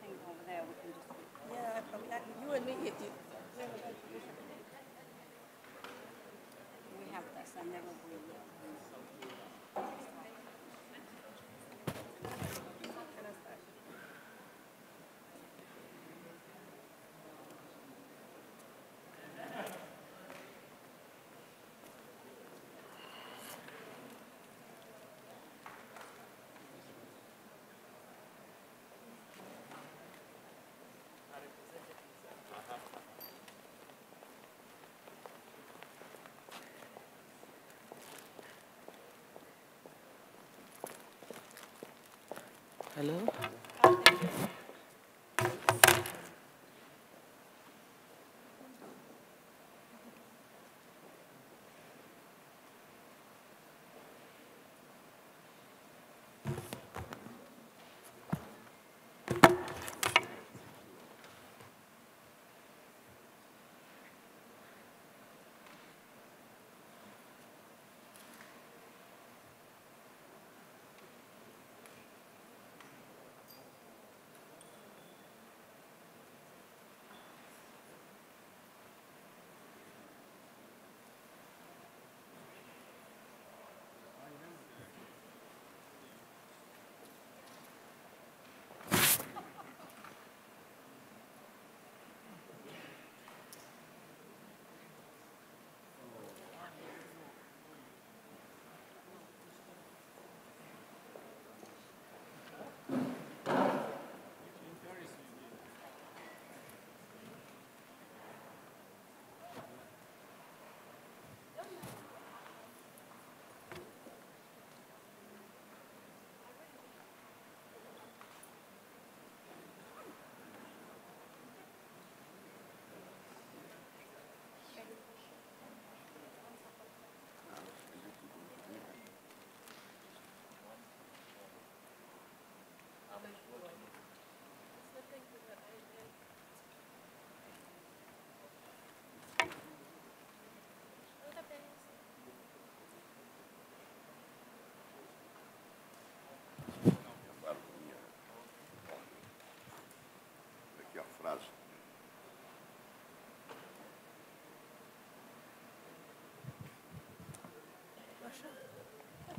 things over there we can just... Yeah, I mean, I, you and me, it, it, we have this, and there will Hello?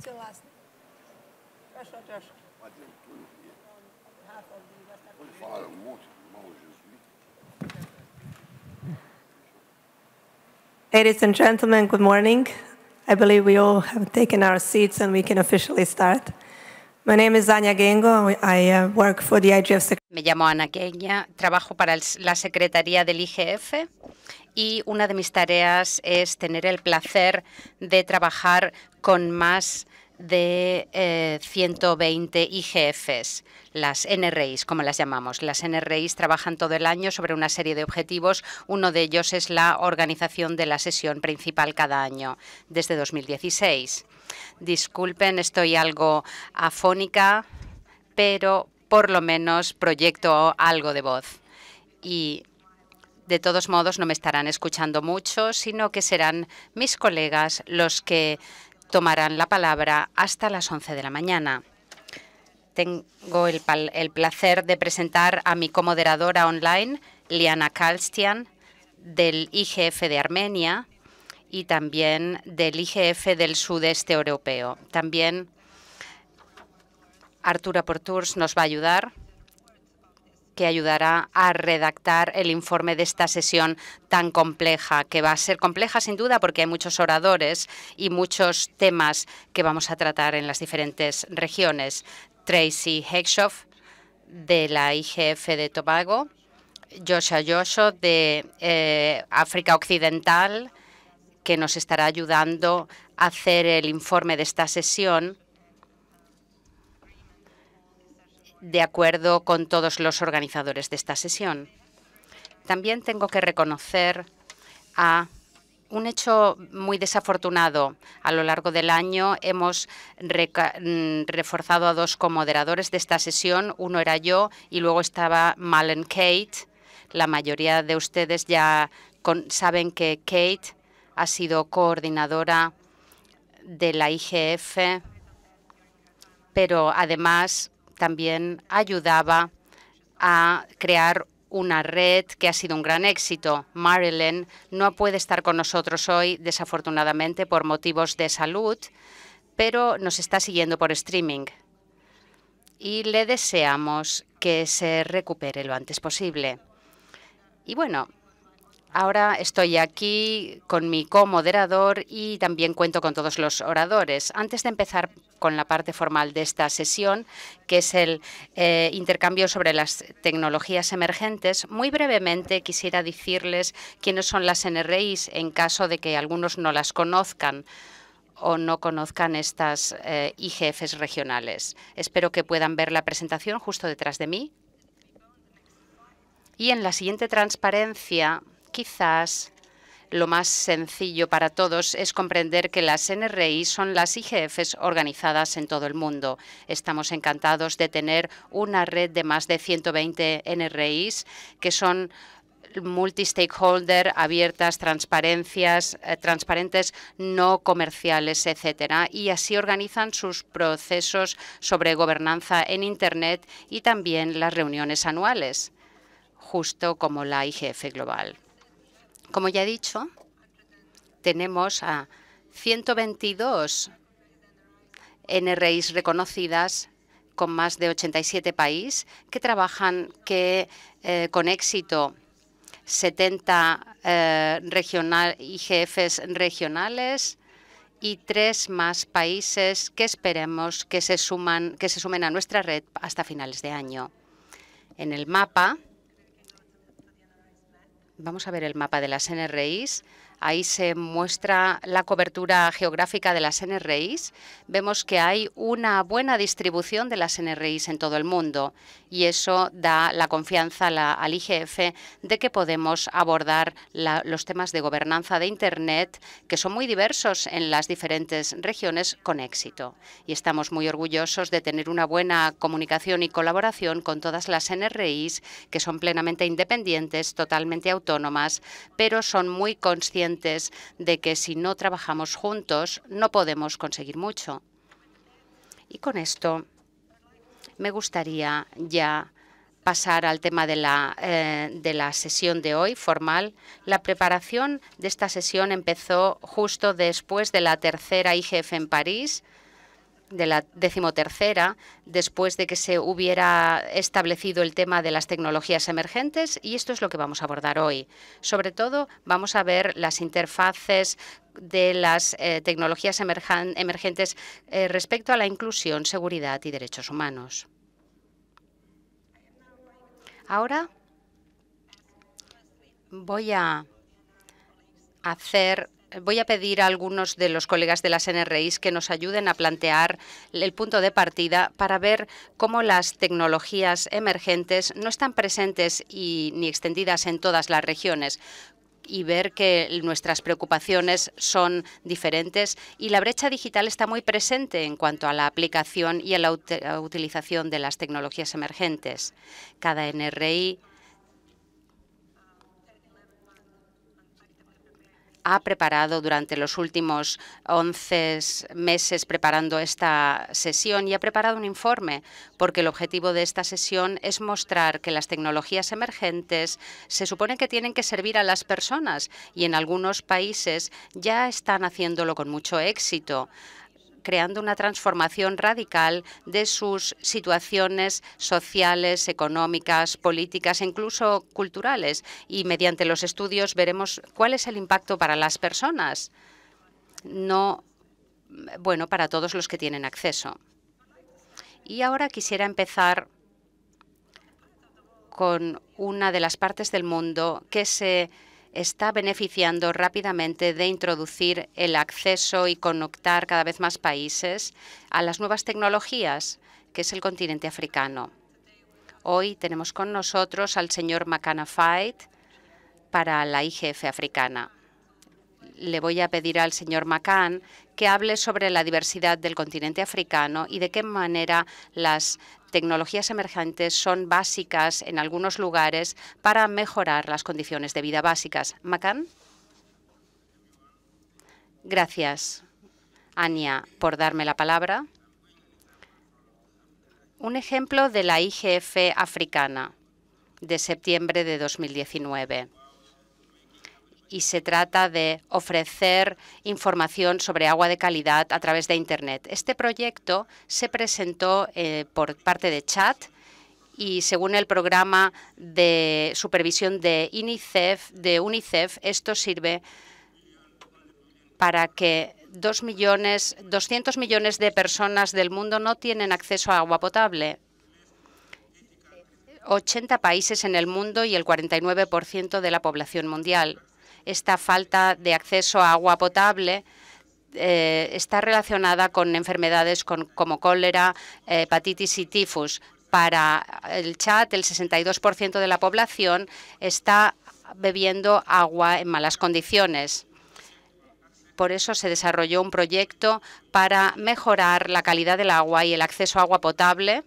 Хорошо, Ladies and gentlemen, good morning. I believe we all have taken our seats and we can officially start. My name is Anya Gengo. I uh, work for the IGF Me llamo Ana Kenya, trabajo para la Secretaría del IGF y una de mis tareas es tener el placer de trabajar con más de 120 eh, IGFs, las NRIs, como las llamamos. Las NRIs trabajan todo el año sobre una serie de objetivos. Uno de ellos es la organización de la sesión principal cada año, desde 2016. Disculpen, estoy algo afónica, pero por lo menos proyecto algo de voz. Y de todos modos, no me estarán escuchando mucho, sino que serán mis colegas los que tomarán la palabra hasta las 11 de la mañana. Tengo el, placer de presentar a mi comoderadora online, Liana Kalstian, del IGF de Armenia y también del IGF del sudeste europeo. También Artura Porturs nos va a ayudar que ayudará a redactar el informe de esta sesión tan compleja, que va a ser compleja sin duda porque hay muchos oradores y muchos temas que vamos a tratar en las diferentes regiones. Tracy Hexhoff de la IGF de Tobago, Joshua Yosho de eh, África Occidental, que nos estará ayudando a hacer el informe de esta sesión de acuerdo con todos los organizadores de esta sesión. También tengo que reconocer a un hecho muy desafortunado. A lo largo del año hemos mm, reforzado a dos comoderadores de esta sesión. Uno era yo y luego estaba Malen Kate. La mayoría de ustedes ya saben que Kate ha sido coordinadora de la IGF, pero además también ayudaba a crear una red que ha sido un gran éxito. Marilyn no puede estar con nosotros hoy, desafortunadamente, por motivos de salud, pero nos está siguiendo por streaming. Y le deseamos que se recupere lo antes posible. Y bueno, Ahora estoy aquí con mi co-moderador y también cuento con todos los oradores. Antes de empezar con la parte formal de esta sesión, que es el eh, intercambio sobre las tecnologías emergentes, muy brevemente quisiera decirles quiénes son las NRIs en caso de que algunos no las conozcan o no conozcan estas eh, IGFs regionales. Espero que puedan ver la presentación justo detrás de mí. Y en la siguiente transparencia Quizás lo más sencillo para todos es comprender que las NRI son las IGFs organizadas en todo el mundo. Estamos encantados de tener una red de más de 120 NRIs que son multi-stakeholder, abiertas, eh, transparentes, no comerciales, etcétera, y así organizan sus procesos sobre gobernanza en Internet y también las reuniones anuales, justo como la IGF Global. Como ya he dicho, tenemos a 122 NRIs reconocidas con más de 87 países que trabajan que eh, con éxito 70 eh, regional, IGFs regionales y tres más países que esperemos que se, que se sumen a nuestra red hasta finales de año. En el mapa Vamos a ver el mapa de las NRIs. Ahí se muestra la cobertura geográfica de las NRIs. Vemos que hay una buena distribución de las NRIs en todo el mundo y eso da la confianza al IGF de que podemos abordar los temas de gobernanza de Internet, que son muy diversos en las diferentes regiones, con éxito. Y estamos muy orgullosos de tener una buena comunicación y colaboración con todas las NRIs, que son plenamente independientes, totalmente autónomas, pero son muy conscientes de que si no trabajamos juntos no podemos conseguir mucho. Y con esto me gustaría ya pasar al tema de la, eh, de la sesión de hoy formal. La preparación de esta sesión empezó justo después de la tercera IGF en París de la decimotercera, después de que se hubiera establecido el tema de las tecnologías emergentes, y esto es lo que vamos a abordar hoy. Sobre todo, vamos a ver las interfaces de las eh, tecnologías emergentes eh, respecto a la inclusión, seguridad y derechos humanos. Ahora voy a hacer voy a pedir a algunos de los colegas de las NRIs que nos ayuden a plantear el punto de partida para ver cómo las tecnologías emergentes no están presentes ni extendidas en todas las regiones y ver que nuestras preocupaciones son diferentes y la brecha digital está muy presente en cuanto a la aplicación y a la utilización de las tecnologías emergentes. Cada NRI ha preparado durante los últimos 11 meses preparando esta sesión y ha preparado un informe, porque el objetivo de esta sesión es mostrar que las tecnologías emergentes se supone que tienen que servir a las personas y en algunos países ya están haciéndolo con mucho éxito creando una transformación radical de sus situaciones sociales, económicas, políticas e incluso culturales. Y mediante los estudios veremos cuál es el impacto para las personas, no bueno para todos los que tienen acceso. Y ahora quisiera empezar con una de las partes del mundo que se está beneficiando rápidamente de introducir el acceso y conectar cada vez más países a las nuevas tecnologías, que es el continente africano. Hoy tenemos con nosotros al señor Makana Fight para la IGF africana. Le voy a pedir al señor Macan que hable sobre la diversidad del continente africano y de qué manera las tecnologías emergentes son básicas en algunos lugares para mejorar las condiciones de vida básicas. Macan. Gracias, Ania, por darme la palabra. Un ejemplo de la IGF africana de septiembre de 2019 y se trata de ofrecer información sobre agua de calidad a través de Internet. Este proyecto se presentó eh, por parte de Chat y según el programa de supervisión de UNICEF, de UNICEF esto sirve para que 2 millones, 200 millones de personas del mundo no tienen acceso a agua potable. 80 países en el mundo y el 49% de la población mundial esta falta de acceso a agua potable eh, está relacionada con enfermedades como cólera, eh, hepatitis y tifus. Para el chat, el 62% de la población está bebiendo agua en malas condiciones. Por eso se desarrolló un proyecto para mejorar la calidad del agua y el acceso a agua potable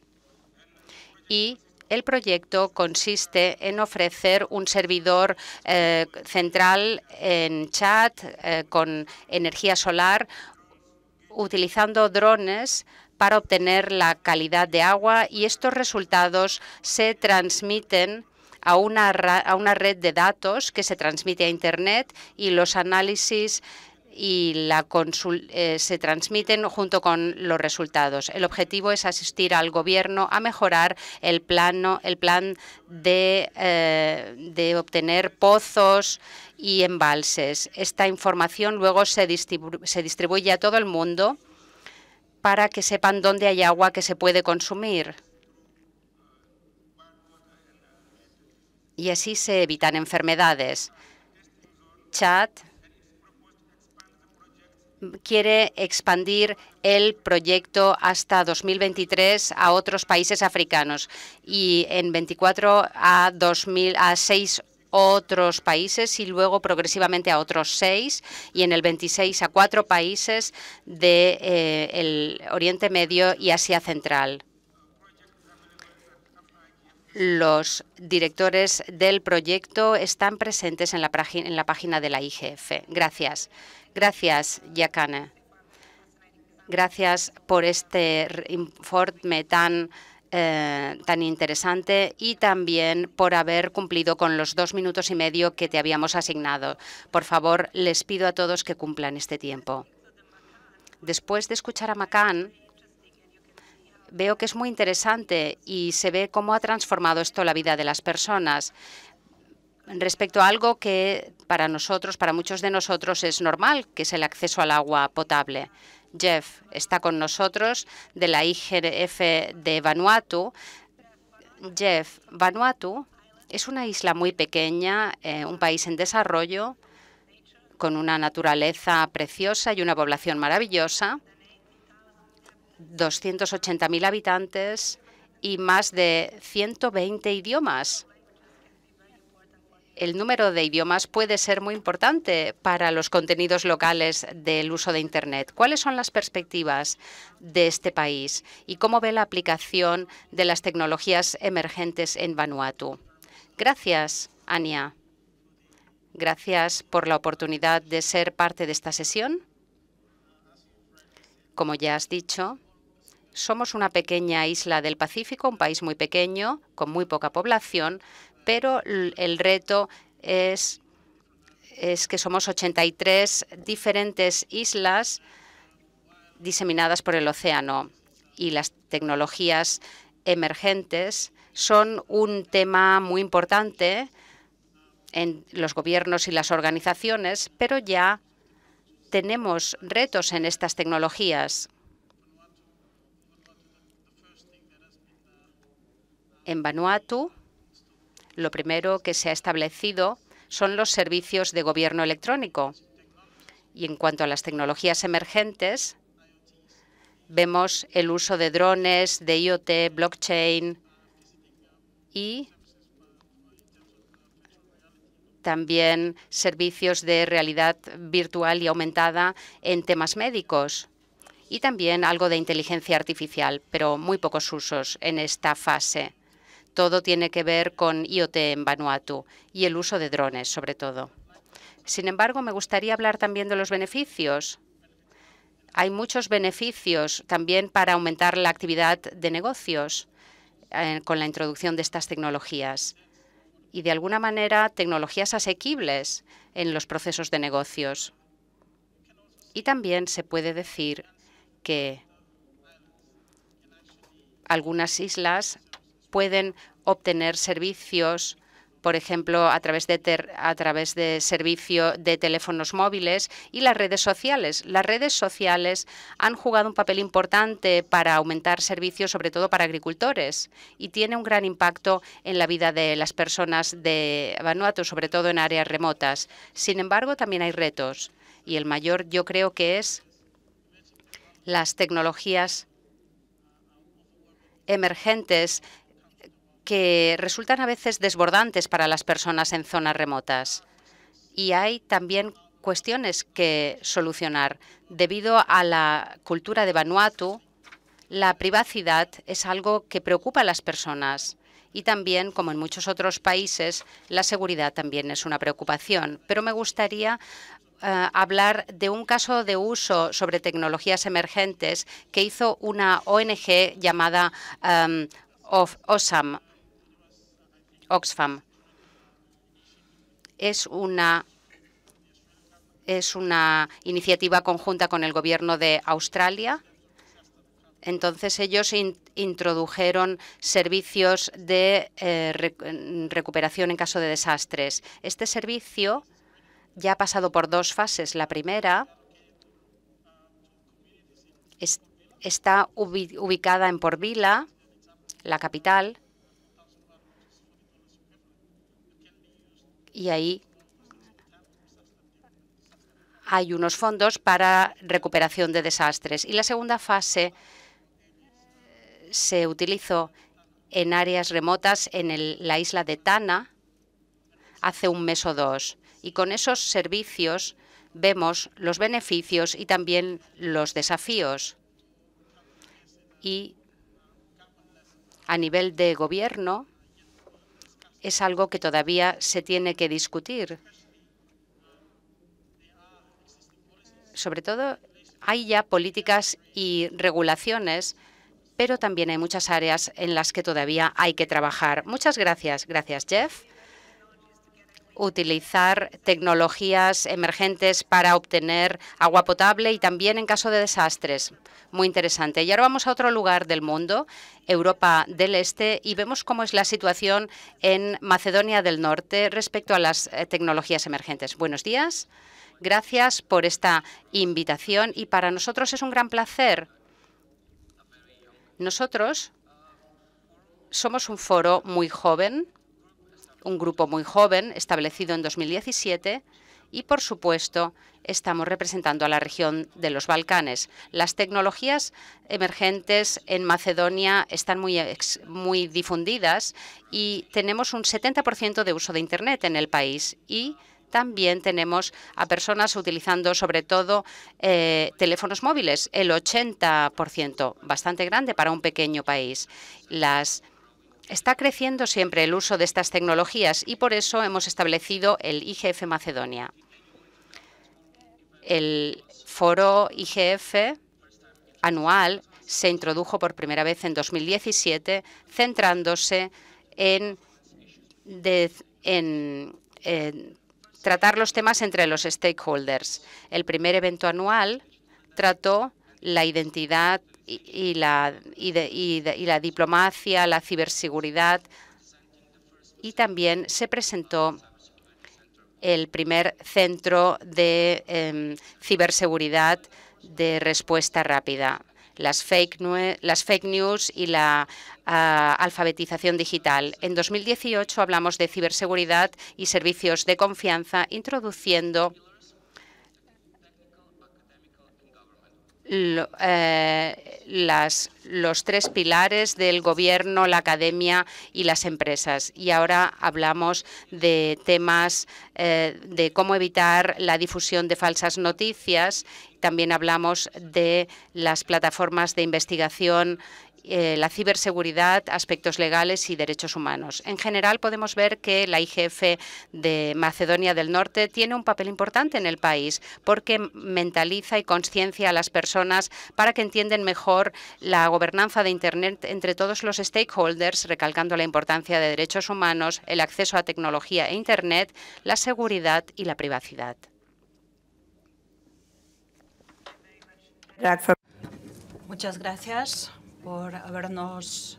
y el proyecto consiste en ofrecer un servidor eh, central en chat eh, con energía solar utilizando drones para obtener la calidad de agua y estos resultados se transmiten a una, a una red de datos que se transmite a Internet y los análisis y la eh, se transmiten junto con los resultados. El objetivo es asistir al Gobierno a mejorar el, plano, el plan de, eh, obtener pozos y embalses. Esta información luego se, distribuye a todo el mundo para que sepan dónde hay agua que se puede consumir. Y así se evitan enfermedades. Chat quiere expandir el proyecto hasta 2023 a otros países africanos y en 24 a 2000 a 6 otros países y luego progresivamente a otros seis y en el 26 a cuatro países de eh, Oriente Medio y Asia Central. Los directores del proyecto están presentes en la, página de la IGF. Gracias. Gracias, Yacana. Gracias por este informe tan eh, tan interesante y también por haber cumplido con los dos minutos y medio que te habíamos asignado. Por favor, les pido a todos que cumplan este tiempo. Después de escuchar a Macán, veo que es muy interesante y se ve cómo ha transformado esto la vida de las personas respecto a algo que para nosotros, para muchos de nosotros es normal, que es el acceso al agua potable. Jeff está con nosotros de la IGF de Vanuatu. Jeff, Vanuatu es una isla muy pequeña, eh, un país en desarrollo, con una naturaleza preciosa y una población maravillosa. 280.000 habitantes y más de 120 idiomas. El número de idiomas puede ser muy importante para los contenidos locales del uso de Internet. ¿Cuáles son las perspectivas de este país y cómo ve la aplicación de las tecnologías emergentes en Vanuatu? Gracias, Ania. Gracias por la oportunidad de ser parte de esta sesión. Como ya has dicho, somos una pequeña isla del Pacífico, un país muy pequeño, con muy poca población, pero el reto es, que somos 83 diferentes islas diseminadas por el océano y las tecnologías emergentes son un tema muy importante en los gobiernos y las organizaciones, pero ya tenemos retos en estas tecnologías. En Vanuatu, lo primero que se ha establecido son los servicios de gobierno electrónico. Y en cuanto a las tecnologías emergentes, vemos el uso de drones, de IoT, blockchain y también servicios de realidad virtual y aumentada en temas médicos y también algo de inteligencia artificial, pero muy pocos usos en esta fase. Todo tiene que ver con IoT en Vanuatu y el uso de drones, sobre todo. Sin embargo, me gustaría hablar también de los beneficios. Hay muchos beneficios también para aumentar la actividad de negocios eh, con la introducción de estas tecnologías y, de alguna manera, tecnologías asequibles en los procesos de negocios. Y también se puede decir que algunas islas pueden obtener servicios por ejemplo, a través, de a través de servicio de teléfonos móviles y las redes sociales. Las redes sociales han jugado un papel importante para aumentar servicios, sobre todo para agricultores, y tiene un gran impacto en la vida de las personas de Vanuatu, sobre todo en áreas remotas. Sin embargo, también hay retos, y el mayor yo creo que es las tecnologías emergentes que resultan a veces desbordantes para las personas en zonas remotas. Y hay también cuestiones que solucionar. Debido a la cultura de Vanuatu, la privacidad es algo que preocupa a las personas y también, como en muchos otros países, la seguridad también es una preocupación. Pero me gustaría eh, hablar de un caso de uso sobre tecnologías emergentes que hizo una ONG llamada em, of OSAM, Oxfam. Es una es una iniciativa conjunta con el gobierno de Australia. Entonces ellos introdujeron servicios de eh, recuperación en caso de desastres. Este servicio ya ha pasado por dos fases. La primera está ubicada en Porvila, la capital, y ahí hay unos fondos para recuperación de desastres. Y la segunda fase eh, se utilizó en áreas remotas en la isla de Tana hace un mes o dos. Y con esos servicios vemos los beneficios y también los desafíos. Y a nivel de gobierno, es algo que todavía se tiene que discutir. Sobre todo, hay ya políticas y regulaciones, pero también hay muchas áreas en las que todavía hay que trabajar. Muchas gracias. Gracias, Jeff utilizar tecnologías emergentes para obtener agua potable y también en caso de desastres. Muy interesante. Y ahora vamos a otro lugar del mundo, Europa del Este, y vemos cómo es la situación en Macedonia del Norte respecto a las eh, tecnologías emergentes. Buenos días. Gracias por esta invitación y para nosotros es un gran placer. Nosotros somos un foro muy joven un grupo muy joven establecido en 2017 y, por supuesto, estamos representando a la región de los Balcanes. Las tecnologías emergentes en Macedonia están muy, muy difundidas y tenemos un 70% de uso de Internet en el país y también tenemos a personas utilizando sobre todo eh, teléfonos móviles, el 80%, bastante grande para un pequeño país. Las Está creciendo siempre el uso de estas tecnologías y por eso hemos establecido el IGF Macedonia. El foro IGF anual se introdujo por primera vez en 2017, centrándose en, eh, tratar los temas entre los stakeholders. El primer evento anual trató la identidad y, la, y, la diplomacia, la ciberseguridad. Y también se presentó el primer centro de em, ciberseguridad de respuesta rápida, las fake, las fake news y la ah, alfabetización digital. En 2018 hablamos de ciberseguridad y servicios de confianza, introduciendo Eh, los tres pilares del gobierno, la academia y las empresas. Y ahora hablamos de temas eh, de cómo evitar la difusión de falsas noticias. También hablamos de las plataformas de investigación eh, la ciberseguridad, aspectos legales y derechos humanos. En general, podemos ver que la IGF de Macedonia del Norte tiene un papel importante en el país porque mentaliza y conciencia a las personas para que entiendan mejor la gobernanza de Internet entre todos los stakeholders, recalcando la importancia de derechos humanos, el acceso a tecnología e Internet, la seguridad y la privacidad. Muchas gracias por habernos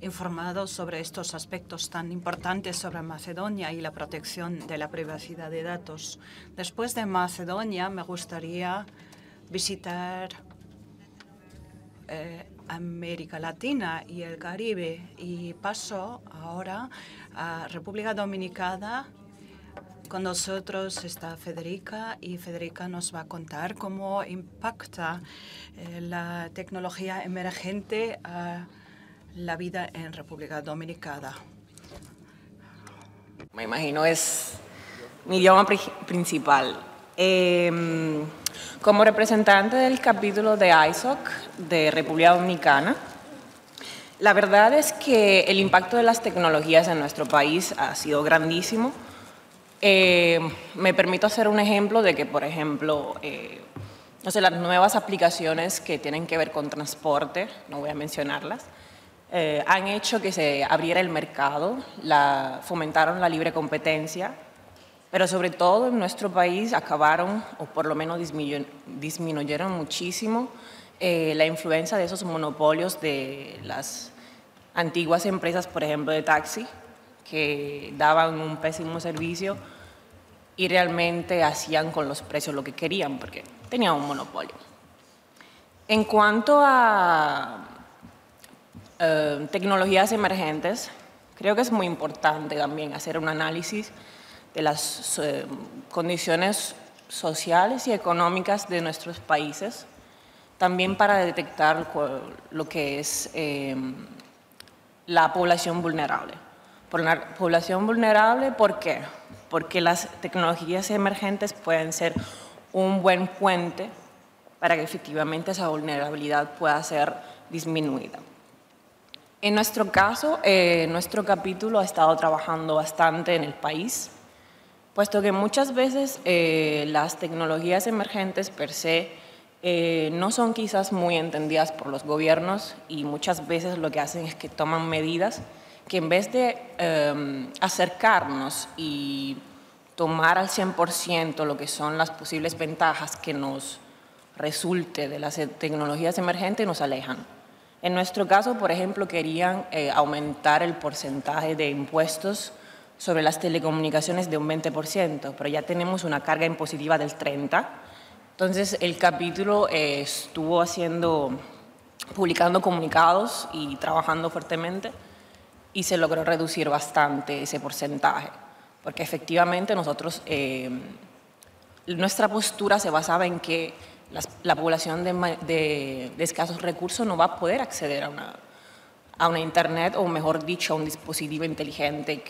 informado sobre estos aspectos tan importantes sobre Macedonia y la protección de la privacidad de datos. Después de Macedonia, me gustaría visitar eh, América Latina y el Caribe y paso ahora a República Dominicana con nosotros está Federica y Federica nos va a contar cómo impacta eh, la tecnología emergente a la vida en República Dominicana. Me imagino es mi idioma principal. Em, como representante del capítulo de ISOC de República Dominicana, la verdad es que el impacto de las tecnologías en nuestro país ha sido grandísimo eh, me permito hacer un ejemplo de que, por ejemplo, no eh, sé, las nuevas aplicaciones que tienen que ver con transporte, no voy a mencionarlas, eh, han hecho que se abriera el mercado, la, fomentaron la libre competencia, pero sobre todo en nuestro país acabaron, o por lo menos disminuyeron muchísimo, la influencia de esos monopolios de las antiguas empresas, por ejemplo, de taxi, que daban un pésimo servicio y realmente hacían con los precios lo que querían porque tenían un monopolio. En cuanto a eh, tecnologías emergentes, creo que es muy importante también hacer un análisis de las eh, condiciones sociales y económicas de nuestros países, también para detectar lo que es eh, la población vulnerable por una población vulnerable. ¿Por qué? Porque las tecnologías emergentes pueden ser un buen puente para que efectivamente esa vulnerabilidad pueda ser disminuida. En nuestro caso, eh, nuestro capítulo ha estado trabajando bastante en el país, puesto que muchas veces eh, las tecnologías emergentes per se eh, no son quizás muy entendidas por los gobiernos y muchas veces lo que hacen es que toman medidas que en vez de em, acercarnos y tomar al 100% lo que son las posibles ventajas que nos resulte de las tecnologías emergentes, nos alejan. En nuestro caso, por ejemplo, querían eh, aumentar el porcentaje de impuestos sobre las telecomunicaciones de un 20%, pero ya tenemos una carga impositiva del 30%. Entonces, el capítulo eh, estuvo haciendo, publicando comunicados y trabajando fuertemente y se logró reducir bastante ese porcentaje, porque efectivamente nosotros, eh, nuestra postura se basaba en que la, población de, de, escasos recursos no va a poder acceder a una, a Internet o mejor dicho, a un dispositivo inteligente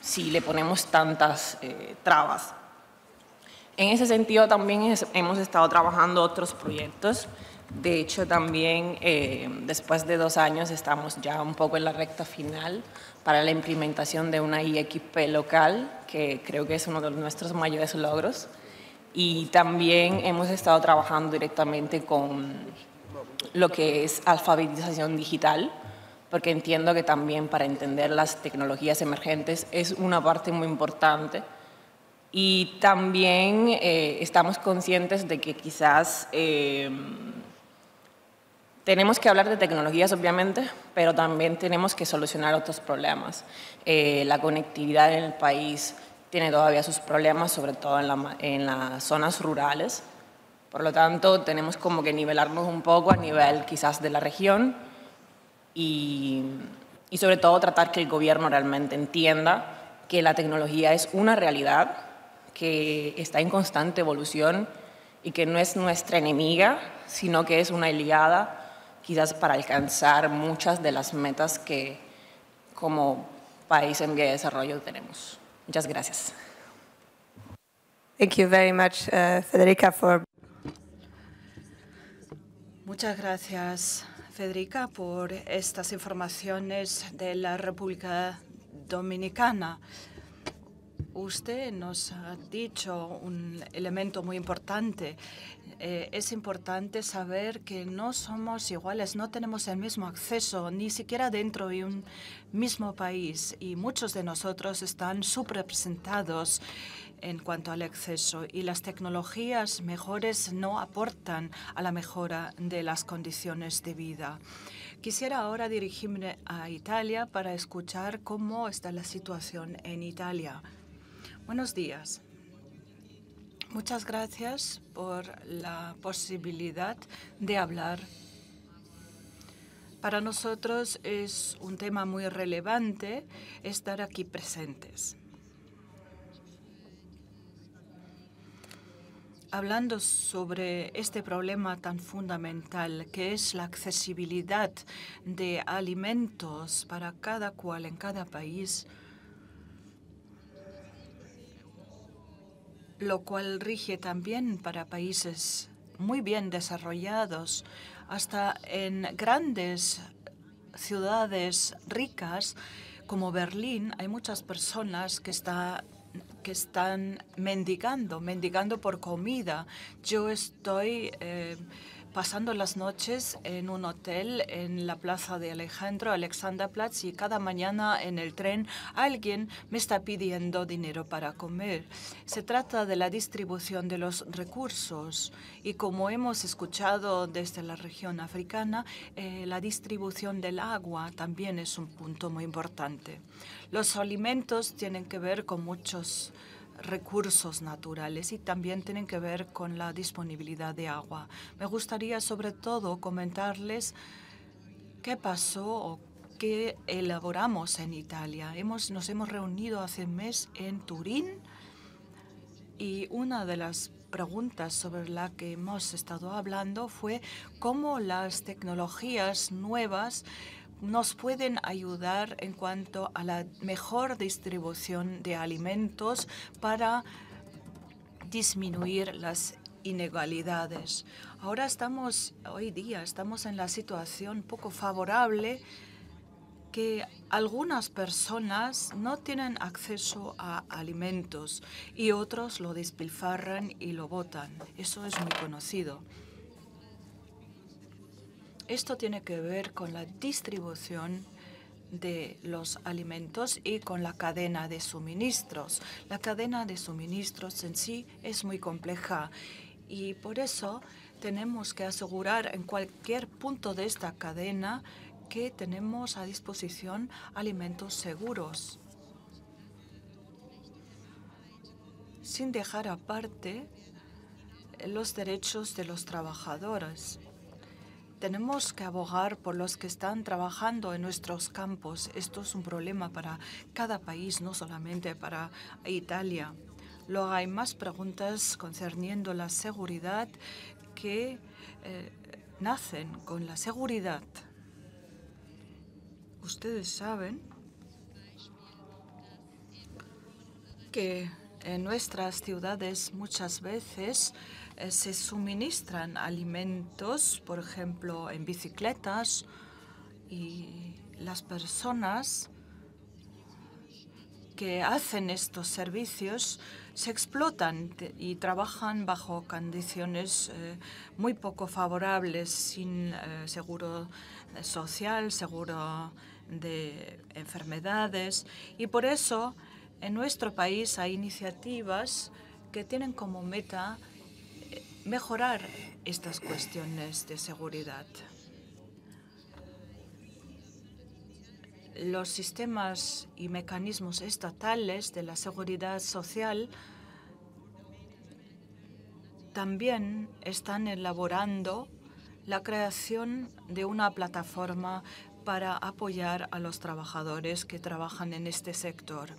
si le ponemos tantas eh, trabas. En ese sentido también hemos estado trabajando otros proyectos. De hecho, también eh, después de dos años estamos ya un poco en la recta final para la implementación de una IXP local, que creo que es uno de nuestros mayores logros. Y también hemos estado trabajando directamente con lo que es alfabetización digital, porque entiendo que también para entender las tecnologías emergentes es una parte muy importante. Y también eh, estamos conscientes de que quizás... Eh, tenemos que hablar de tecnologías, obviamente, pero también tenemos que solucionar otros problemas. Eh, la conectividad en el país tiene todavía sus problemas, sobre todo en, en, las zonas rurales. Por lo tanto, tenemos como que nivelarnos un poco a nivel quizás de la región y, y sobre todo tratar que el gobierno realmente entienda que la tecnología es una realidad, que está en constante evolución y que no es nuestra enemiga, sino que es una aliada quizás para alcanzar muchas de las metas que como país en vía de desarrollo tenemos. Muchas gracias. much, uh, Federica, for... Muchas gracias, Federica, por estas informaciones de la República Dominicana. Usted nos ha dicho un elemento muy importante eh, es importante saber que no somos iguales, no tenemos el mismo acceso, ni siquiera dentro de un mismo país. Y muchos de nosotros están subrepresentados en cuanto al acceso y las tecnologías mejores no aportan a la mejora de las condiciones de vida. Quisiera ahora dirigirme a Italia para escuchar cómo está la situación en Italia. Buenos días. Muchas gracias por la posibilidad de hablar. Para nosotros es un tema muy relevante estar aquí presentes. Hablando sobre este problema tan fundamental que es la accesibilidad de alimentos para cada cual en cada país, lo cual rige también para países muy bien desarrollados. Hasta en grandes ciudades ricas como Berlín hay muchas personas que están que están mendigando, mendigando por comida. Yo estoy eh, pasando las noches en un hotel en la plaza de Alejandro, Alexanderplatz, y cada mañana en el tren alguien me está pidiendo dinero para comer. Se trata de la distribución de los recursos y como hemos escuchado desde la región africana, eh, la distribución del agua también es un punto muy importante. Los alimentos tienen que ver con muchos recursos naturales y también tienen que ver con la disponibilidad de agua. Me gustaría sobre todo comentarles qué pasó o qué elaboramos en Italia. Hemos, nos hemos reunido hace un mes en Turín y una de las preguntas sobre la que hemos estado hablando fue cómo las tecnologías nuevas nos pueden ayudar en cuanto a la mejor distribución de alimentos para disminuir las inegalidades. Ahora estamos, hoy día, estamos en la situación poco favorable que algunas personas no tienen acceso a alimentos y otros lo despilfarran y lo botan. Eso es muy conocido. Esto tiene que ver con la distribución de los alimentos y con la cadena de suministros. La cadena de suministros en sí es muy compleja y por eso tenemos que asegurar en cualquier punto de esta cadena que tenemos a disposición alimentos seguros, sin dejar aparte los derechos de los trabajadores. Tenemos que abogar por los que están trabajando en nuestros campos. Esto es un problema para cada país, no solamente para Italia. Luego hay más preguntas concerniendo la seguridad que eh, nacen con la seguridad. Ustedes saben que en nuestras ciudades muchas veces eh, se suministran alimentos, por ejemplo, en bicicletas y las personas que hacen estos servicios se explotan y trabajan bajo condiciones eh, muy poco favorables, sin eh, seguro social, seguro de enfermedades. Y por eso en nuestro país hay iniciativas que tienen como meta mejorar estas cuestiones de seguridad. Los sistemas y mecanismos estatales de la seguridad social también están elaborando la creación de una plataforma para apoyar a los trabajadores que trabajan en este sector.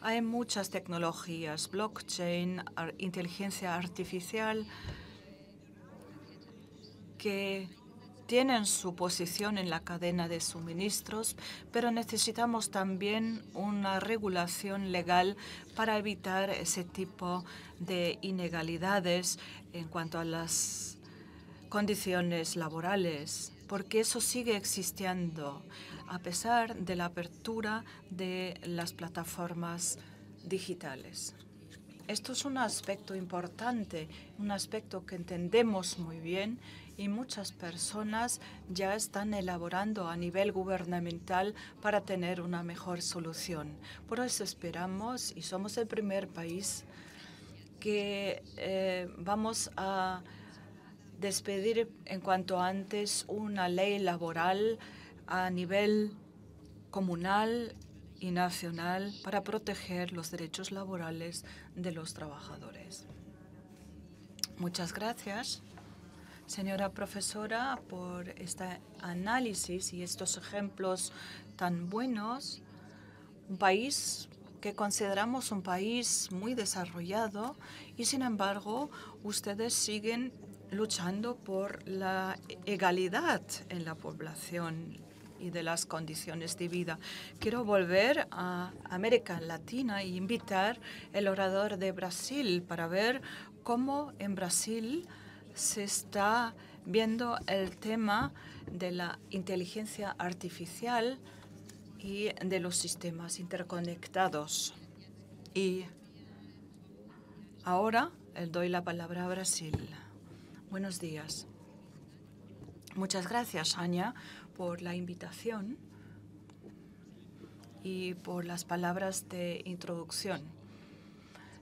Hay muchas tecnologías, blockchain, inteligencia artificial, que tienen su posición en la cadena de suministros, pero necesitamos también una regulación legal para evitar ese tipo de inegalidades en cuanto a las condiciones laborales, porque eso sigue existiendo a pesar de la apertura de las plataformas digitales. Esto es un aspecto importante, un aspecto que entendemos muy bien y muchas personas ya están elaborando a nivel gubernamental para tener una mejor solución. Por eso esperamos y somos el primer país que eh, vamos a despedir en cuanto antes una ley laboral a nivel comunal y nacional para proteger los derechos laborales de los trabajadores. Muchas gracias, señora profesora, por este análisis y estos ejemplos tan buenos. Un país que consideramos un país muy desarrollado y, sin embargo, ustedes siguen luchando por la igualdad en la población, y de las condiciones de vida. Quiero volver a América Latina e invitar el orador de Brasil para ver cómo en Brasil se está viendo el tema de la inteligencia artificial y de los sistemas interconectados. Y ahora le doy la palabra a Brasil. Buenos días. Muchas gracias, Anya, por la invitación y por las palabras de introducción.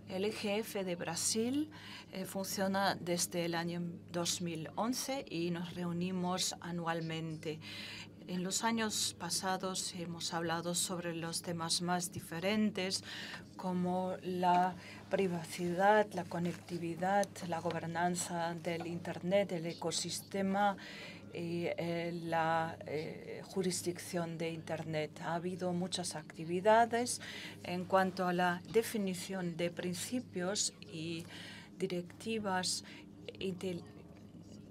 El EGF de Brasil eh, funciona desde el año 2011 y nos reunimos anualmente. En los años pasados hemos hablado sobre los temas más diferentes como la privacidad, la conectividad, la gobernanza del Internet, el ecosistema, y eh, la eh, jurisdicción de Internet. Ha habido muchas actividades en cuanto a la definición de principios y directivas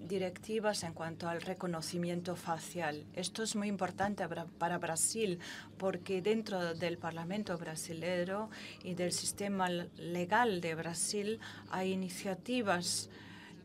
directivas en cuanto al reconocimiento facial. Esto es muy importante para Brasil porque dentro del Parlamento brasilero y del sistema legal de Brasil hay iniciativas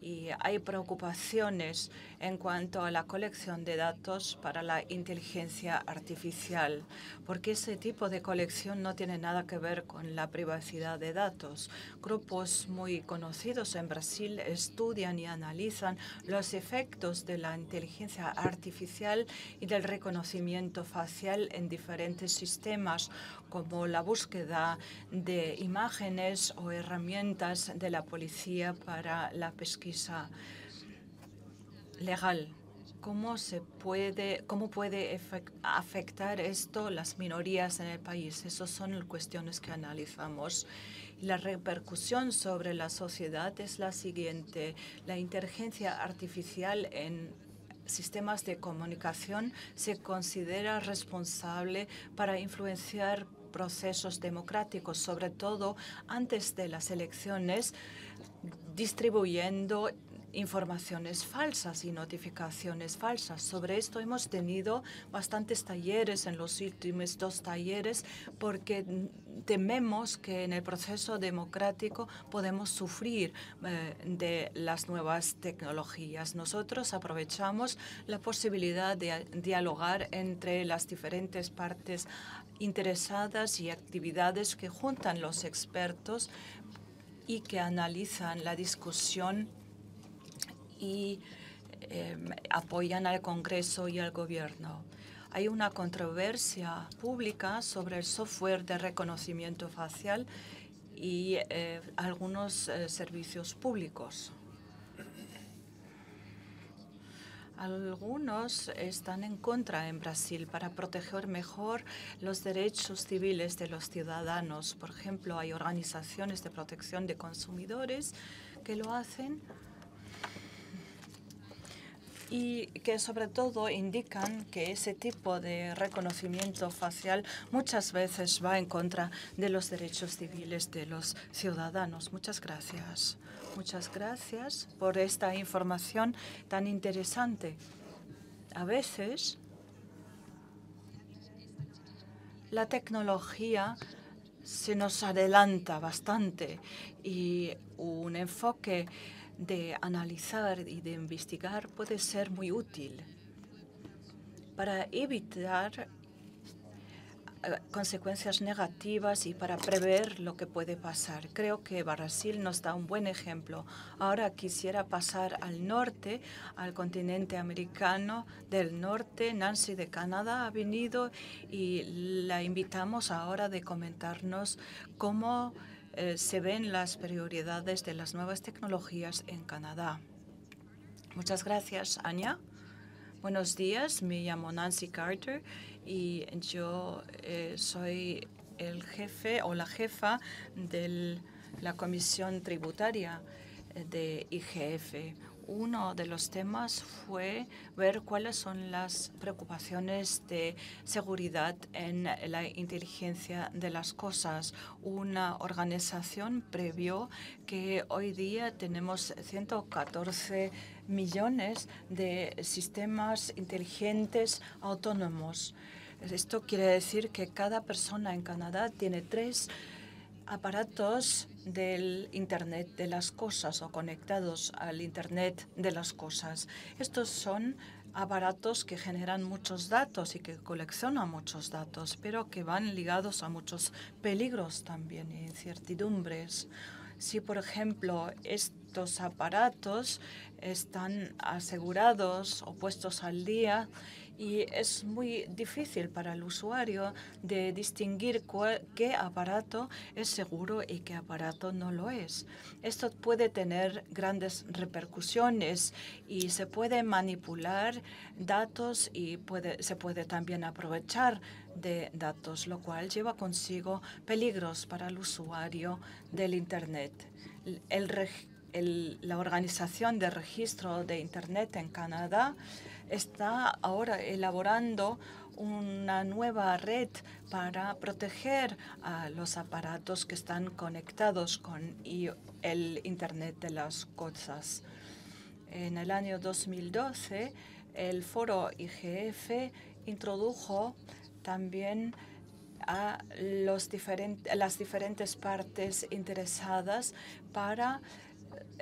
y hay preocupaciones en cuanto a la colección de datos para la inteligencia artificial, porque ese tipo de colección no tiene nada que ver con la privacidad de datos. Grupos muy conocidos en Brasil estudian y analizan los efectos de la inteligencia artificial y del reconocimiento facial en diferentes sistemas como la búsqueda de imágenes o herramientas de la policía para la pesquisa legal. ¿Cómo, se puede, cómo puede afectar esto las minorías en el país? Esas son cuestiones que analizamos. La repercusión sobre la sociedad es la siguiente. La inteligencia artificial en sistemas de comunicación se considera responsable para influenciar procesos democráticos, sobre todo antes de las elecciones, distribuyendo informaciones falsas y notificaciones falsas. Sobre esto hemos tenido bastantes talleres en los últimos dos talleres porque tememos que en el proceso democrático podemos sufrir eh, de las nuevas tecnologías. Nosotros aprovechamos la posibilidad de dialogar entre las diferentes partes interesadas y actividades que juntan los expertos y que analizan la discusión y em, apoyan al Congreso y al gobierno. Hay una controversia pública sobre el software de reconocimiento facial y eh, algunos eh, servicios públicos. Algunos están en contra en Brasil para proteger mejor los derechos civiles de los ciudadanos. Por ejemplo, hay organizaciones de protección de consumidores que lo hacen y que sobre todo indican que ese tipo de reconocimiento facial muchas veces va en contra de los derechos civiles de los ciudadanos. Muchas gracias. Muchas gracias por esta información tan interesante. A veces la tecnología se nos adelanta bastante y un enfoque de analizar y de investigar puede ser muy útil para evitar eh, consecuencias negativas y para prever lo que puede pasar. Creo que Brasil nos da un buen ejemplo. Ahora quisiera pasar al norte, al continente americano del norte. Nancy de Canadá ha venido y la invitamos ahora de comentarnos cómo eh, se ven las prioridades de las nuevas tecnologías en Canadá. Muchas gracias, Anya. Buenos días, me llamo Nancy Carter y yo eh, soy el jefe o la jefa de la comisión tributaria eh, de IGF. Uno de los temas fue ver cuáles son las preocupaciones de seguridad en la inteligencia de las cosas. Una organización previó que hoy día tenemos 114 millones de sistemas inteligentes autónomos. Esto quiere decir que cada persona en Canadá tiene tres aparatos del Internet de las cosas o conectados al Internet de las cosas. Estos son aparatos que generan muchos datos y que coleccionan muchos datos, pero que van ligados a muchos peligros también y incertidumbres. Si, por ejemplo, estos aparatos están asegurados o puestos al día y es muy difícil para el usuario de distinguir qué aparato es seguro y qué aparato no lo es. Esto puede tener grandes repercusiones y se puede manipular datos y se puede también aprovechar de datos, lo cual lleva consigo peligros para el usuario del Internet la Organización de Registro de Internet en Canadá está ahora elaborando una nueva red para proteger a los aparatos que están conectados con el Internet de las Cosas. En el año 2012, el foro IGF introdujo también a las diferentes partes interesadas para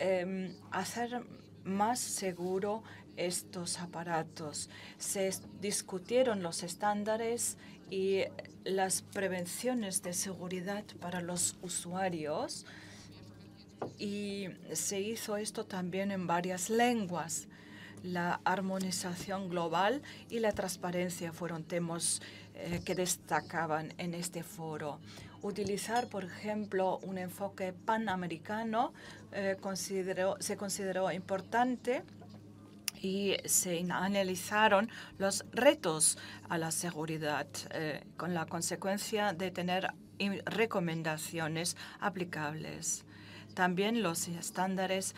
Em, hacer más seguro estos aparatos. Se discutieron los estándares y las prevenciones de seguridad para los usuarios y se hizo esto también en varias lenguas. La armonización global y la transparencia fueron temas eh, que destacaban en este foro. Utilizar, por ejemplo, un enfoque panamericano eh, se consideró importante y se analizaron los retos a la seguridad eh, con la consecuencia de tener recomendaciones aplicables. También los estándares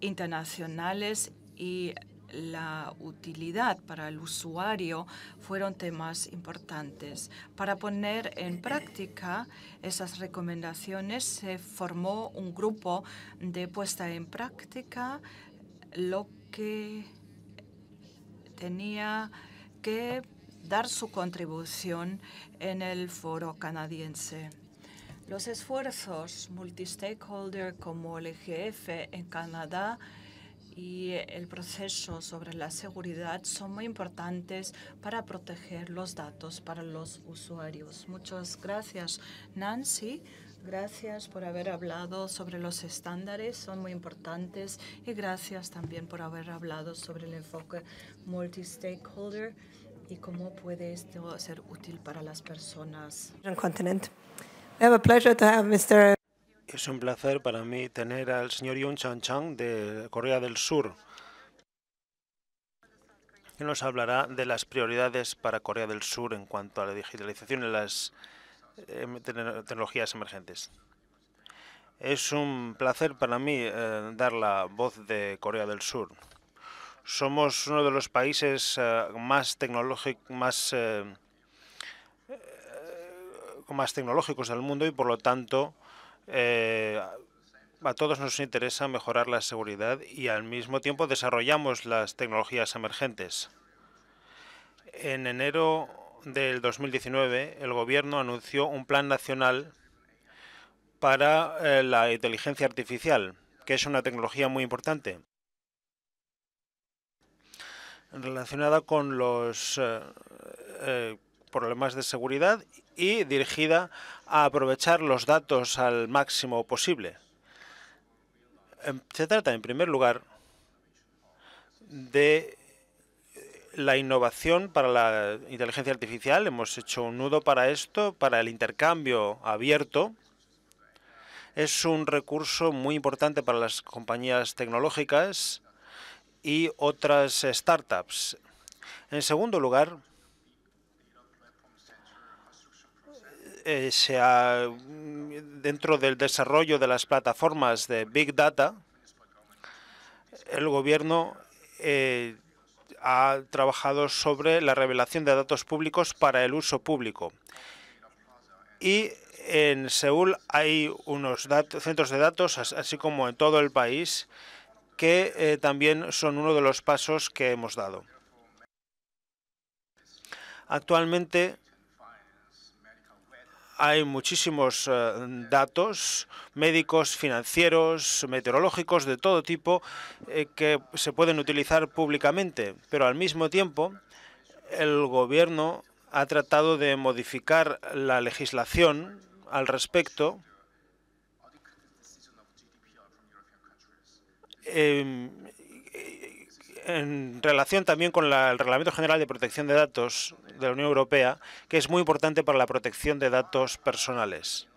internacionales y la utilidad para el usuario fueron temas importantes. Para poner en práctica esas recomendaciones se formó un grupo de puesta en práctica, lo que tenía que dar su contribución en el foro canadiense. Los esfuerzos multistakeholder como el EGF en Canadá y el proceso sobre la seguridad son muy importantes para proteger los datos para los usuarios. Muchas gracias, Nancy. Gracias por haber hablado sobre los estándares, son muy importantes. Y gracias también por haber hablado sobre el enfoque multi-stakeholder y cómo puede esto ser útil para las personas. Es un placer para mí tener al señor Yoon Chang Chang de Corea del Sur, que nos hablará de las prioridades para Corea del Sur en cuanto a la digitalización y las eh, tecnologías emergentes. Es un placer para mí eh, dar la voz de Corea del Sur. Somos uno de los países eh, más tecnológicos, más tecnológicos del mundo y por lo tanto eh, a todos nos interesa mejorar la seguridad y al mismo tiempo desarrollamos las tecnologías emergentes. En enero del 2019, el Gobierno anunció un plan nacional para eh, la inteligencia artificial, que es una tecnología muy importante relacionada con los eh, problemas de seguridad y dirigida a aprovechar los datos al máximo posible. Em, se trata, en primer lugar, de eh, la innovación para la inteligencia artificial. Hemos hecho un nudo para esto, para el intercambio abierto. Es un recurso muy importante para las compañías tecnológicas y otras startups. En segundo lugar, Eh, mm, dentro del desarrollo de las plataformas de Big Data, el gobierno eh, ha trabajado sobre la revelación de datos públicos para el uso público. Y en Seúl hay unos centros de datos, así como en todo el país, que eh, también son uno de los pasos que hemos dado. Actualmente hay muchísimos eh, datos médicos, financieros, meteorológicos, de todo tipo, eh, que se pueden utilizar públicamente. Pero al mismo tiempo, el gobierno ha tratado de modificar la legislación al respecto, em, en relación también con el Reglamento General de Protección de Datos de la Unión Europea, que es muy importante para la protección de datos personales.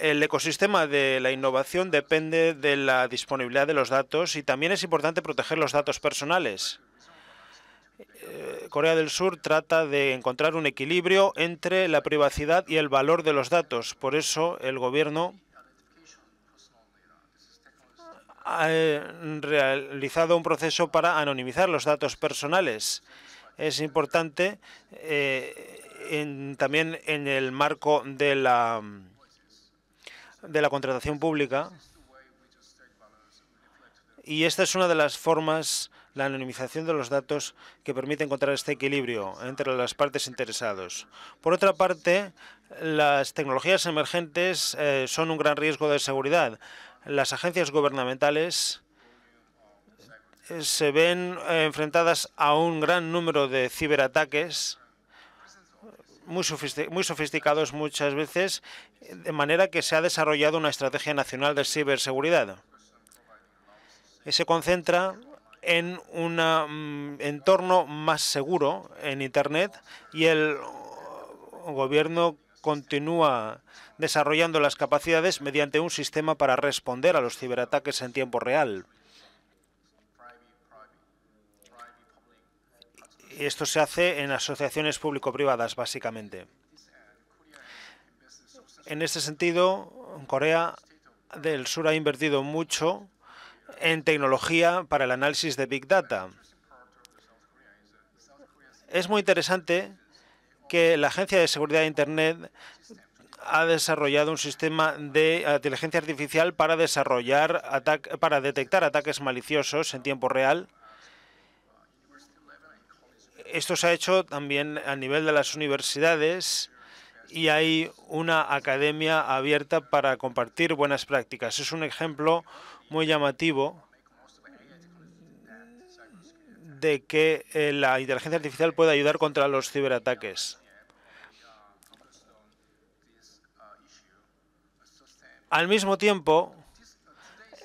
El ecosistema de la innovación depende de la disponibilidad de los datos y también es importante proteger los datos personales. Eh, Corea del Sur trata de encontrar un equilibrio entre la privacidad y el valor de los datos. Por eso el gobierno ha eh, realizado un proceso para anonimizar los datos personales. Es importante eh, también en el marco de la, de la contratación pública. Y esta es una de las formas, la anonimización de los datos, que permite encontrar este equilibrio entre las partes interesadas. Por otra parte, las tecnologías emergentes eh, son un gran riesgo de seguridad las agencias gubernamentales eh, se ven eh, enfrentadas a un gran número de ciberataques muy, sofisticados muchas veces, de manera que se ha desarrollado una estrategia nacional de ciberseguridad. Se concentra en un mm, entorno más seguro en Internet y el gobierno continúa desarrollando las capacidades mediante un sistema para responder a los ciberataques en tiempo real. Esto se hace en asociaciones público-privadas, básicamente. En este sentido, Corea del Sur ha invertido mucho en tecnología para el análisis de Big Data. Es muy interesante que la Agencia de Seguridad de Internet ha desarrollado un sistema de inteligencia artificial para desarrollar para detectar ataques maliciosos en tiempo real. Esto se ha hecho también a nivel de las universidades y hay una academia abierta para compartir buenas prácticas. Es un ejemplo muy llamativo de que eh, la inteligencia artificial pueda ayudar contra los ciberataques. Al mismo tiempo,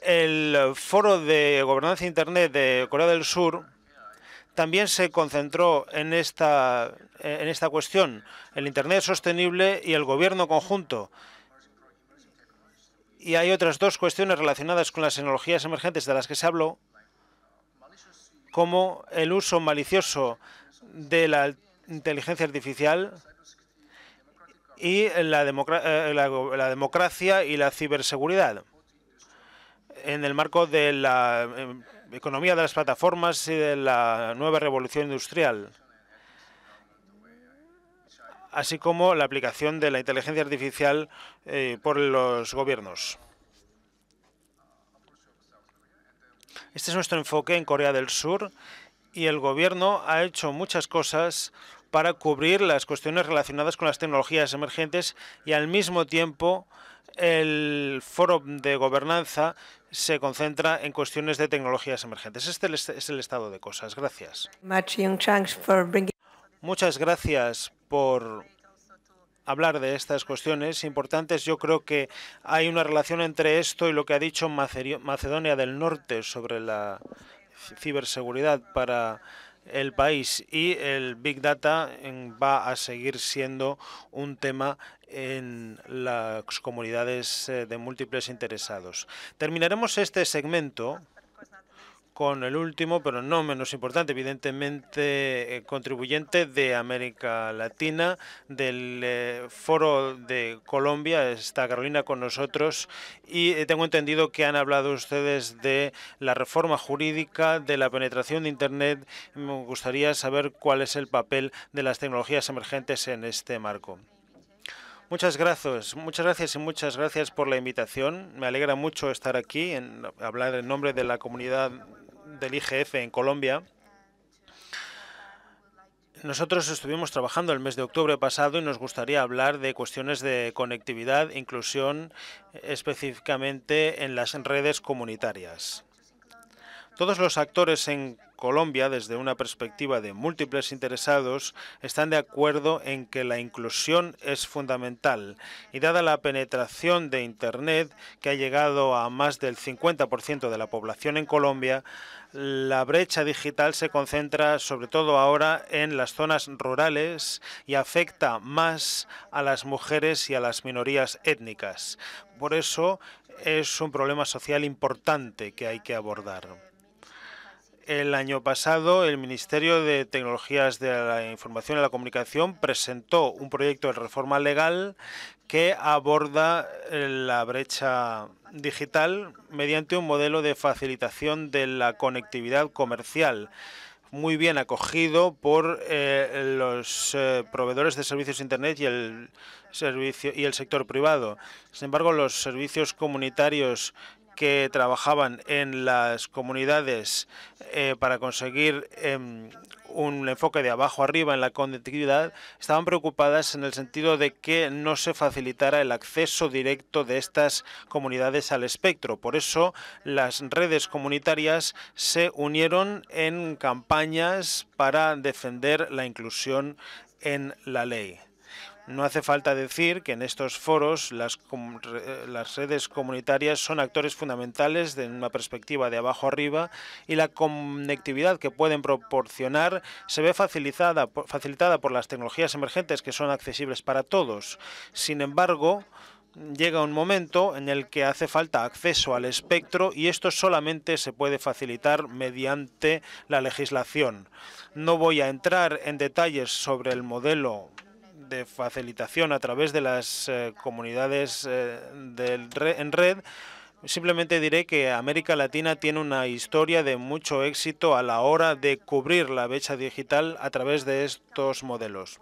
el foro de gobernanza de Internet de Corea del Sur también se concentró en esta, en esta cuestión, el Internet sostenible y el gobierno conjunto. Y hay otras dos cuestiones relacionadas con las tecnologías emergentes de las que se habló, como el uso malicioso de la inteligencia artificial y la eh, democracia y la ciberseguridad en el marco de la eh, economía de las plataformas y de la nueva revolución industrial, así como la aplicación de la inteligencia artificial eh, por los gobiernos. Este es nuestro enfoque en Corea del Sur y el gobierno ha hecho muchas cosas para cubrir las cuestiones relacionadas con las tecnologías emergentes y al mismo tiempo el foro de gobernanza se concentra en cuestiones de tecnologías emergentes. Este es el estado de cosas. Gracias. Muchas gracias por hablar de estas cuestiones importantes. Yo creo que hay una relación entre esto y lo que ha dicho Macedonia del Norte sobre la ciberseguridad para el país y el Big Data va a seguir siendo un tema en las comunidades eh, de múltiples interesados. Terminaremos este segmento con el último, pero no menos importante, evidentemente, eh, contribuyente de América Latina, del eh, Foro de Colombia. Está Carolina con nosotros y eh, tengo entendido que han hablado ustedes de la reforma jurídica, de la penetración de Internet. Me gustaría saber cuál es el papel de las tecnologías emergentes en este marco. Muchas gracias, muchas gracias y muchas gracias por la invitación. Me alegra mucho estar aquí, en hablar en nombre de la comunidad del IGF en Colombia. Nosotros estuvimos trabajando el mes de octubre pasado y nos gustaría hablar de cuestiones de conectividad, inclusión, específicamente en las redes comunitarias. Todos los actores en Colombia, desde una perspectiva de múltiples interesados, están de acuerdo en que la inclusión es fundamental y dada la penetración de Internet, que ha llegado a más del 50% de la población en Colombia, la brecha digital se concentra sobre todo ahora en las zonas rurales y afecta más a las mujeres y a las minorías étnicas. Por eso es un problema social importante que hay que abordar el año pasado el Ministerio de Tecnologías de la Información y la Comunicación presentó un proyecto de reforma legal que aborda eh, la brecha digital mediante un modelo de facilitación de la conectividad comercial muy bien acogido por eh, los eh, proveedores de servicios de Internet y el sector privado. Sin embargo, los servicios comunitarios que trabajaban en las comunidades eh, para conseguir em, un enfoque de abajo arriba en la conectividad estaban preocupadas en el sentido de que no se facilitara el acceso directo de estas comunidades al espectro. Por eso las redes comunitarias se unieron en campañas para defender la inclusión en la ley. No hace falta decir que en estos foros las, las, redes comunitarias son actores fundamentales de una perspectiva de abajo arriba y la conectividad que pueden proporcionar se ve facilitada, facilitada por las tecnologías emergentes que son accesibles para todos. Sin embargo, llega un momento en el que hace falta acceso al espectro y esto solamente se puede facilitar mediante la legislación. No voy a entrar en detalles sobre el modelo de facilitación a través de las eh, comunidades eh, del en red, Simplemente diré que América Latina tiene una historia de mucho éxito a la hora de cubrir la brecha digital a través de estos modelos.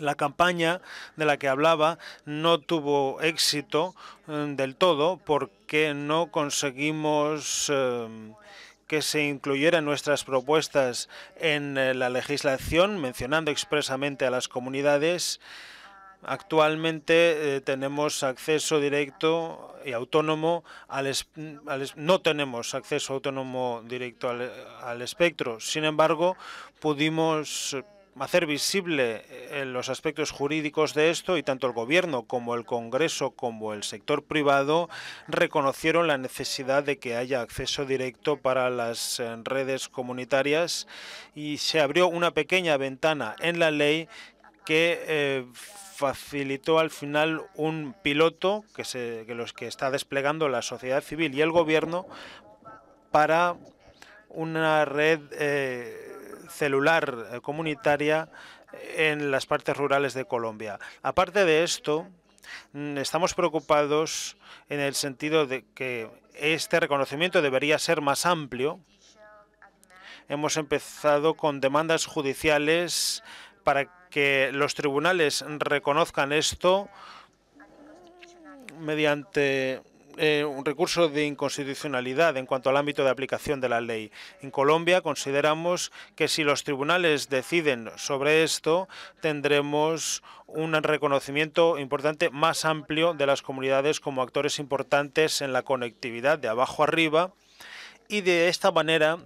La campaña de la que hablaba no tuvo éxito mm, del todo porque no conseguimos em, que se incluyeran nuestras propuestas en eh, la legislación, mencionando expresamente a las comunidades. Actualmente eh, tenemos acceso directo y autónomo al, no tenemos acceso autónomo directo al espectro. Sin embargo, pudimos hacer visible eh, los aspectos jurídicos de esto y tanto el Gobierno como el Congreso como el sector privado reconocieron la necesidad de que haya acceso directo para las eh, redes comunitarias y se abrió una pequeña ventana en la ley que eh, facilitó al final un piloto que, se, los que está desplegando la sociedad civil y el Gobierno para una red celular eh, comunitaria en las partes rurales de Colombia. Aparte de esto, mm, estamos preocupados en el sentido de que este reconocimiento debería ser más amplio. Hemos empezado con demandas judiciales para que los tribunales reconozcan esto mediante eh, un recurso de inconstitucionalidad en cuanto al ámbito de aplicación de la ley. En Colombia consideramos que si los tribunales deciden sobre esto, tendremos un reconocimiento importante más amplio de las comunidades como actores importantes en la conectividad de abajo arriba y de esta manera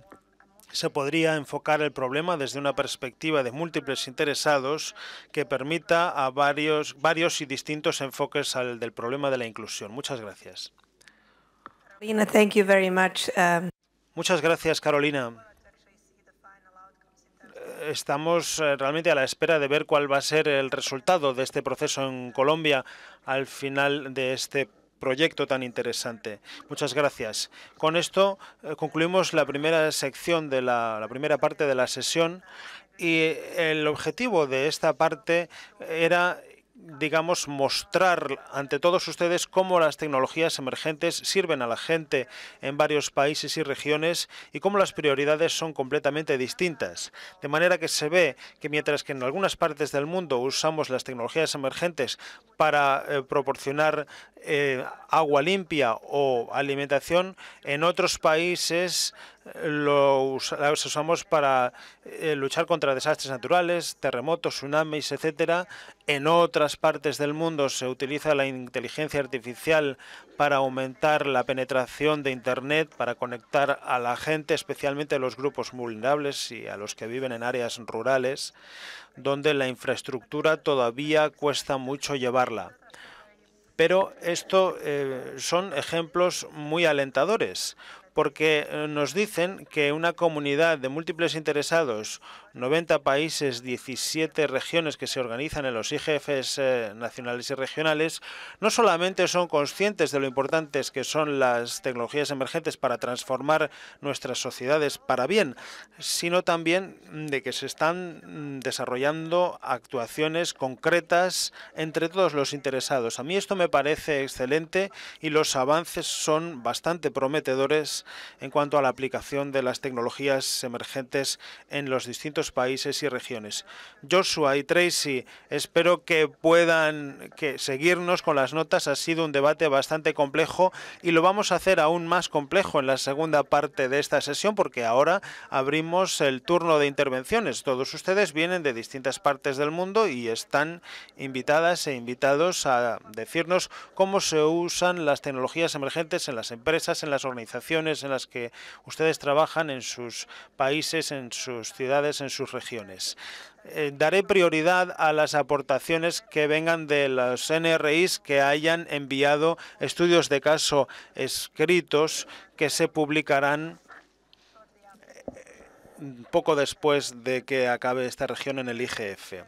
se podría enfocar el problema desde una perspectiva de múltiples interesados que permita a varios, varios y distintos enfoques al del problema de la inclusión. Muchas gracias. Um, Muchas gracias, Carolina. Eh, estamos eh, realmente a la espera de ver cuál va a ser el resultado de este proceso en Colombia al final de este proyecto tan interesante. Muchas gracias. Con esto eh, concluimos la primera sección de la, primera parte de la sesión y el objetivo de esta parte era digamos, mostrar ante todos ustedes cómo las tecnologías emergentes sirven a la gente en varios países y regiones y cómo las prioridades son completamente distintas. De manera que se ve que mientras que en algunas partes del mundo usamos las tecnologías emergentes para eh, proporcionar eh, agua limpia o alimentación, en otros países los usamos para eh, luchar contra desastres naturales, terremotos, tsunamis, etcétera. En otras partes del mundo se utiliza la inteligencia artificial para aumentar la penetración de Internet, para conectar a la gente, especialmente a los grupos vulnerables y a los que viven en áreas rurales, donde la infraestructura todavía cuesta mucho llevarla. Pero esto eh, son ejemplos muy alentadores, porque eh, nos dicen que una comunidad de múltiples interesados 90 países, 17 regiones que se organizan en los IGFs eh, nacionales y regionales, no solamente son conscientes de lo importantes que son las tecnologías emergentes para transformar nuestras sociedades para bien, sino también de que se están mm, desarrollando actuaciones concretas entre todos los interesados. A mí esto me parece excelente y los avances son bastante prometedores en cuanto a la aplicación de las tecnologías emergentes en los distintos países y regiones. Joshua y Tracy, espero que puedan que seguirnos con las notas. Ha sido un debate bastante complejo y lo vamos a hacer aún más complejo en la segunda parte de esta sesión porque ahora abrimos el turno de intervenciones. Todos ustedes vienen de distintas partes del mundo y están invitadas e invitados a decirnos cómo se usan las tecnologías emergentes en las empresas, en las organizaciones en las que ustedes trabajan, en sus países, en sus ciudades, en sus regiones. Eh, daré prioridad a las aportaciones que vengan de los NRIs que hayan enviado estudios de caso escritos que se publicarán eh, poco después de que acabe esta región en el IGF.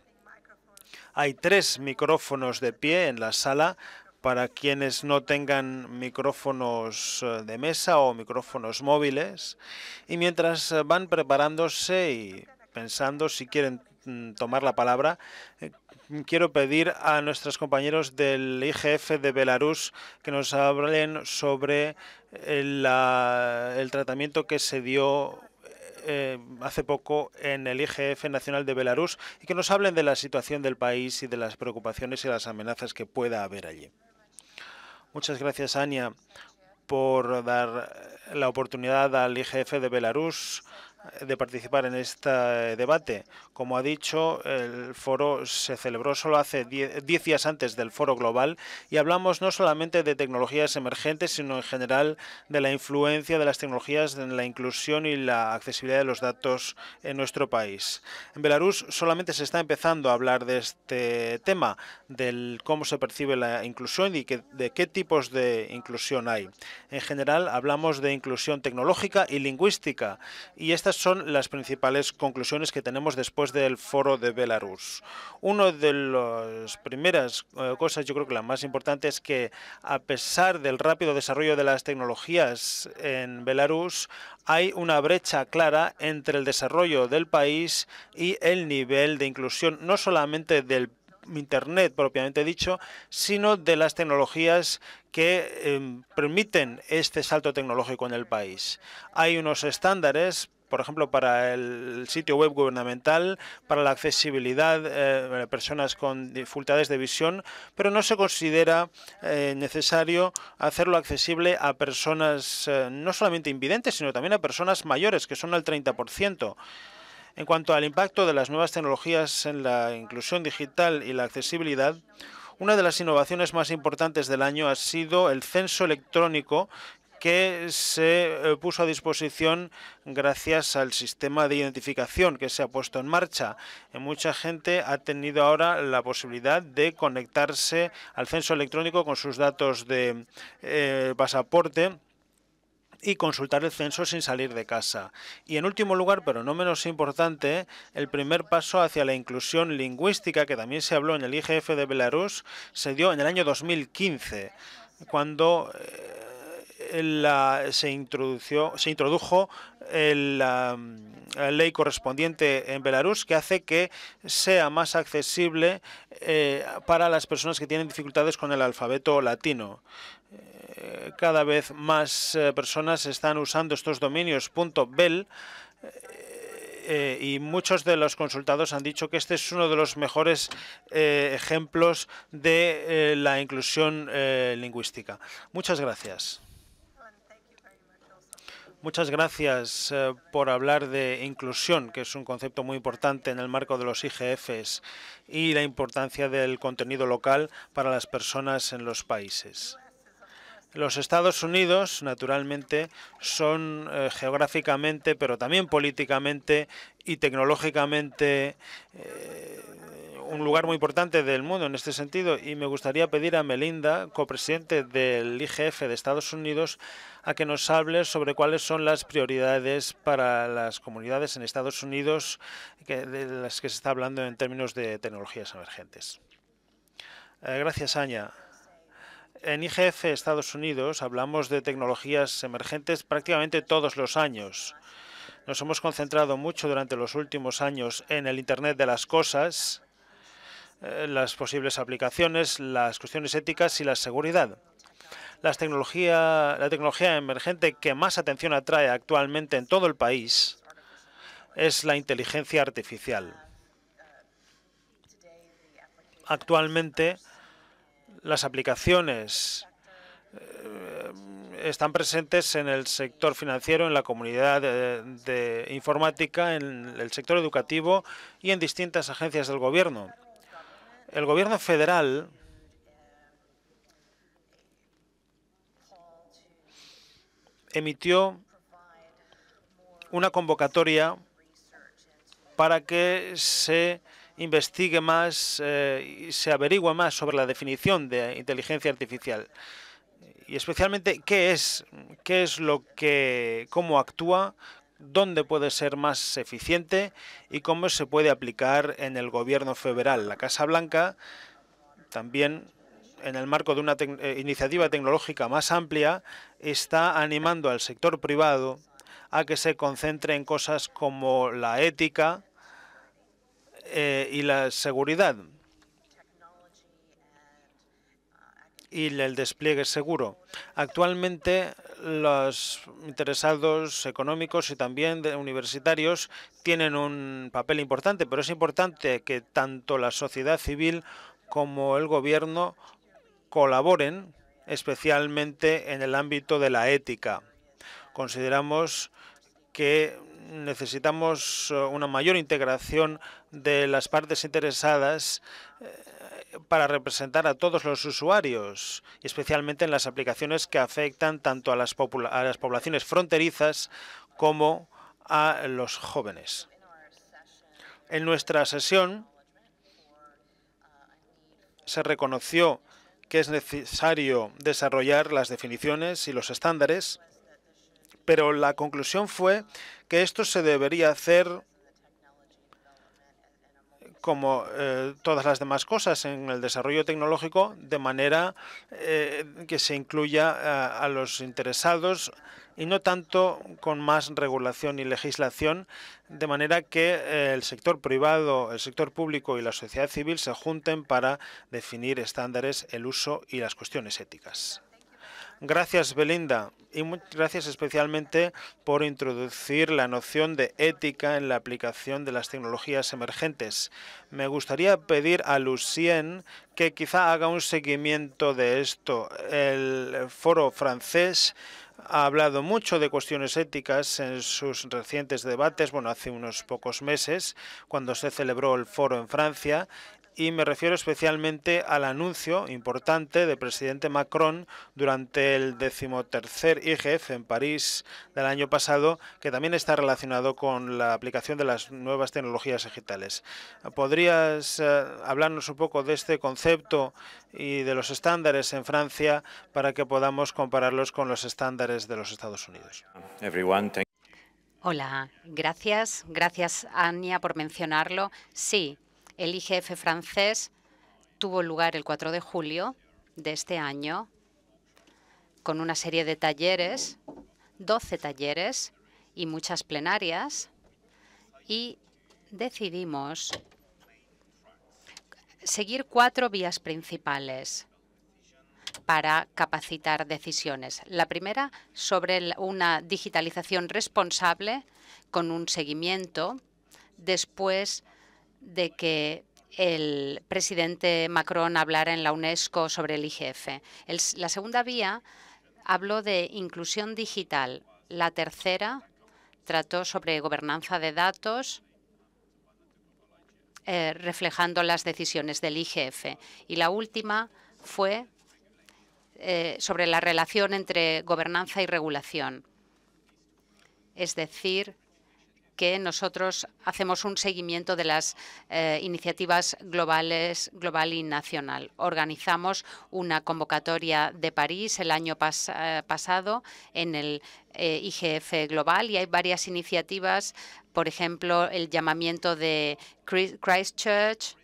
Hay tres micrófonos de pie en la sala para quienes no tengan micrófonos eh, de mesa o micrófonos móviles. Y mientras van preparándose y pensando si quieren mm, tomar la palabra. Eh, quiero pedir a nuestros compañeros del IGF de Belarus que nos hablen sobre eh, el, tratamiento que se dio eh, hace poco en el IGF Nacional de Belarus y que nos hablen de la situación del país y de las preocupaciones y las amenazas que pueda haber allí. Muchas gracias, Ania, por dar la oportunidad al IGF de Belarus de participar en este debate. Como ha dicho, el foro se celebró solo hace 10 días antes del foro global y hablamos no solamente de tecnologías emergentes, sino en general de la influencia de las tecnologías en la inclusión y la accesibilidad de los datos en nuestro país. En Belarus solamente se está empezando a hablar de este tema, del cómo se percibe la inclusión y de qué tipos de inclusión hay. En general, hablamos de inclusión tecnológica y lingüística y estas son las principales conclusiones que tenemos después del foro de Belarus. Una de las primeras eh, cosas, yo creo que la más importante, es que a pesar del rápido desarrollo de las tecnologías en Belarus, hay una brecha clara entre el desarrollo del país y el nivel de inclusión, no solamente del Internet propiamente dicho, sino de las tecnologías que em, permiten este salto tecnológico en el país. Hay unos estándares por ejemplo, para el sitio web gubernamental, para la accesibilidad eh, de personas con dificultades de visión, pero no se considera eh, necesario hacerlo accesible a personas eh, no solamente invidentes, sino también a personas mayores, que son el 30%. En cuanto al impacto de las nuevas tecnologías en la inclusión digital y la accesibilidad, una de las innovaciones más importantes del año ha sido el censo electrónico que se eh, puso a disposición gracias al sistema de identificación que se ha puesto en marcha. Eh, mucha gente ha tenido ahora la posibilidad de conectarse al censo electrónico con sus datos de eh, pasaporte y consultar el censo sin salir de casa. Y en último lugar, pero no menos importante, el primer paso hacia la inclusión lingüística, que también se habló en el IGF de Belarus, se dio en el año 2015, cuando se, introdujo, la, ley correspondiente en Belarus que hace que sea más accesible eh, para las personas que tienen dificultades con el alfabeto latino. Eh, cada vez más eh, personas están usando estos dominios .bel y muchos de los consultados han dicho que este es uno de los mejores ejemplos de la inclusión lingüística. Muchas gracias. Muchas gracias eh, por hablar de inclusión, que es un concepto muy importante en el marco de los IGFs y la importancia del contenido local para las personas en los países. Los Estados Unidos, naturalmente, son eh, geográficamente, pero también políticamente y tecnológicamente eh, un lugar muy importante del mundo en este sentido y me gustaría pedir a Melinda, copresidente del IGF de Estados Unidos, a que nos hable sobre cuáles son las prioridades para las comunidades en Estados Unidos de las que se está hablando en términos de tecnologías emergentes. Eh, gracias, Aña. En IGF Estados Unidos hablamos de tecnologías emergentes prácticamente todos los años. Nos hemos concentrado mucho durante los últimos años en el Internet de las Cosas, eh, las posibles aplicaciones, las cuestiones éticas y la seguridad. la tecnología emergente que más atención atrae actualmente en todo el país es la inteligencia artificial. Actualmente, las aplicaciones eh, están presentes en el sector financiero, en la comunidad eh, de informática, en el sector educativo y en distintas agencias del gobierno. El gobierno federal emitió una convocatoria para que se investigue más eh, y se averigüe más sobre la definición de inteligencia artificial y especialmente qué es, qué es lo que, cómo actúa, dónde puede ser más eficiente y cómo se puede aplicar en el gobierno federal. La Casa Blanca también en el marco de una eh, iniciativa tecnológica más amplia, está animando al sector privado a que se concentre en cosas como la ética eh, y la seguridad y el despliegue seguro. Actualmente los interesados económicos y también universitarios tienen un papel importante, pero es importante que tanto la sociedad civil como el gobierno colaboren, especialmente en el ámbito de la ética. Consideramos que necesitamos eh, una mayor integración de las partes interesadas eh, para representar a todos los usuarios, especialmente en las aplicaciones que afectan tanto a las, poblaciones fronterizas como a los jóvenes. En nuestra sesión se reconoció que es necesario desarrollar las definiciones y los estándares, pero la conclusión fue que esto se debería hacer como eh, todas las demás cosas en el desarrollo tecnológico, de manera eh, que se incluya eh, a los interesados y no tanto con más regulación y legislación, de manera que el sector privado, el sector público y la sociedad civil se junten para definir estándares, el uso y las cuestiones éticas. Gracias, Belinda, y muchas gracias especialmente por introducir la noción de ética en la aplicación de las tecnologías emergentes. Me gustaría pedir a Lucien que quizá haga un seguimiento de esto. El foro francés ha hablado mucho de cuestiones éticas en sus recientes debates, bueno, hace unos pocos meses, cuando se celebró el foro en Francia, y me refiero especialmente al anuncio importante del presidente Macron durante el decimotercer IGF en París del año pasado, que también está relacionado con la aplicación de las nuevas tecnologías digitales. ¿Podrías eh, hablarnos un poco de este concepto y de los estándares en Francia para que podamos compararlos con los estándares de los Estados Unidos? Hola, gracias. Gracias, Ania, por mencionarlo. Sí, el IGF francés tuvo lugar el 4 de julio de este año con una serie de talleres, 12 talleres y muchas plenarias, y decidimos seguir cuatro vías principales para capacitar decisiones. La primera, sobre una digitalización responsable con un seguimiento. Después, de que el presidente Macron hablara en la UNESCO sobre el IGF. la segunda vía habló de inclusión digital. La tercera trató sobre gobernanza de datos, eh, reflejando las decisiones del IGF. Y la última fue eh, sobre la relación entre gobernanza y regulación, es decir, que nosotros hacemos un seguimiento de las eh, iniciativas globales, global y nacional. Organizamos una convocatoria de París el año eh, pasado en el eh, IGF Global y hay varias iniciativas, por ejemplo, el llamamiento de Christchurch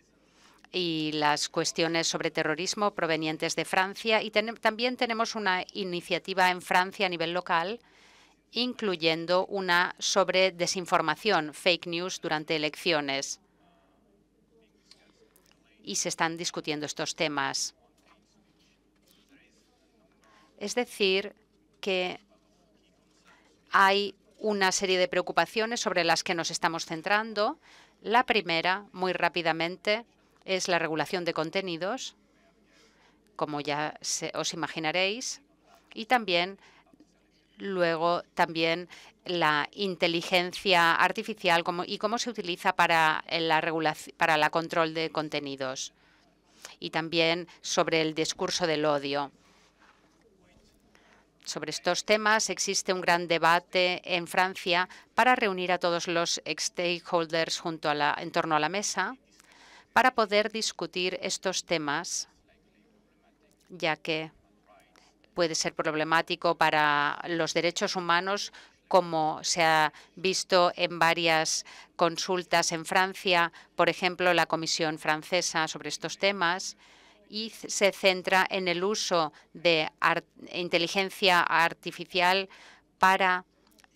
y las cuestiones sobre terrorismo provenientes de Francia. Y también tenemos una iniciativa en Francia a nivel local incluyendo una sobre desinformación, fake news durante elecciones. Y se están discutiendo estos temas. Es decir, que hay una serie de preocupaciones sobre las que nos estamos centrando. La primera, muy rápidamente, es la regulación de contenidos, como ya os imaginaréis, y también luego también la inteligencia artificial y cómo se utiliza para la para la control de contenidos y también sobre el discurso del odio. Sobre estos temas existe un gran debate en Francia para reunir a todos los stakeholders junto en torno a la mesa para poder discutir estos temas, ya que puede ser problemático para los derechos humanos, como se ha visto en varias consultas en Francia, por ejemplo, la Comisión Francesa sobre estos temas, y se centra en el uso de inteligencia artificial para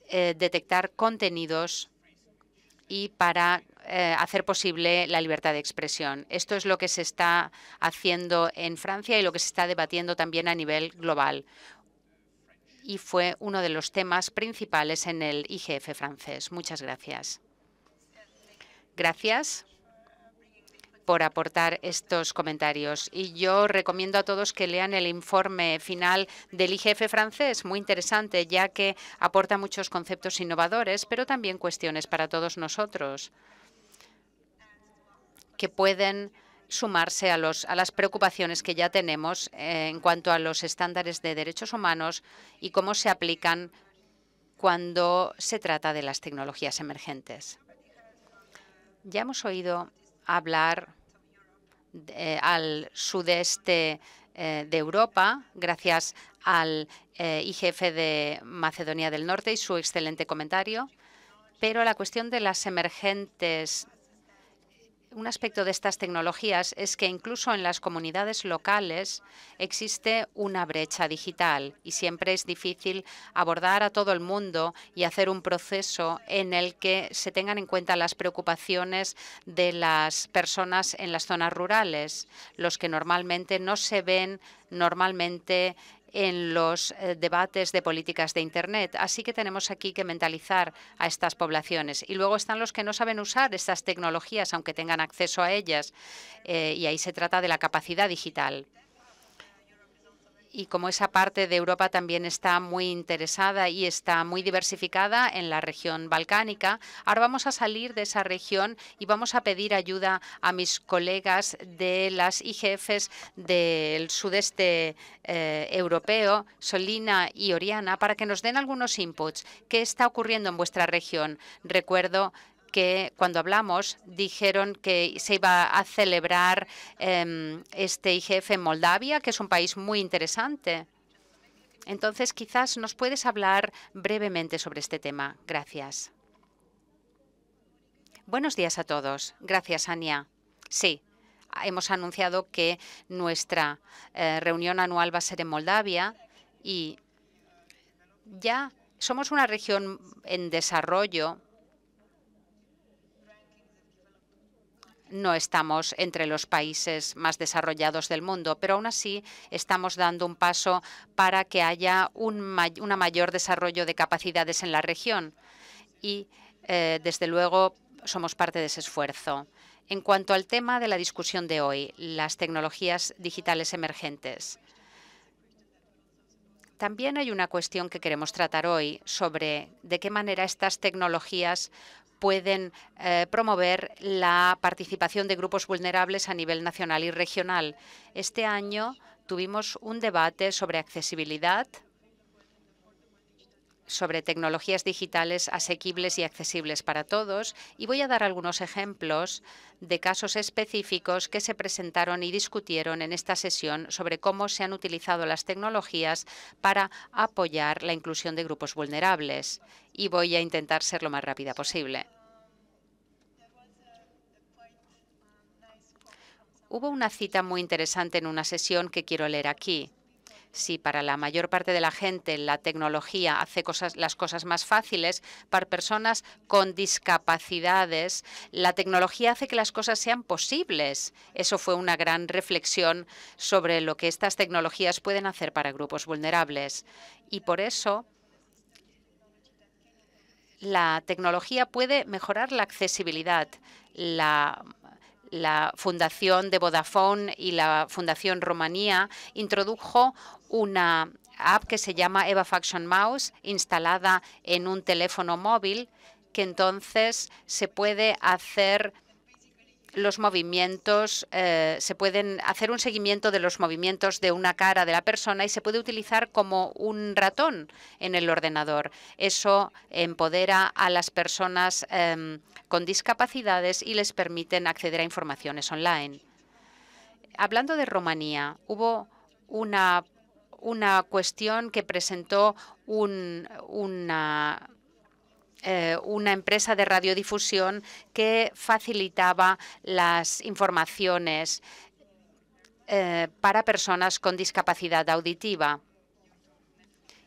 eh, detectar contenidos y para eh, hacer posible la libertad de expresión. Esto es lo que se está haciendo en Francia y lo que se está debatiendo también a nivel global. Y fue uno de los temas principales en el IGF francés. Muchas gracias. Gracias por aportar estos comentarios. Y yo recomiendo a todos que lean el informe final del IGF francés, muy interesante, ya que aporta muchos conceptos innovadores, pero también cuestiones para todos nosotros que pueden sumarse a, los, a las preocupaciones que ya tenemos eh, en cuanto a los estándares de derechos humanos y cómo se aplican cuando se trata de las tecnologías emergentes. Ya hemos oído hablar eh, al sudeste eh, de Europa, gracias al eh, IGF de Macedonia del Norte y su excelente comentario. Pero la cuestión de las emergentes un aspecto de estas tecnologías es que incluso en las comunidades locales existe una brecha digital y siempre es difícil abordar a todo el mundo y hacer un proceso en el que se tengan en cuenta las preocupaciones de las personas en las zonas rurales, los que normalmente no se ven normalmente en los eh, debates de políticas de Internet. Así que tenemos aquí que mentalizar a estas poblaciones. Y luego están los que no saben usar estas tecnologías, aunque tengan acceso a ellas. Eh, y ahí se trata de la capacidad digital y como esa parte de Europa también está muy interesada y está muy diversificada en la región balcánica, ahora vamos a salir de esa región y vamos a pedir ayuda a mis colegas de las IGFs del sudeste eh, europeo, Solina y Oriana, para que nos den algunos inputs. ¿Qué está ocurriendo en vuestra región? Recuerdo que cuando hablamos dijeron que se iba a celebrar em, este IGF en Moldavia, que es un país muy interesante. Entonces, quizás nos puedes hablar brevemente sobre este tema. Gracias. Buenos días a todos. Gracias, Ania. Sí, hemos anunciado que nuestra eh, reunión anual va a ser en Moldavia y ya somos una región en desarrollo no estamos entre los países más desarrollados del mundo, pero aún así estamos dando un paso para que haya un una mayor desarrollo de capacidades en la región y, eh, desde luego, somos parte de ese esfuerzo. En cuanto al tema de la discusión de hoy, las tecnologías digitales emergentes. También hay una cuestión que queremos tratar hoy sobre de qué manera estas tecnologías pueden eh, promover la participación de grupos vulnerables a nivel nacional y regional. Este año tuvimos un debate sobre accesibilidad, sobre tecnologías digitales asequibles y accesibles para todos y voy a dar algunos ejemplos de casos específicos que se presentaron y discutieron en esta sesión sobre cómo se han utilizado las tecnologías para apoyar la inclusión de grupos vulnerables y voy a intentar ser lo más rápida posible. Hubo una cita muy interesante en una sesión que quiero leer aquí. Si para la mayor parte de la gente la tecnología hace las cosas más fáciles, para personas con discapacidades, la tecnología hace que las cosas sean posibles. Eso fue una gran reflexión sobre lo que estas tecnologías pueden hacer para grupos vulnerables. Y por eso la tecnología puede mejorar la accesibilidad, la la Fundación de Vodafone y la Fundación Romanía introdujo una app que se llama Eva Faction Mouse instalada en un teléfono móvil que entonces se puede hacer los movimientos, eh, se pueden hacer un seguimiento de los movimientos de una cara de la persona y se puede utilizar como un ratón en el ordenador. Eso empodera a las personas em, con discapacidades y les permiten acceder a informaciones online. Hablando de Rumanía, hubo una, una cuestión que presentó una eh, una empresa de radiodifusión que facilitaba las informaciones eh, para personas con discapacidad auditiva.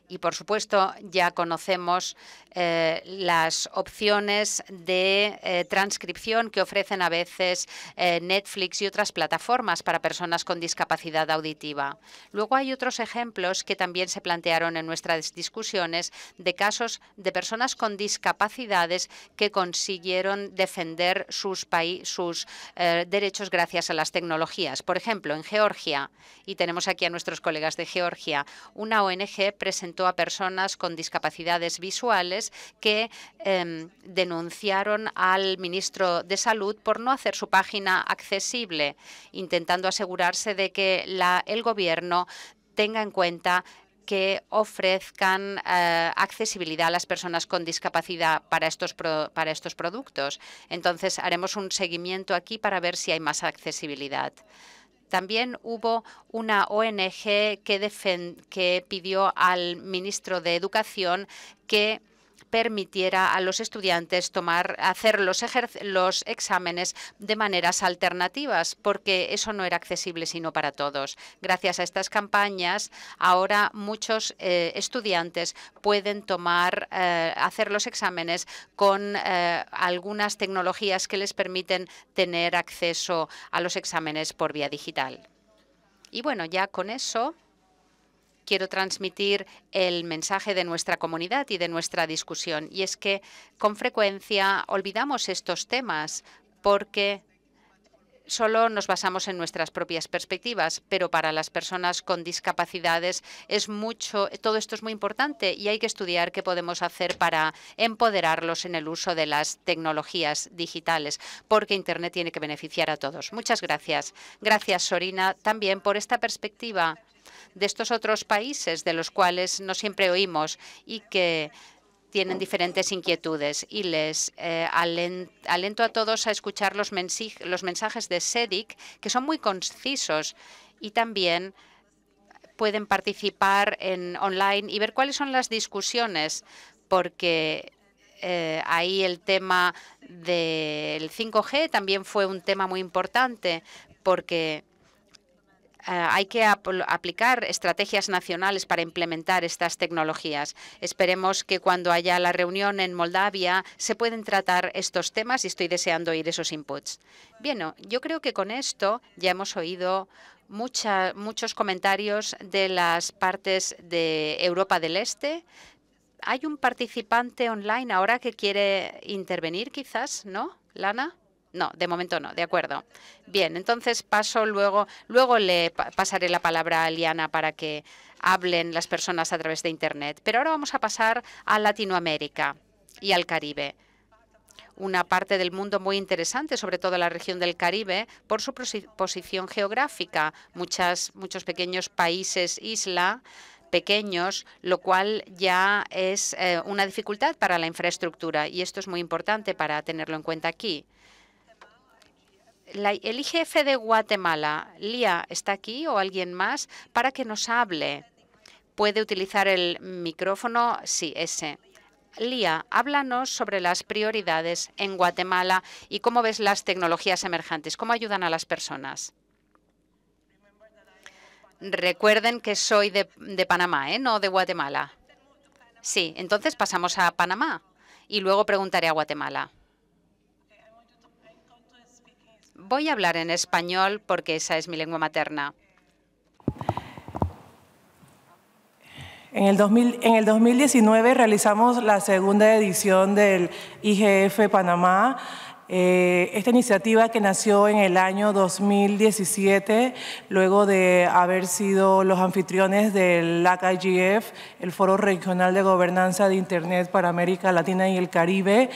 Y, por supuesto, ya conocemos eh, las opciones de eh, transcripción que ofrecen a veces eh, Netflix y otras plataformas para personas con discapacidad auditiva. Luego hay otros ejemplos que también se plantearon en nuestras discusiones de casos de personas con discapacidades que consiguieron defender sus, sus derechos gracias a las tecnologías. Por ejemplo, en Georgia, y tenemos aquí a nuestros colegas de Georgia, una ONG presentó a personas con discapacidades visuales que em, denunciaron al ministro de Salud por no hacer su página accesible, intentando asegurarse de que el gobierno tenga en cuenta que ofrezcan eh, accesibilidad a las personas con discapacidad para estos, para estos productos. Entonces, haremos un seguimiento aquí para ver si hay más accesibilidad. También hubo una ONG que, que pidió al ministro de Educación que permitiera a los estudiantes hacer los, exámenes de maneras alternativas, porque eso no era accesible sino para todos. Gracias a estas campañas, ahora muchos eh, estudiantes pueden tomar, eh, hacer los exámenes con eh, algunas tecnologías que les permiten tener acceso a los exámenes por vía digital. Y bueno, ya con eso quiero transmitir el mensaje de nuestra comunidad y de nuestra discusión. Y es que con frecuencia olvidamos estos temas porque solo nos basamos en nuestras propias perspectivas, pero para las personas con discapacidades es mucho, todo esto es muy importante y hay que estudiar qué podemos hacer para empoderarlos en el uso de las tecnologías digitales, porque Internet tiene que beneficiar a todos. Muchas gracias. Gracias, Sorina, también por esta perspectiva de estos otros países de los cuales no siempre oímos y que tienen diferentes inquietudes y les eh, alento a todos a escuchar los, los mensajes de SEDIC, que son muy concisos y también pueden participar en online y ver cuáles son las discusiones, porque eh, ahí el tema del 5G también fue un tema muy importante, porque eh, hay que aplicar estrategias nacionales para implementar estas tecnologías. Esperemos que cuando haya la reunión en Moldavia se pueden tratar estos temas y estoy deseando oír esos inputs. Bien, yo creo que con esto ya hemos oído muchos comentarios de las partes de Europa del Este. Hay un participante online ahora que quiere intervenir, quizás, ¿no, Lana? No, de momento no, de acuerdo. Bien, entonces paso luego, luego le pasaré la palabra a Liana para que hablen las personas a través de Internet. Pero ahora vamos a pasar a Latinoamérica y al Caribe una parte del mundo muy interesante, sobre todo la región del Caribe, por su posición geográfica. Muchas, muchos pequeños países isla pequeños, lo cual ya es eh, una dificultad para la infraestructura y esto es muy importante para tenerlo en cuenta aquí el IGF de Guatemala, Lía, ¿está aquí o alguien más para que nos hable? ¿Puede utilizar el micrófono? Sí, ese. Lía, háblanos sobre las prioridades en Guatemala y cómo ves las tecnologías emergentes, cómo ayudan a las personas. Recuerden que soy de, Panamá, ¿eh? no de Guatemala. Sí, entonces pasamos a Panamá y luego preguntaré a Guatemala. Voy a hablar en español porque esa es mi lengua materna. En el, 2019 realizamos la segunda edición del IGF Panamá eh, esta iniciativa que nació en el año 2017, luego de haber sido los anfitriones del ACIGF, el Foro Regional de Gobernanza de Internet para América Latina y el Caribe,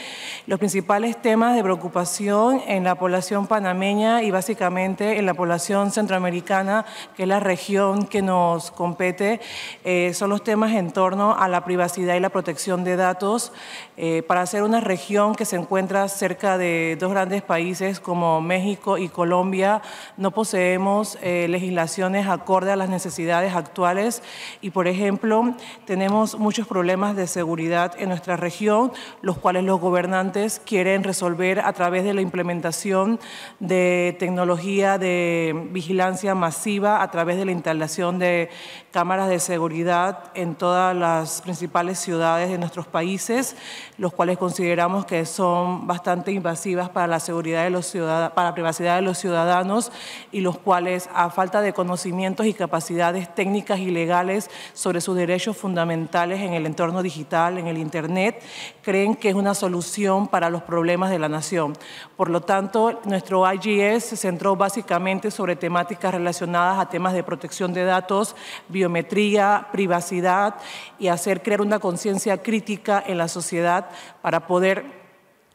los principales temas de preocupación en la población panameña y básicamente en la población centroamericana, que es la región que nos compete, eh, son los temas en torno a la privacidad y la protección de datos eh, para ser una región que se encuentra cerca de dos grandes países como México y Colombia no poseemos eh, legislaciones acorde a las necesidades actuales y, por ejemplo, tenemos muchos problemas de seguridad en nuestra región, los cuales los gobernantes quieren resolver a través de la implementación de tecnología de vigilancia masiva, a través de la instalación de cámaras de seguridad en todas las principales ciudades de nuestros países, los cuales consideramos que son bastante invasivas para la seguridad de los ciudadanos, para la privacidad de los ciudadanos y los cuales a falta de conocimientos y capacidades técnicas y legales sobre sus derechos fundamentales en el entorno digital, en el Internet, creen que es una solución para los problemas de la nación. Por lo tanto, nuestro IGS se centró básicamente sobre temáticas relacionadas a temas de protección de datos, biometría, privacidad y hacer crear una conciencia crítica en la sociedad para poder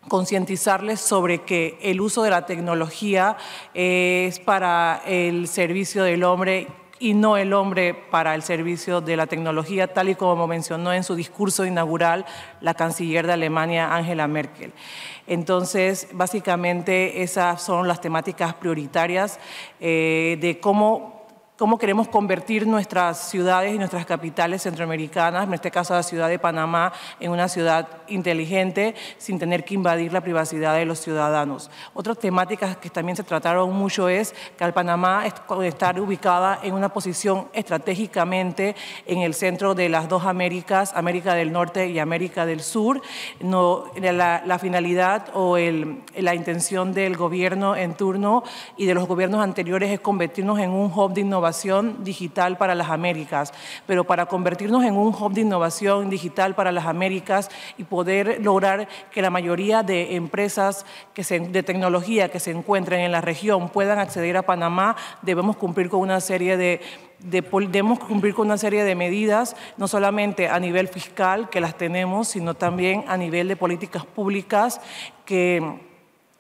concientizarles sobre que el uso de la tecnología es para el servicio del hombre y no el hombre para el servicio de la tecnología, tal y como mencionó en su discurso inaugural la canciller de Alemania, Angela Merkel. Entonces, básicamente esas son las temáticas prioritarias eh, de cómo cómo queremos convertir nuestras ciudades y nuestras capitales centroamericanas, en este caso la ciudad de Panamá, en una ciudad inteligente sin tener que invadir la privacidad de los ciudadanos. Otras temáticas que también se trataron mucho es que al Panamá estar ubicada en una posición estratégicamente en el centro de las dos Américas, América del Norte y América del Sur. No, la, finalidad o la intención del gobierno en turno y de los gobiernos anteriores es convertirnos en un hub de innovación digital para las Américas, pero para convertirnos en un hub de innovación digital para las Américas y poder lograr que la mayoría de empresas que se, de tecnología que se encuentren en la región puedan acceder a Panamá, debemos cumplir con una serie de de, debemos cumplir con una serie de medidas, no solamente a nivel fiscal, que las tenemos, sino también a nivel de políticas públicas que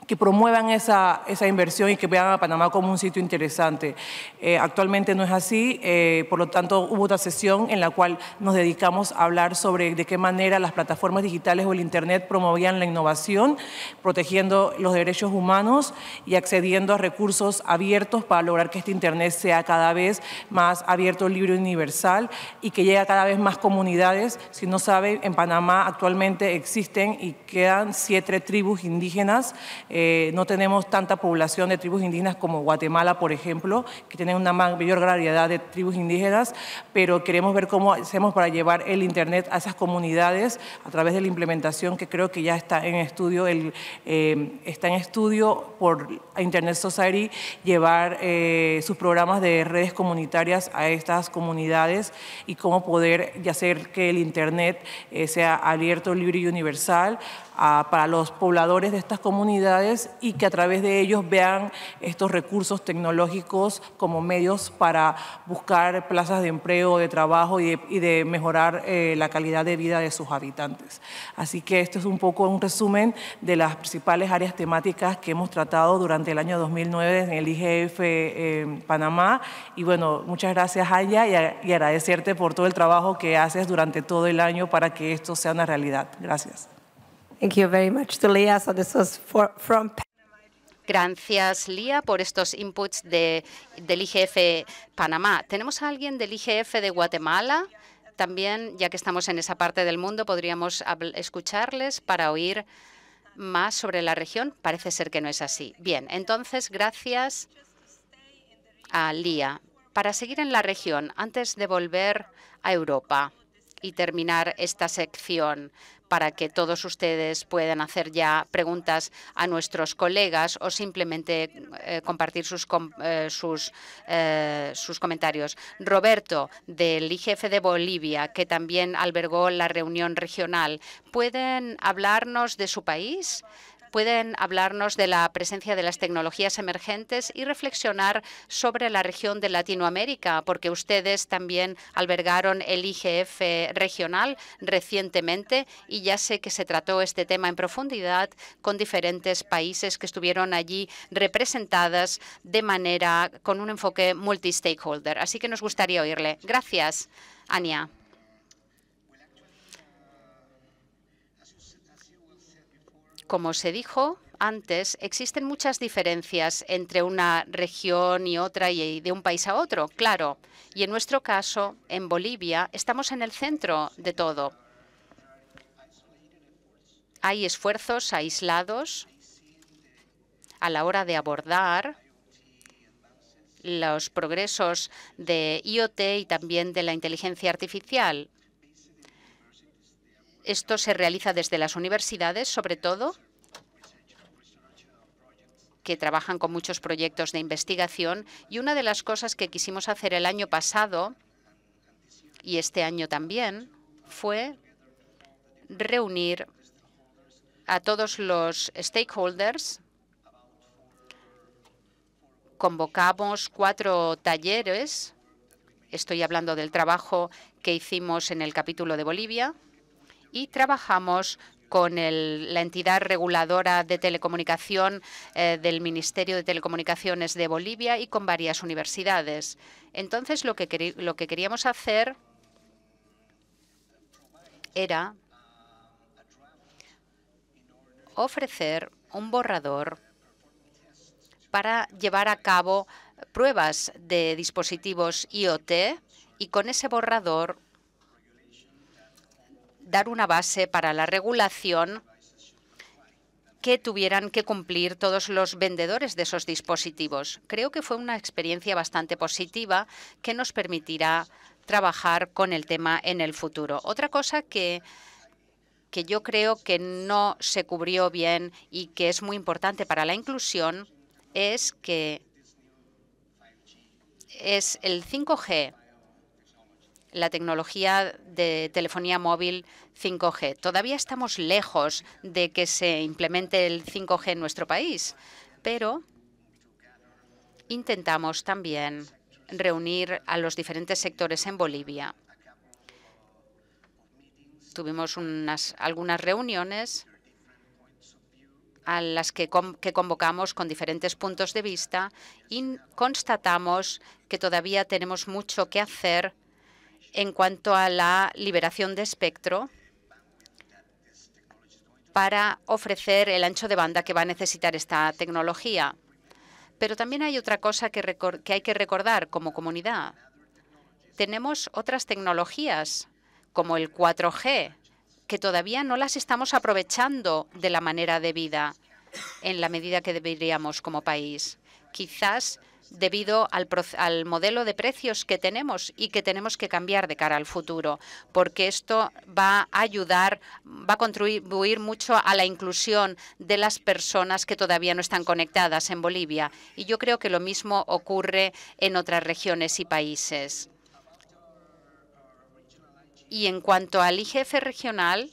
que promuevan esa, esa, inversión y que vean a Panamá como un sitio interesante. Eh, actualmente no es así, eh, por lo tanto hubo otra sesión en la cual nos dedicamos a hablar sobre de qué manera las plataformas digitales o el Internet promovían la innovación, protegiendo los derechos humanos y accediendo a recursos abiertos para lograr que este Internet sea cada vez más abierto, libre y universal y que llegue a cada vez más comunidades. Si no saben, en Panamá actualmente existen y quedan siete tribus indígenas. Eh, eh, no tenemos tanta población de tribus indígenas como Guatemala, por ejemplo, que tiene una mayor variedad de tribus indígenas, pero queremos ver cómo hacemos para llevar el Internet a esas comunidades a través de la implementación que creo que ya está en estudio, eh, está en estudio por Internet Society, llevar eh, sus programas de redes comunitarias a estas comunidades y cómo poder hacer que el Internet sea abierto, libre y universal para los pobladores de estas comunidades y que a través de ellos vean estos recursos tecnológicos como medios para buscar plazas de empleo, de trabajo y de, mejorar eh, la calidad de vida de sus habitantes. Así que esto es un poco un resumen de las principales áreas temáticas que hemos tratado durante el año 2009 en el IGF eh, Panamá. Y bueno, muchas gracias Aya y, y agradecerte por todo el trabajo que haces durante todo el año para que esto sea una realidad. Gracias. Gracias, Lía, por estos inputs del IGF Panamá. ¿Tenemos a alguien del IGF de Guatemala? También, ya que estamos en esa parte del mundo, podríamos escucharles para oír más sobre la región. Parece ser que no es así. Bien, entonces, gracias a Lía. Para seguir en la región, antes de volver a Europa y terminar esta sección, para que todos ustedes puedan hacer ya preguntas a nuestros colegas o simplemente eh, compartir sus, eh, sus, eh, sus comentarios. Roberto, del IGF de Bolivia, que también albergó la reunión regional, ¿pueden hablarnos de su país? pueden hablarnos de la presencia de las tecnologías emergentes y reflexionar sobre la región de Latinoamérica, porque ustedes también albergaron el IGF regional recientemente y ya sé que se trató este tema en profundidad con diferentes países que estuvieron allí representadas de manera con un enfoque multi-stakeholder. Así que nos gustaría oírle. Gracias, Ania. Como se dijo antes, existen muchas diferencias entre una región y otra y de un país a otro, claro. Y en nuestro caso, en Bolivia, estamos en el centro de todo. Hay esfuerzos aislados a la hora de abordar los progresos de IoT y también de la inteligencia artificial. Esto se realiza desde las universidades, sobre todo, que trabajan con muchos proyectos de investigación. Y una de las cosas que quisimos hacer el año pasado y este año también fue reunir a todos los stakeholders. Convocamos cuatro talleres. Estoy hablando del trabajo que hicimos en el capítulo de Bolivia y trabajamos con la entidad reguladora de telecomunicación eh, del Ministerio de Telecomunicaciones de Bolivia y con varias universidades. Entonces, lo que queríamos hacer era ofrecer un borrador para llevar a cabo pruebas de dispositivos IoT y con ese borrador dar una base para la regulación que tuvieran que cumplir todos los vendedores de esos dispositivos. Creo que fue una experiencia bastante positiva que nos permitirá trabajar con el tema en el futuro. Otra cosa que que yo creo que no se cubrió bien y que es muy importante para la inclusión es que es el 5G la tecnología de telefonía móvil 5G. Todavía estamos lejos de que se implemente el 5G en nuestro país, pero intentamos también reunir a los diferentes sectores en Bolivia. Tuvimos algunas reuniones a las que, convocamos con diferentes puntos de vista y constatamos que todavía tenemos mucho que hacer en cuanto a la liberación de espectro para ofrecer el ancho de banda que va a necesitar esta tecnología. Pero también hay otra cosa que, hay que recordar como comunidad. Tenemos otras tecnologías, como el 4G, que todavía no las estamos aprovechando de la manera debida en la medida que deberíamos como país. Quizás debido al, modelo de precios que tenemos y que tenemos que cambiar de cara al futuro, porque esto va a ayudar, va a contribuir mucho a la inclusión de las personas que todavía no están conectadas en Bolivia. Y yo creo que lo mismo ocurre en otras regiones y países. Y en cuanto al IGF regional,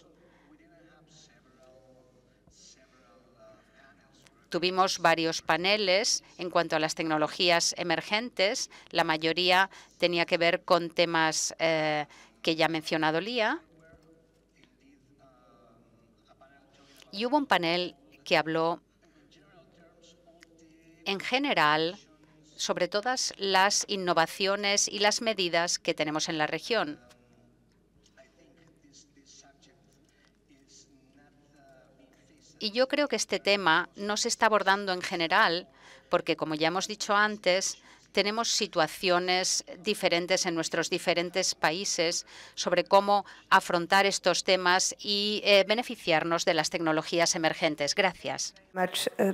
Tuvimos varios paneles en cuanto a las tecnologías emergentes. La mayoría tenía que ver con temas eh, que ya ha mencionado Lía. Y hubo un panel que habló en general sobre todas las innovaciones y las medidas que tenemos en la región. Y yo creo que este tema no se está abordando en general, porque como ya hemos dicho antes, tenemos situaciones diferentes en nuestros diferentes países sobre cómo afrontar estos temas y eh, beneficiarnos de las tecnologías emergentes. Gracias. Eh,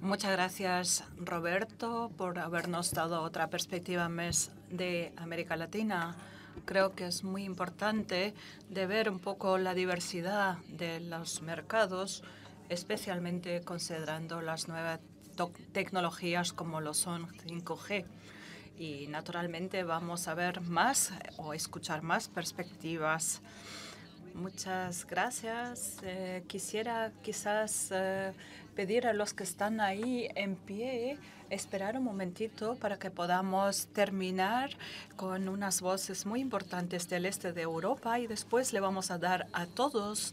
Muchas gracias, Roberto, por habernos dado otra perspectiva más de América Latina. Creo que es muy importante de ver un poco la diversidad de los mercados, especialmente considerando las nuevas tecnologías como lo son 5G. Y naturalmente vamos a ver más o escuchar más perspectivas. Muchas gracias. Eh, quisiera quizás eh, pedir a los que están ahí en pie esperar un momentito para que podamos terminar con unas voces muy importantes del este de Europa y después le vamos a dar a todos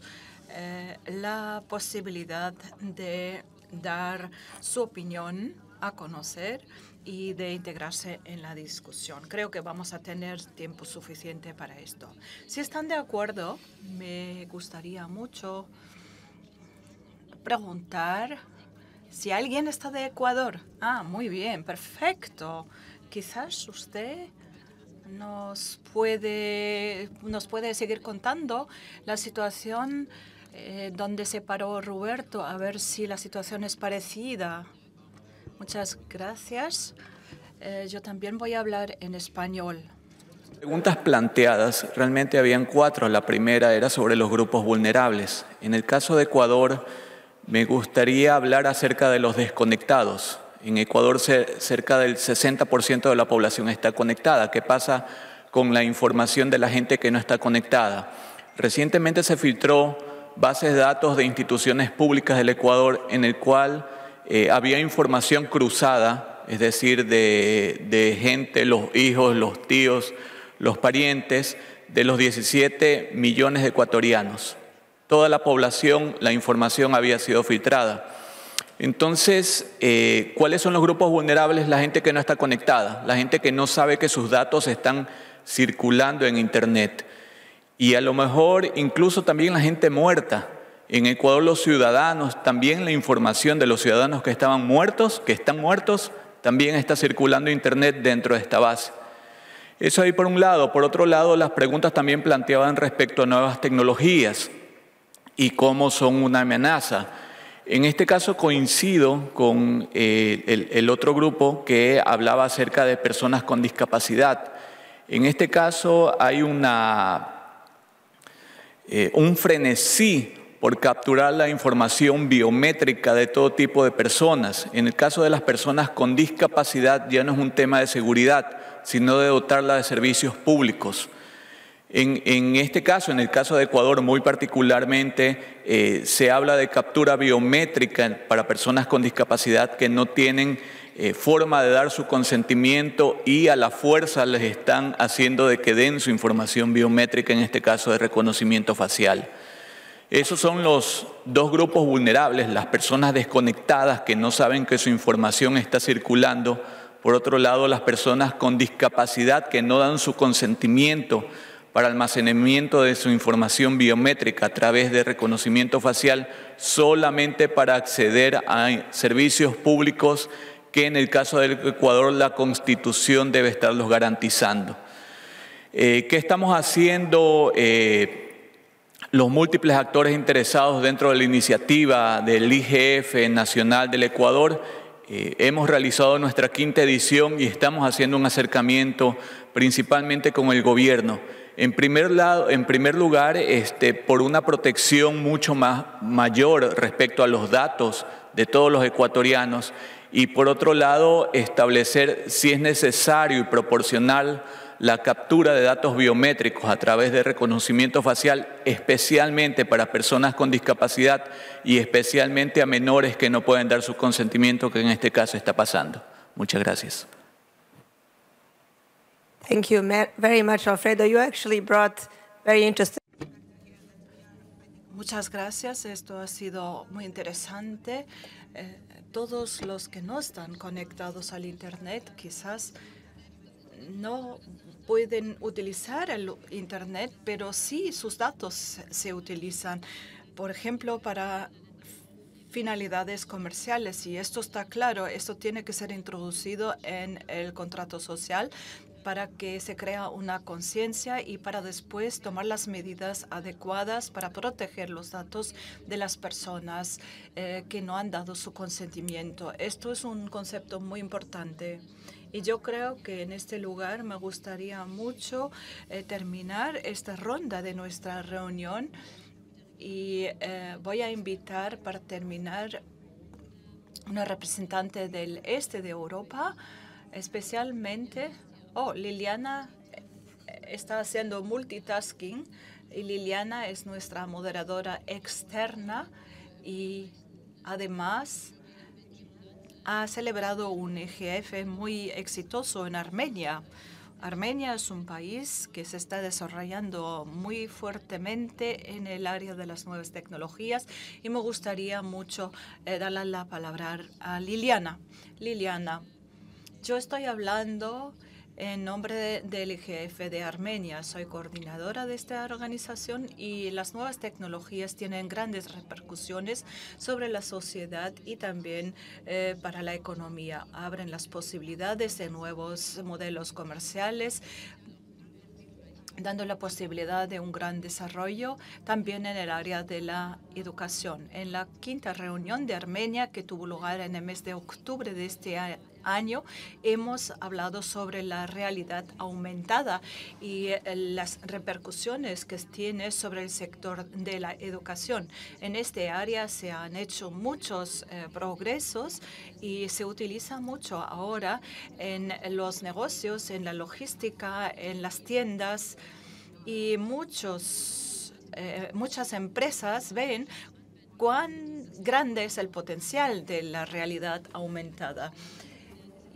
eh, la posibilidad de dar su opinión a conocer y de integrarse en la discusión. Creo que vamos a tener tiempo suficiente para esto. Si están de acuerdo, me gustaría mucho preguntar si alguien está de Ecuador. Ah, muy bien, perfecto. Quizás usted nos puede, nos puede seguir contando la situación eh, donde se paró Roberto, a ver si la situación es parecida. Muchas gracias. Eh, yo también voy a hablar en español. Preguntas planteadas, realmente habían cuatro. La primera era sobre los grupos vulnerables. En el caso de Ecuador, me gustaría hablar acerca de los desconectados. En Ecuador cerca del 60% de la población está conectada. ¿Qué pasa con la información de la gente que no está conectada? Recientemente se filtró bases de datos de instituciones públicas del Ecuador en el cual eh, había información cruzada, es decir, de, de gente, los hijos, los tíos, los parientes de los 17 millones de ecuatorianos toda la población la información había sido filtrada. Entonces, eh, ¿cuáles son los grupos vulnerables? La gente que no está conectada, la gente que no sabe que sus datos están circulando en Internet. Y a lo mejor incluso también la gente muerta. En Ecuador los ciudadanos, también la información de los ciudadanos que estaban muertos, que están muertos, también está circulando Internet dentro de esta base. Eso ahí por un lado. Por otro lado, las preguntas también planteaban respecto a nuevas tecnologías y cómo son una amenaza. En este caso coincido con eh, el, otro grupo que hablaba acerca de personas con discapacidad. En este caso hay una, eh, un frenesí por capturar la información biométrica de todo tipo de personas. En el caso de las personas con discapacidad ya no es un tema de seguridad, sino de dotarla de servicios públicos. En, este caso, en el caso de Ecuador muy particularmente, eh, se habla de captura biométrica para personas con discapacidad que no tienen eh, forma de dar su consentimiento y a la fuerza les están haciendo de que den su información biométrica, en este caso de reconocimiento facial. Esos son los dos grupos vulnerables, las personas desconectadas que no saben que su información está circulando. Por otro lado, las personas con discapacidad que no dan su consentimiento para almacenamiento de su información biométrica a través de reconocimiento facial solamente para acceder a servicios públicos que en el caso del Ecuador la Constitución debe estarlos garantizando. Eh, ¿Qué estamos haciendo eh, los múltiples actores interesados dentro de la iniciativa del IGF Nacional del Ecuador? Eh, hemos realizado nuestra quinta edición y estamos haciendo un acercamiento principalmente con el gobierno. En primer, lugar, este, por una protección mucho más mayor respecto a los datos de todos los ecuatorianos y por otro lado, establecer si es necesario y proporcional la captura de datos biométricos a través de reconocimiento facial, especialmente para personas con discapacidad y especialmente a menores que no pueden dar su consentimiento, que en este caso está pasando. Muchas gracias. Thank you very much, Alfredo. You actually brought very interesting. Muchas gracias. Esto ha sido muy interesante. Eh, todos los que no están conectados al Internet quizás no pueden utilizar el Internet, pero sí sus datos se utilizan, por ejemplo, para finalidades comerciales. Y esto está claro, esto tiene que ser introducido en el contrato social para que se crea una conciencia y para después tomar las medidas adecuadas para proteger los datos de las personas eh, que no han dado su consentimiento. Esto es un concepto muy importante. Y yo creo que en este lugar me gustaría mucho eh, terminar esta ronda de nuestra reunión y eh, voy a invitar para terminar una representante del este de Europa, especialmente oh, Liliana eh, está haciendo multitasking y Liliana es nuestra moderadora externa y además ha celebrado un EGF muy exitoso en Armenia. Armenia es un país que se está desarrollando muy fuertemente en el área de las nuevas tecnologías y me gustaría mucho eh, darle la palabra a Liliana. Liliana, yo estoy hablando en nombre del IGF de Armenia, soy coordinadora de esta organización y las nuevas tecnologías tienen grandes repercusiones sobre la sociedad y también eh, para la economía. Abren las posibilidades de nuevos modelos comerciales dando la posibilidad de un gran desarrollo también en el área de la educación. En la quinta reunión de Armenia, que tuvo lugar en el mes de octubre de este año, año hemos hablado sobre la realidad aumentada y eh, las repercusiones que tiene sobre el sector de la educación. En este área se han hecho muchos eh, progresos y se utiliza mucho ahora en los negocios, en la logística, en las tiendas y muchos, eh, muchas empresas ven cuán grande es el potencial de la realidad aumentada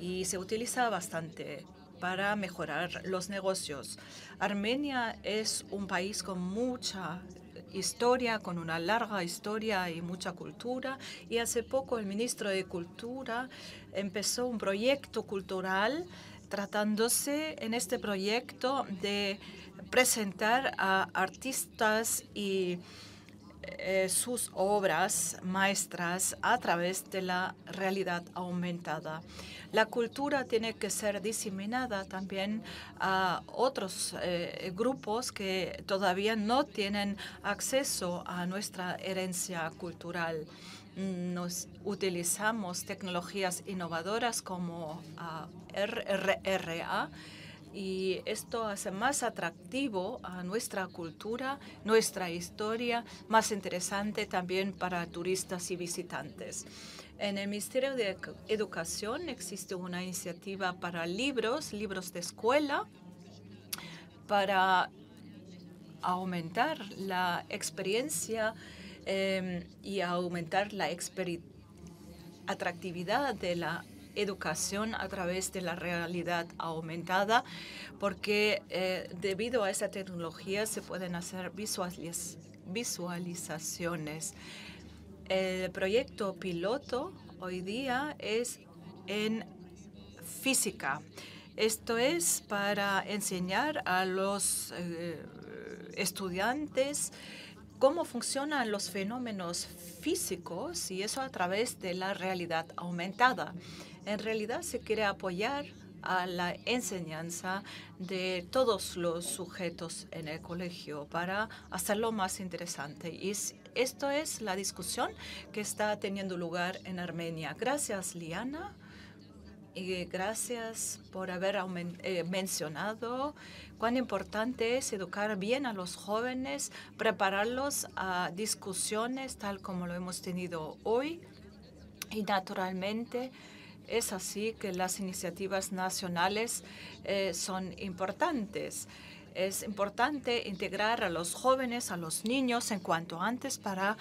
y se utiliza bastante para mejorar los negocios. Armenia es un país con mucha historia, con una larga historia y mucha cultura. Y hace poco el ministro de Cultura empezó un proyecto cultural tratándose en este proyecto de presentar a artistas y eh, sus obras maestras a través de la realidad aumentada. La cultura tiene que ser diseminada también a otros eh, grupos que todavía no tienen acceso a nuestra herencia cultural nos utilizamos tecnologías innovadoras como ah, RRA y esto hace más atractivo a nuestra cultura, nuestra historia, más interesante también para turistas y visitantes. En el Ministerio de Educación existe una iniciativa para libros, libros de escuela, para aumentar la experiencia em, y aumentar la atractividad de la educación a través de la realidad aumentada, porque eh, debido a esa tecnología se pueden hacer visualizaciones. El proyecto piloto hoy día es en física. Esto es para enseñar a los eh, estudiantes cómo funcionan los fenómenos físicos y eso a través de la realidad aumentada. En realidad se quiere apoyar a la enseñanza de todos los sujetos en el colegio para hacerlo más interesante. Y esto es la discusión que está teniendo lugar en Armenia. Gracias, Liana. Y gracias por haber eh, mencionado cuán importante es educar bien a los jóvenes, prepararlos a discusiones tal como lo hemos tenido hoy y naturalmente es así que las iniciativas nacionales eh, son importantes. Es importante integrar a los jóvenes, a los niños en cuanto antes para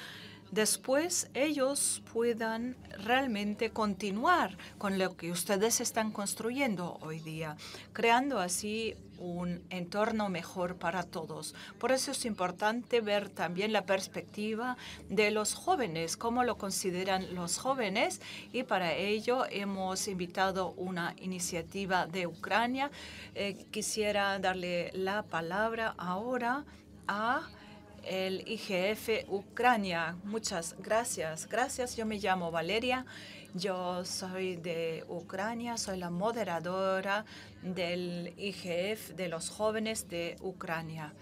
después ellos puedan realmente continuar con lo que ustedes están construyendo hoy día, creando así un entorno mejor para todos. Por eso es importante ver también la perspectiva de los jóvenes, cómo lo consideran los jóvenes. Y para ello hemos invitado una iniciativa de Ucrania. Eh, quisiera darle la palabra ahora a el IGF Ucrania. Muchas gracias. Gracias. Yo me llamo Valeria yo soy de Ucrania, soy la moderadora del IGF de los jóvenes de Ucrania.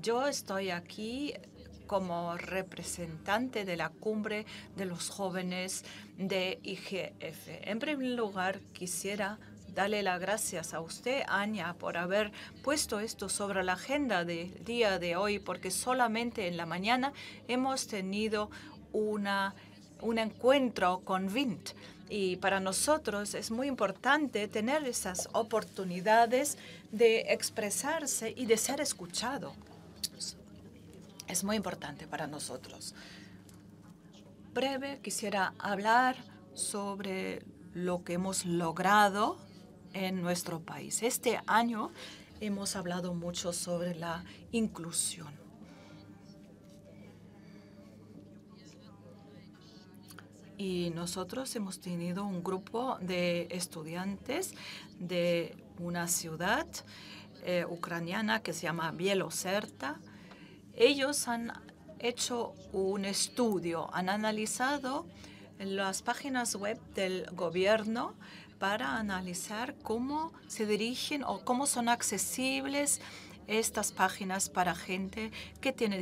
Yo estoy aquí como representante de la cumbre de los jóvenes de IGF. En primer lugar, quisiera darle las gracias a usted, Anya, por haber puesto esto sobre la agenda del día de hoy, porque solamente en la mañana hemos tenido una un encuentro con Vint. Y para nosotros es muy importante tener esas oportunidades de expresarse y de ser escuchado. Es muy importante para nosotros. Breve, quisiera hablar sobre lo que hemos logrado en nuestro país. Este año hemos hablado mucho sobre la inclusión. y nosotros hemos tenido un grupo de estudiantes de una ciudad eh, ucraniana que se llama Bieloserta. Ellos han hecho un estudio, han analizado las páginas web del gobierno para analizar cómo se dirigen o cómo son accesibles estas páginas para gente que tiene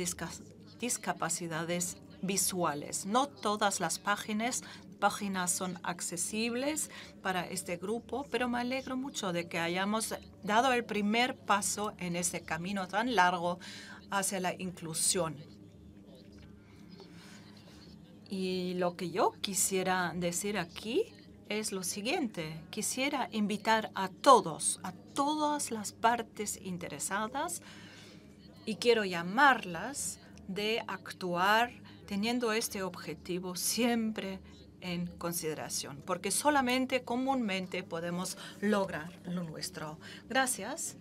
discapacidades visuales. No todas las páginas, páginas son accesibles para este grupo, pero me alegro mucho de que hayamos dado el primer paso en ese camino tan largo hacia la inclusión. Y lo que yo quisiera decir aquí es lo siguiente. Quisiera invitar a todos, a todas las partes interesadas, y quiero llamarlas de actuar teniendo este objetivo siempre en consideración, porque solamente comúnmente podemos lograr lo nuestro. Gracias.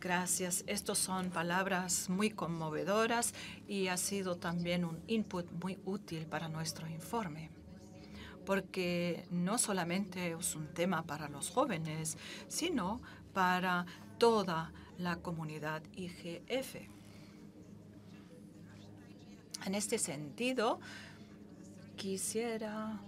Gracias. Estas son palabras muy conmovedoras y ha sido también un input muy útil para nuestro informe, porque no solamente es un tema para los jóvenes, sino para toda la comunidad IGF. En este sentido, quisiera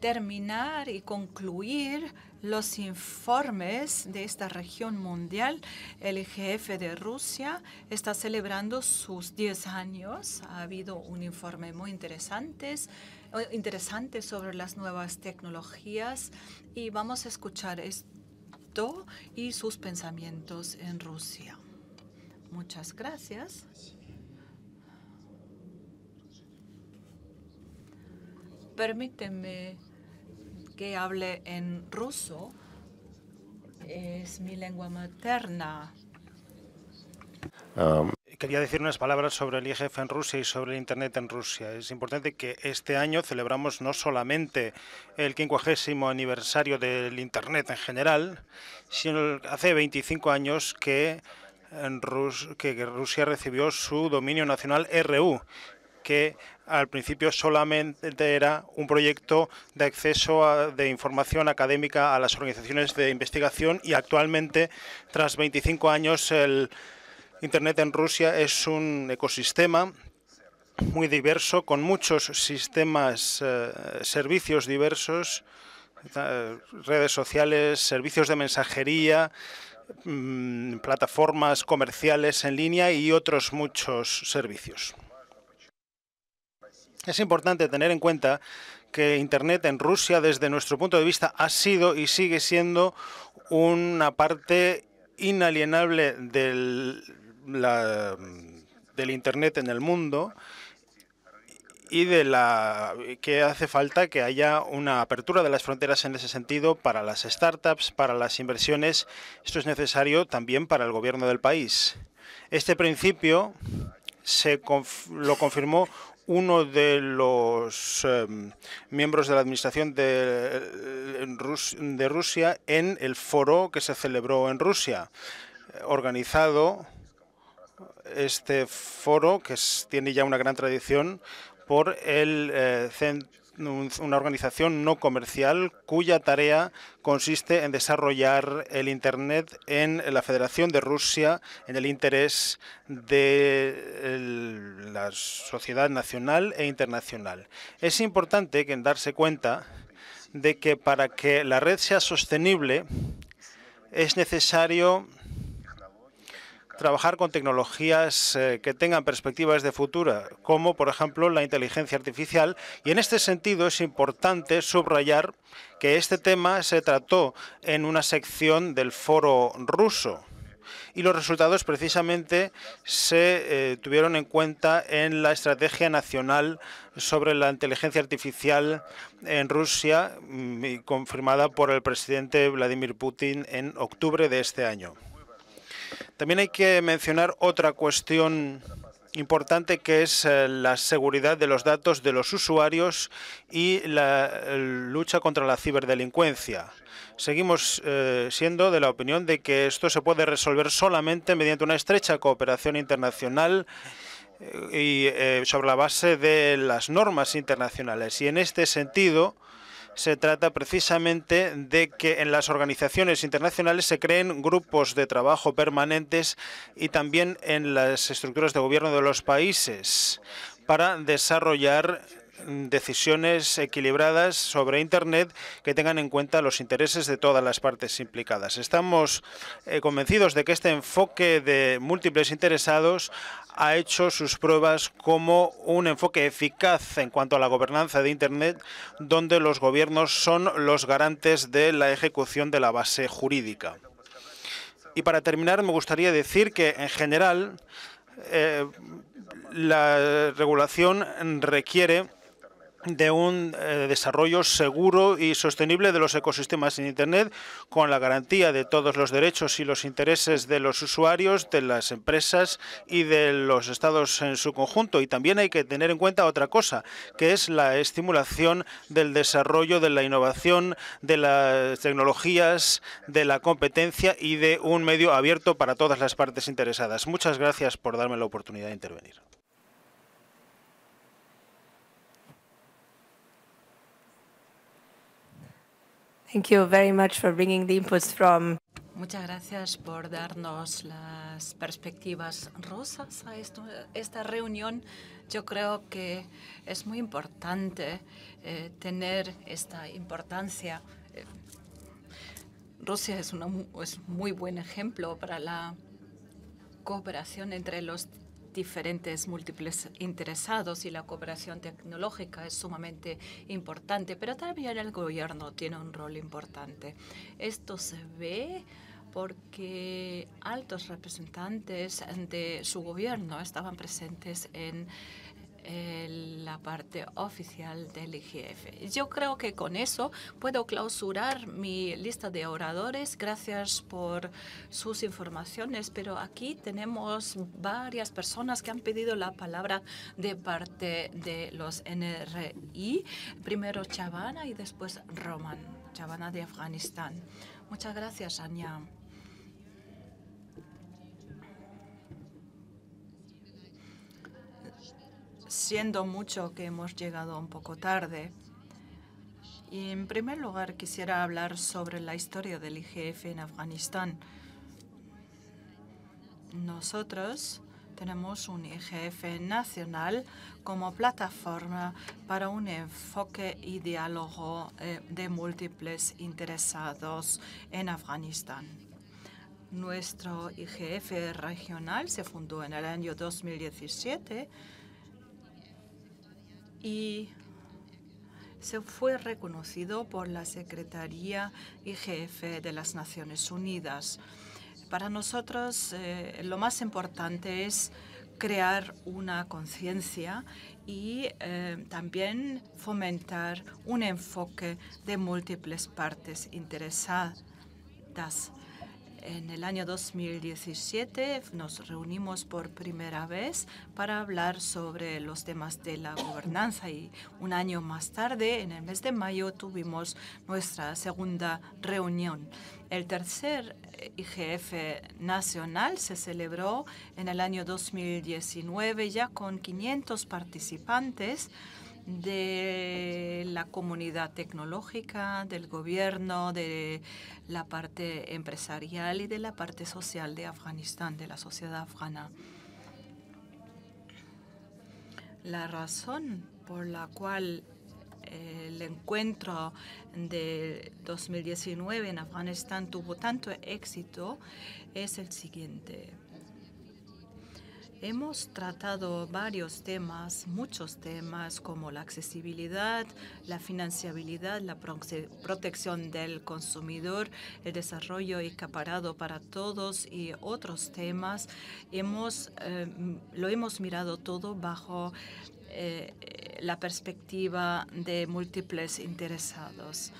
terminar y concluir los informes de esta región mundial. El e GF de Rusia está celebrando sus 10 años. Ha habido un informe muy interesante, interesante sobre las nuevas tecnologías y vamos a escuchar esto y sus pensamientos en Rusia. Muchas gracias. Permíteme que hable en ruso. Es mi lengua materna. Quería decir unas palabras sobre el IGF en Rusia y sobre el Internet en Rusia. Es importante que este año celebramos no solamente el 50 aniversario del Internet en general, sino hace 25 años que, que Rusia recibió su dominio nacional RU, que al principio solamente era un proyecto de acceso de información académica a las organizaciones de investigación y actualmente, tras 25 años, el Internet en Rusia es un ecosistema muy diverso, con muchos sistemas, eh, servicios diversos, eh, redes sociales, servicios de mensajería, mm, plataformas comerciales en línea y otros muchos servicios. Es importante tener en cuenta que Internet en Rusia, desde nuestro punto de vista, ha sido y sigue siendo una parte inalienable del, del Internet en el mundo y de la que hace falta que haya una apertura de las fronteras en ese sentido para las startups, para las inversiones. Esto es necesario también para el gobierno del país. Este principio se lo confirmó uno de los em, miembros de la administración eh, de, Rusia en el foro que se celebró en Rusia, organizado este foro que tiene ya una gran tradición por el eh, Centro una organización no comercial cuya tarea consiste en desarrollar el Internet en la Federación de Rusia en el interés de la sociedad nacional e internacional. Es importante que darse cuenta de que para que la red sea sostenible es necesario trabajar con tecnologías eh, que tengan perspectivas de futuro, como por ejemplo la inteligencia artificial. Y en este sentido es importante subrayar que este tema se trató en una sección del foro ruso y los resultados precisamente se eh, tuvieron en cuenta en la estrategia nacional sobre la inteligencia artificial en Rusia, mm, confirmada por el presidente Vladimir Putin en octubre de este año. También hay que mencionar otra cuestión importante que es eh, la seguridad de los datos de los usuarios y la eh, lucha contra la ciberdelincuencia. Seguimos eh, siendo de la opinión de que esto se puede resolver solamente mediante una estrecha cooperación internacional y sobre la base de las normas internacionales. Y en este sentido, se trata precisamente de que en las organizaciones internacionales se creen grupos de trabajo permanentes y también en las estructuras de gobierno de los países para desarrollar decisiones equilibradas sobre Internet que tengan en cuenta los intereses de todas las partes implicadas. Estamos eh, convencidos de que este enfoque de múltiples interesados ha hecho sus pruebas como un enfoque eficaz en cuanto a la gobernanza de Internet, donde los gobiernos son los garantes de la ejecución de la base jurídica. Y para terminar, me gustaría decir que, en general, eh, la regulación requiere de un eh, desarrollo seguro y sostenible de los ecosistemas en Internet, con la garantía de todos los derechos y los intereses de los usuarios, de las empresas y de los estados en su conjunto. Y también hay que tener en cuenta otra cosa, que es la estimulación del desarrollo, de la innovación, de las tecnologías, de la competencia y de un medio abierto para todas las partes interesadas. Muchas gracias por darme la oportunidad de intervenir. Muchas gracias por darnos las perspectivas rosas a esta reunión. Yo creo que es muy importante eh, tener esta importancia. Eh, Rusia es, una, es muy buen ejemplo para la cooperación entre los diferentes múltiples interesados y la cooperación tecnológica es sumamente importante, pero también el gobierno tiene un rol importante. Esto se ve porque altos representantes de su gobierno estaban presentes en la parte oficial del IGF. Yo creo que con eso puedo clausurar mi lista de oradores. Gracias por sus informaciones, pero aquí tenemos varias personas que han pedido la palabra de parte de los NRI. Primero Chavana y después Roman, Chavana de Afganistán. Muchas gracias, Anya. siendo mucho que hemos llegado un poco tarde. Y en primer lugar, quisiera hablar sobre la historia del IGF en Afganistán. Nosotros tenemos un IGF nacional como plataforma para un enfoque y diálogo eh, de múltiples interesados en Afganistán. Nuestro IGF regional se fundó en el año 2017 y se fue reconocido por la Secretaría y Jefe de las Naciones Unidas. Para nosotros eh, lo más importante es crear una conciencia y eh, también fomentar un enfoque de múltiples partes interesadas en el año 2017 nos reunimos por primera vez para hablar sobre los temas de la gobernanza y un año más tarde, en el mes de mayo, tuvimos nuestra segunda reunión. El tercer IGF nacional se celebró en el año 2019 ya con 500 participantes de la comunidad tecnológica, del gobierno, de la parte empresarial y de la parte social de Afganistán, de la sociedad afgana. La razón por la cual eh, el encuentro de 2019 en Afganistán tuvo tanto éxito es el siguiente. Hemos tratado varios temas, muchos temas como la accesibilidad, la financiabilidad, la protección del consumidor, el desarrollo acaparado para todos y otros temas. Hemos, eh, lo hemos mirado todo bajo eh, la perspectiva de múltiples interesados.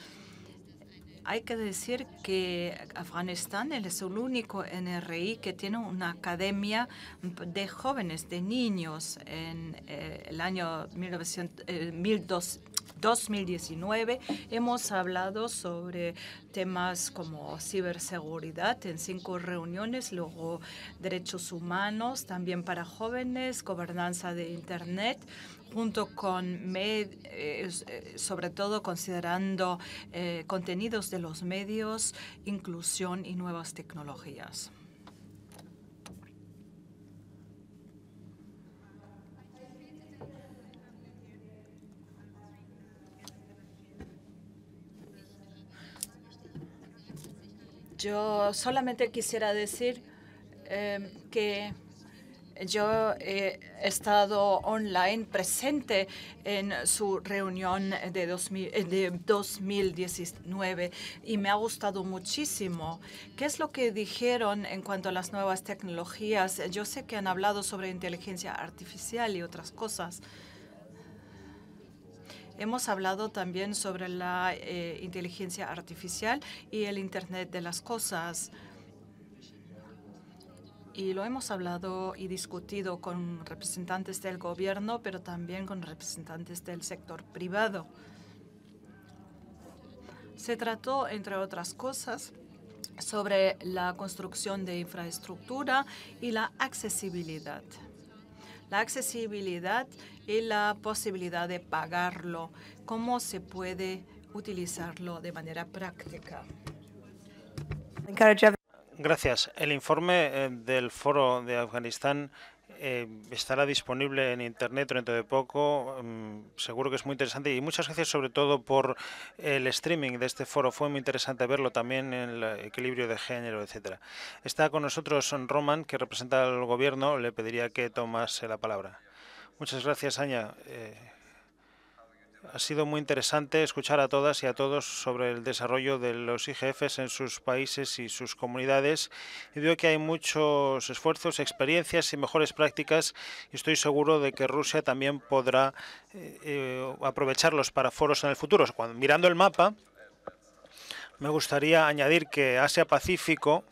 Hay que decir que Afganistán es el único NRI que tiene una academia de jóvenes, de niños. En eh, el año 1900, 2019 eh, hemos hablado sobre temas como ciberseguridad en cinco reuniones, luego derechos humanos, también para jóvenes, gobernanza de Internet, junto con, med eh, eh, sobre todo considerando eh, contenidos de los medios, inclusión y nuevas tecnologías. Yo solamente quisiera decir em, que yo he estado online presente en su reunión de, eh, de 2019 y me ha gustado muchísimo. ¿Qué es lo que dijeron en cuanto a las nuevas tecnologías? Yo sé que han hablado sobre inteligencia artificial y otras cosas. Hemos hablado también sobre la eh, inteligencia artificial y el Internet de las cosas. Y lo hemos hablado y discutido con representantes del gobierno, pero también con representantes del sector privado. Se trató, entre otras cosas, sobre la construcción de infraestructura y la accesibilidad la accesibilidad y la posibilidad de pagarlo, cómo se puede utilizarlo de manera práctica. Gracias. El informe eh, del Foro de Afganistán eh, estará disponible en Internet dentro de poco. Mm, seguro que es muy interesante. Y muchas gracias sobre todo por el streaming de este foro. Fue muy interesante verlo también en el equilibrio de género, etcétera. Está con nosotros Roman, que representa al gobierno. Le pediría que tomase la palabra. Muchas gracias, Aña. Eh, ha sido muy interesante escuchar a todas y a todos sobre el desarrollo de los IGFs en sus países y sus comunidades. Y veo que hay muchos esfuerzos, experiencias y mejores prácticas. Y estoy seguro de que Rusia también podrá eh, eh, aprovecharlos para foros en el futuro. mirando el mapa, me gustaría añadir que Asia-Pacífico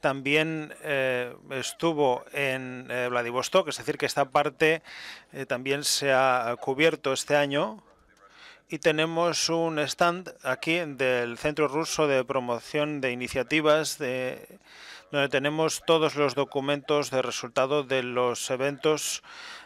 también eh, estuvo en eh, Vladivostok, es decir, que esta parte eh, también se ha cubierto este año. Y tenemos un stand aquí del Centro Ruso de Promoción de Iniciativas de donde tenemos todos los documentos de resultado de los eventos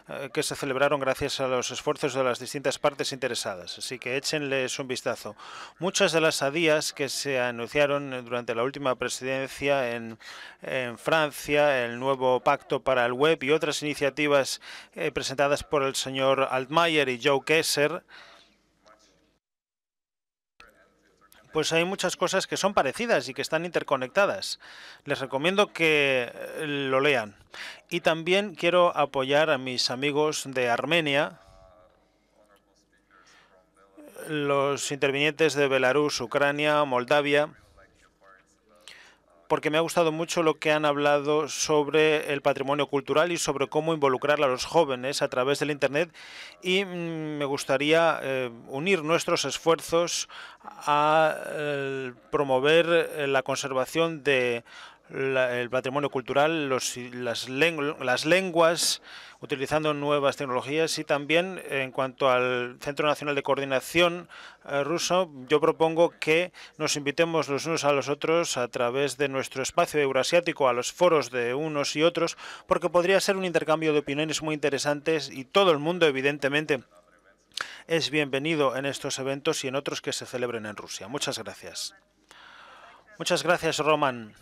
eh, que se celebraron gracias a los esfuerzos de las distintas partes interesadas. Así que échenles un vistazo. Muchas de las adías que se anunciaron durante la última presidencia en, en Francia, el nuevo pacto para el web y otras iniciativas eh, presentadas por el señor Altmaier y Joe Kessler, pues hay muchas cosas que son parecidas y que están interconectadas. Les recomiendo que eh, lo lean. Y también quiero apoyar a mis amigos de Armenia, los intervinientes de Belarus, Ucrania, Moldavia, porque me ha gustado mucho lo que han hablado sobre el patrimonio cultural y sobre cómo involucrar a los jóvenes a través del Internet y mm, me gustaría eh, unir nuestros esfuerzos a eh, promover eh, la conservación de el patrimonio cultural, los, las, lenguas, utilizando nuevas tecnologías y también en cuanto al Centro Nacional de Coordinación eh, Ruso, yo propongo que nos invitemos los unos a los otros a través de nuestro espacio euroasiático, a los foros de unos y otros, porque podría ser un intercambio de opiniones muy interesantes y todo el mundo, evidentemente, es bienvenido en estos eventos y en otros que se celebren en Rusia. Muchas gracias. Muchas gracias, Roman.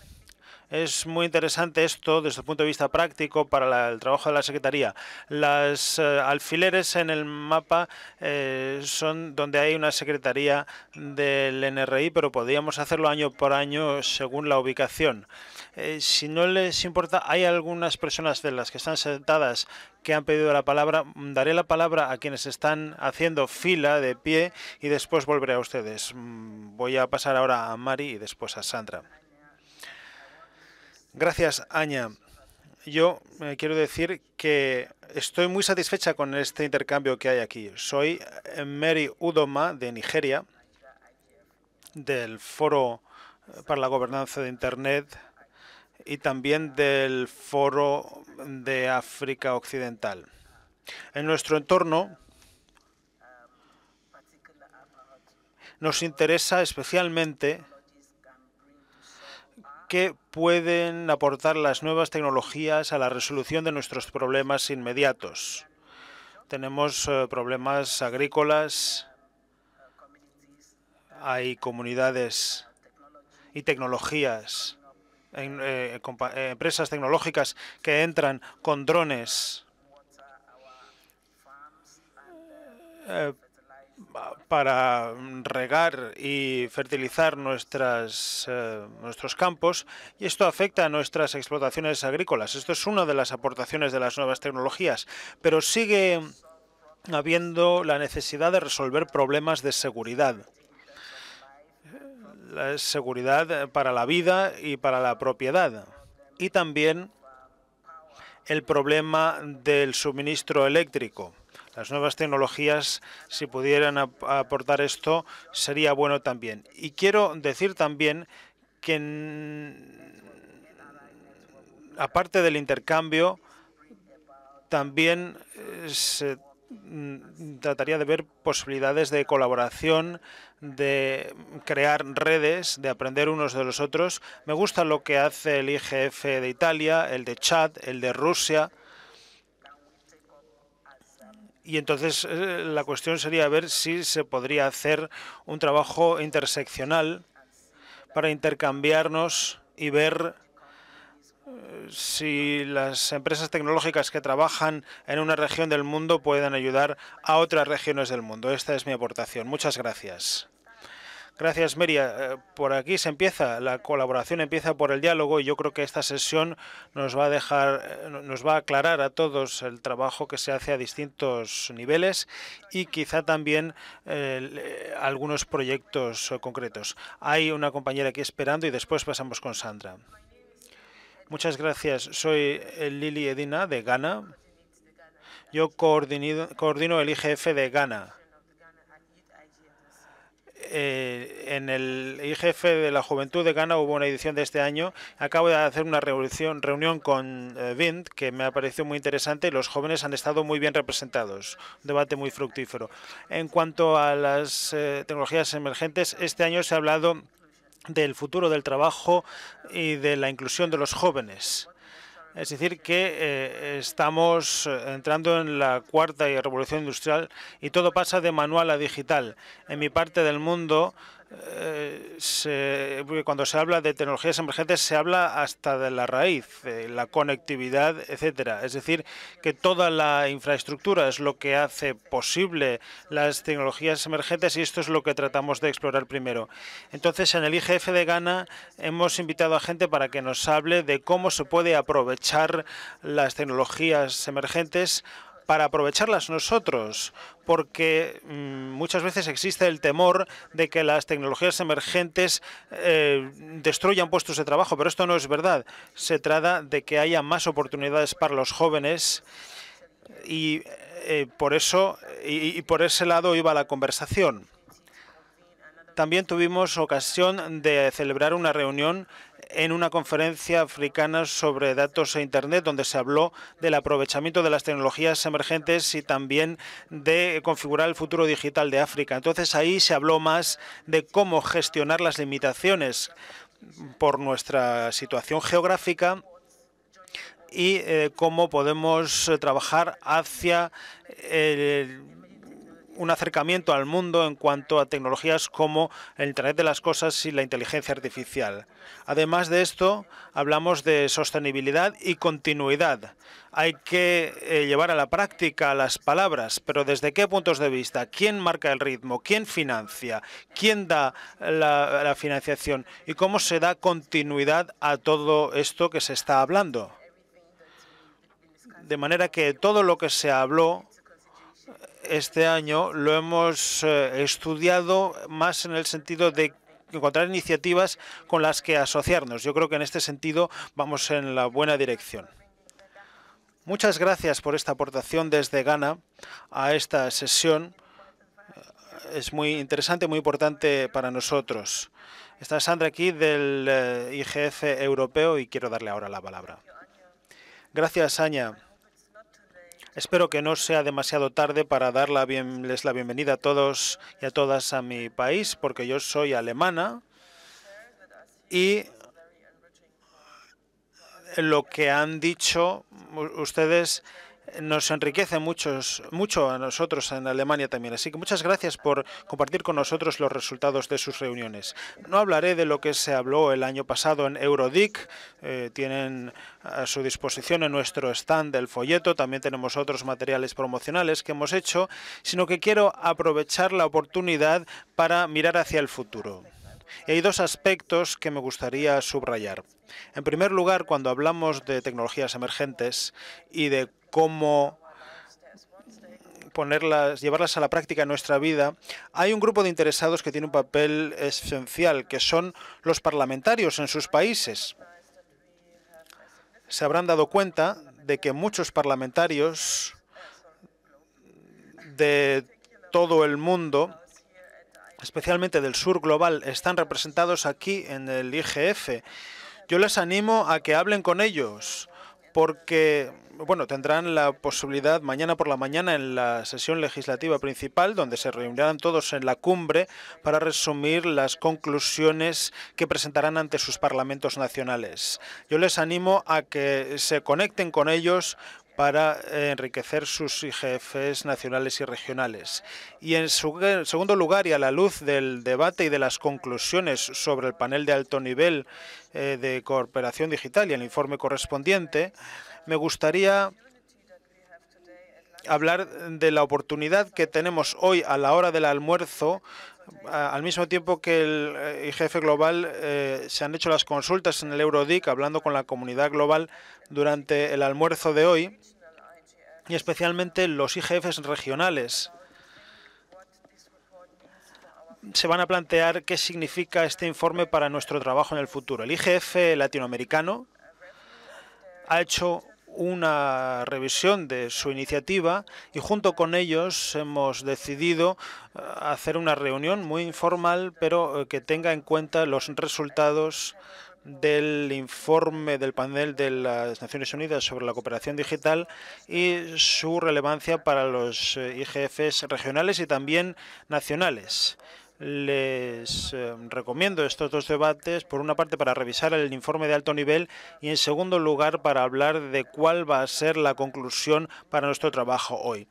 Es muy interesante esto desde el punto de vista práctico para el trabajo de la Secretaría. Las eh, alfileres en el mapa eh, son donde hay una Secretaría del NRI, pero podríamos hacerlo año por año según la ubicación. Eh, si no les importa, hay algunas personas de las que están sentadas que han pedido la palabra. Daré la palabra a quienes están haciendo fila de pie y después volveré a ustedes. Mm, voy a pasar ahora a Mari y después a Sandra. Gracias, Aña. Yo eh, quiero decir que estoy muy satisfecha con este intercambio que hay aquí. Soy eh, Mary Udoma de Nigeria, del Foro eh, para la Gobernanza de Internet y también del Foro de África Occidental. En nuestro entorno nos interesa especialmente ¿Qué pueden aportar las nuevas tecnologías a la resolución de nuestros problemas inmediatos. Tenemos eh, problemas agrícolas, hay comunidades y tecnologías, eh, eh, empresas tecnológicas que entran con drones para regar y fertilizar nuestras, eh, nuestros campos y esto afecta a nuestras explotaciones agrícolas. Esto es una de las aportaciones de las nuevas tecnologías, pero sigue habiendo la necesidad de resolver problemas de seguridad. La seguridad para la vida y para la propiedad. Y también el problema del suministro eléctrico. Las nuevas tecnologías, si pudieran aportar esto, sería bueno también. Y quiero decir también que, aparte del intercambio, también eh, se mm, trataría de ver posibilidades de colaboración, de crear redes, de aprender unos de los otros. Me gusta lo que hace el IGF de Italia, el de Chad, el de Rusia y entonces eh, la cuestión sería ver si se podría hacer un trabajo interseccional para intercambiarnos y ver eh, si las empresas tecnológicas que trabajan en una región del mundo pueden ayudar a otras regiones del mundo. Esta es mi aportación. Muchas gracias. Gracias, Meria. Eh, por aquí se empieza, la colaboración empieza por el diálogo y yo creo que esta sesión nos va a dejar, eh, nos va a aclarar a todos el trabajo que se hace a distintos niveles y quizá también eh, algunos proyectos concretos. Hay una compañera aquí esperando y después pasamos con Sandra. Muchas gracias. Soy Lili Edina de Ghana. Yo coordino el IGF de Ghana eh, en el IGF de la Juventud de Ghana hubo una edición de este año. Acabo de hacer una reunión con eh, Vint que me ha parecido muy interesante. Los jóvenes han estado muy bien representados. Un debate muy fructífero. En cuanto a las eh, tecnologías emergentes, este año se ha hablado del futuro del trabajo y de la inclusión de los jóvenes. Es decir, que eh, estamos entrando en la cuarta revolución industrial y todo pasa de manual a digital. En mi parte del mundo, eh, cuando se habla de tecnologías emergentes se habla hasta de la raíz, la conectividad, etcétera. Es decir, que toda la infraestructura es lo que hace posible las tecnologías emergentes y esto es lo que tratamos de explorar primero. Entonces, en el IGF de Ghana hemos invitado a gente para que nos hable de cómo se puede aprovechar las tecnologías emergentes para aprovecharlas nosotros, porque mm, muchas veces existe el temor de que las tecnologías emergentes eh, destruyan puestos de trabajo, pero esto no es verdad. Se trata de que haya más oportunidades para los jóvenes y eh, por eso y por ese lado iba la conversación. También tuvimos ocasión de celebrar una reunión en una conferencia africana sobre datos e Internet, donde se habló del aprovechamiento de las tecnologías emergentes y también de configurar el futuro digital de África. Entonces ahí se habló más de cómo gestionar las limitaciones por nuestra situación geográfica y eh, cómo podemos eh, trabajar hacia el un acercamiento al mundo en cuanto a tecnologías como el Internet de las Cosas y la inteligencia artificial. Además de esto, hablamos de sostenibilidad y continuidad. Hay que eh, llevar a la práctica las palabras, pero ¿desde qué puntos de vista? ¿Quién marca el ritmo? ¿Quién financia? ¿Quién da la financiación? ¿Y cómo se da continuidad a todo esto que se está hablando? De manera que todo lo que se habló este año lo hemos eh, estudiado más en el sentido de encontrar iniciativas con las que asociarnos. Yo creo que en este sentido vamos en la buena dirección. Muchas gracias por esta aportación desde Ghana a esta sesión. Es muy interesante, muy importante para nosotros. Está Sandra aquí del eh, IGF europeo y quiero darle ahora la palabra. Gracias, Aña. Espero que no sea demasiado tarde para darles la bienvenida a todos y a todas a mi país, porque yo soy alemana y lo que han dicho ustedes nos enriquece mucho a nosotros en Alemania también. Así que muchas gracias por compartir con nosotros los resultados de sus reuniones. No hablaré de lo que se habló el año pasado en Eurodic. Eh, tienen a su disposición en nuestro stand el folleto. También tenemos otros materiales promocionales que hemos hecho, sino que quiero aprovechar la oportunidad para mirar hacia el futuro. Y hay dos aspectos que me gustaría subrayar. En primer lugar, cuando hablamos de tecnologías emergentes y de cómo ponerlas, llevarlas a la práctica en nuestra vida, hay un grupo de interesados que tiene un papel esencial, que son los parlamentarios en sus países. Se habrán dado cuenta de que muchos parlamentarios de todo el mundo, especialmente del sur global, están representados aquí en el IGF. Yo les animo a que hablen con ellos, porque bueno, tendrán la posibilidad mañana por la mañana en la sesión legislativa principal, donde se reunirán todos en la cumbre para resumir las conclusiones que presentarán ante sus parlamentos nacionales. Yo les animo a que se conecten con ellos para eh, enriquecer sus jefes nacionales y regionales. Y en, segundo lugar, y a la luz del debate y de las conclusiones sobre el panel de alto nivel eh, de cooperación digital y el informe correspondiente, me gustaría hablar de la oportunidad que tenemos hoy a la hora del almuerzo al mismo tiempo que el IGF eh, Global eh, se han hecho las consultas en el Eurodic, hablando con la comunidad global durante el almuerzo de hoy, y especialmente los IGFs regionales. Se van a plantear qué significa este informe para nuestro trabajo en el futuro. El IGF latinoamericano ha hecho una revisión de su iniciativa y junto con ellos hemos decidido eh, hacer una reunión muy informal, pero eh, que tenga en cuenta los resultados del informe del panel de las Naciones Unidas sobre la cooperación digital y su relevancia para los eh, IGFs regionales y también nacionales les em, recomiendo estos dos debates, por una parte para revisar el informe de alto nivel y en segundo lugar para hablar de cuál va a ser la conclusión para nuestro trabajo hoy,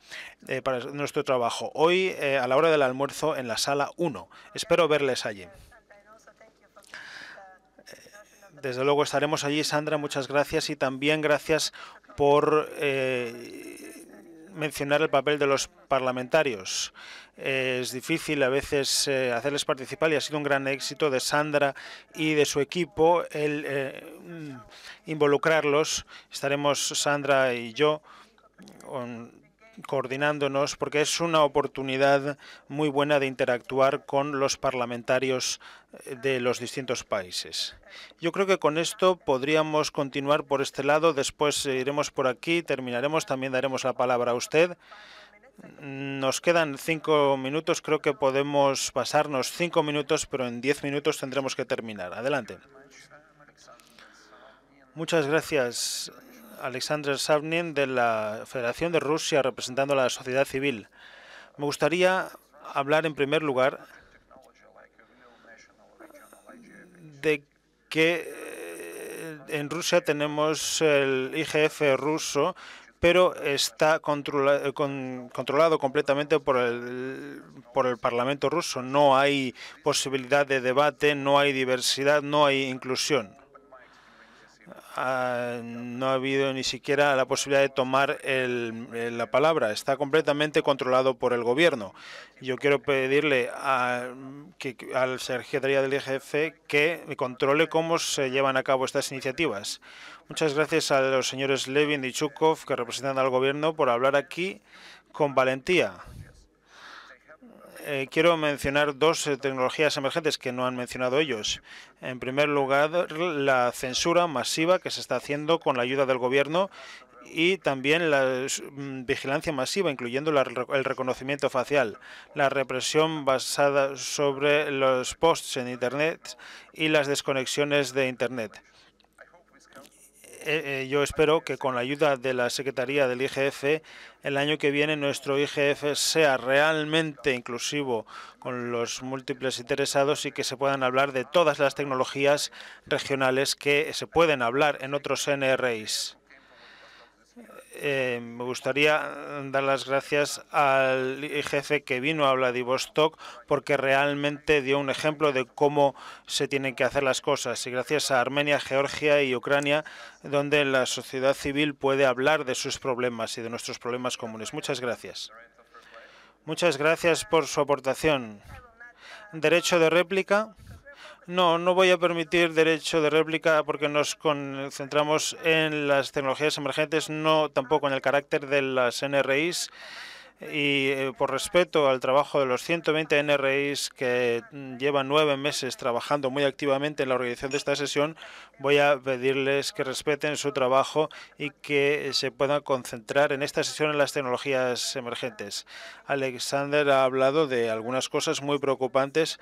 eh, para nuestro trabajo hoy eh, a la hora del almuerzo en la sala 1. Espero verles allí. Desde luego estaremos allí, Sandra, muchas gracias y también gracias por eh, mencionar el papel de los parlamentarios. Eh, es difícil a veces eh, hacerles participar y ha sido un gran éxito de Sandra y de su equipo el eh, mm, involucrarlos. Estaremos Sandra y yo coordinándonos porque es una oportunidad muy buena de interactuar con los parlamentarios eh, de los distintos países. Yo creo que con esto podríamos continuar por este lado, después eh, iremos por aquí, terminaremos, también daremos la palabra a usted. Nos quedan cinco minutos, creo que podemos pasarnos cinco minutos, pero en diez minutos tendremos que terminar. Adelante. Muchas gracias, Alexander Savnin de la Federación de Rusia representando a la sociedad civil. Me gustaría hablar en primer lugar de que eh, en Rusia tenemos el IGF ruso, pero está eh, controlado completamente por el, por el Parlamento ruso. No hay posibilidad de debate, no hay diversidad, no hay inclusión. Ah, no ha habido ni siquiera la posibilidad de tomar la palabra. Está completamente controlado por el gobierno. Yo quiero pedirle a, que, al secretario del IGF que controle cómo se llevan a cabo estas iniciativas. Muchas gracias a los señores Levin y Chukov, que representan al gobierno, por hablar aquí con valentía. Eh, quiero mencionar dos eh, tecnologías emergentes que no han mencionado ellos. En primer lugar, la censura masiva que se está haciendo con la ayuda del gobierno y también la mm, vigilancia masiva, incluyendo el reconocimiento facial, la represión basada sobre los posts en Internet y las desconexiones de Internet. Eh, eh, yo espero que con la ayuda de la Secretaría del IGF, el año que viene nuestro IGF sea realmente inclusivo con los múltiples interesados y que se puedan hablar de todas las tecnologías regionales que se pueden hablar en otros NRIs. Eh, me gustaría dar las gracias al jefe que vino a Vladivostok porque realmente dio un ejemplo de cómo se tienen que hacer las cosas. Y gracias a Armenia, Georgia y Ucrania, donde la sociedad civil puede hablar de sus problemas y de nuestros problemas comunes. Muchas gracias. Muchas gracias por su aportación. Derecho de réplica. No, no voy a permitir derecho de réplica porque nos concentramos en las tecnologías emergentes, no tampoco en el carácter de las NRIs y eh, por respeto al trabajo de los 120 NRIs que mm, llevan nueve meses trabajando muy activamente en la organización de esta sesión, voy a pedirles que respeten su trabajo y que eh, se puedan concentrar en esta sesión en las tecnologías emergentes. Alexander ha hablado de algunas cosas muy preocupantes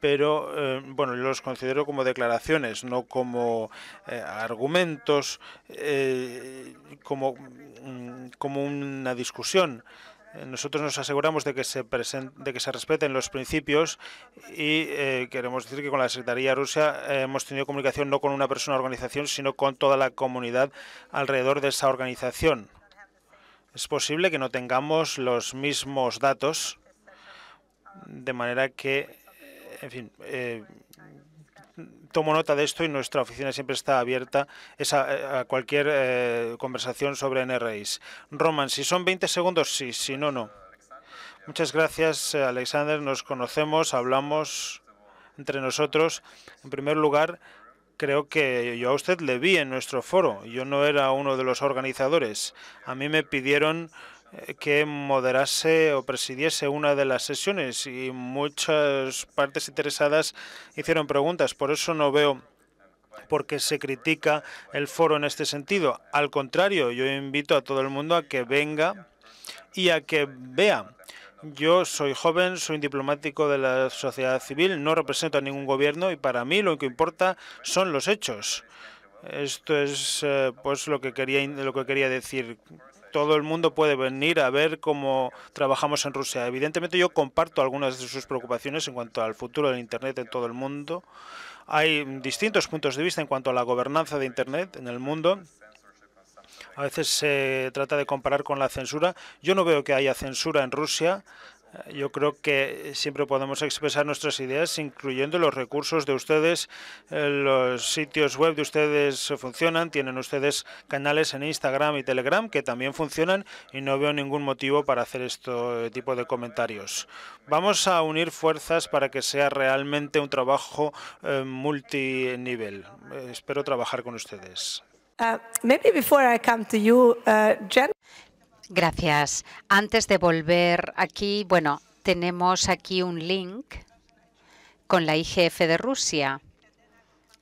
pero eh, bueno, los considero como declaraciones, no como eh, argumentos, eh, como, mm, como una discusión. Nosotros nos aseguramos de que se, que se respeten los principios y queremos decir que con la Secretaría Rusia hemos tenido comunicación no con una persona o organización, sino con toda la comunidad alrededor de esa organización. Es posible que no tengamos los mismos datos, de manera que en fin, eh, tomo nota de esto y nuestra oficina siempre está abierta eh, a, cualquier eh, conversación sobre NRIs. Roman, si son 20 segundos, sí, si no, no. Muchas gracias, Alexander. Nos conocemos, hablamos entre nosotros. En primer lugar, creo que yo a usted le vi en nuestro foro. Yo no era uno de los organizadores. A mí me pidieron eh, que moderase o presidiese una de las sesiones y muchas partes interesadas hicieron preguntas. Por eso no veo por qué se critica el foro en este sentido. Al contrario, yo invito a todo el mundo a que venga y a que vea. Yo soy joven, soy diplomático de la sociedad civil, no represento a ningún gobierno y para mí lo que importa son los hechos. Esto es eh, pues lo que quería lo que quería decir todo el mundo puede venir a ver cómo trabajamos en Rusia. Evidentemente yo comparto algunas de sus preocupaciones en cuanto al futuro del Internet en todo el mundo. Hay distintos puntos de vista en cuanto a la gobernanza de Internet en el mundo. A veces se trata de comparar con la censura. Yo no veo que haya censura en Rusia. Eh, yo creo que eh, siempre podemos expresar nuestras ideas, incluyendo los recursos de ustedes. Eh, los sitios web de ustedes funcionan, tienen ustedes canales en Instagram y Telegram que también funcionan y no veo ningún motivo para hacer este tipo de comentarios. Vamos a unir fuerzas para que sea realmente un trabajo multinivel. Espero trabajar con ustedes. Uh, maybe before I come to you, uh, Gracias. Antes de volver aquí, bueno, tenemos aquí un link con la IGF de Rusia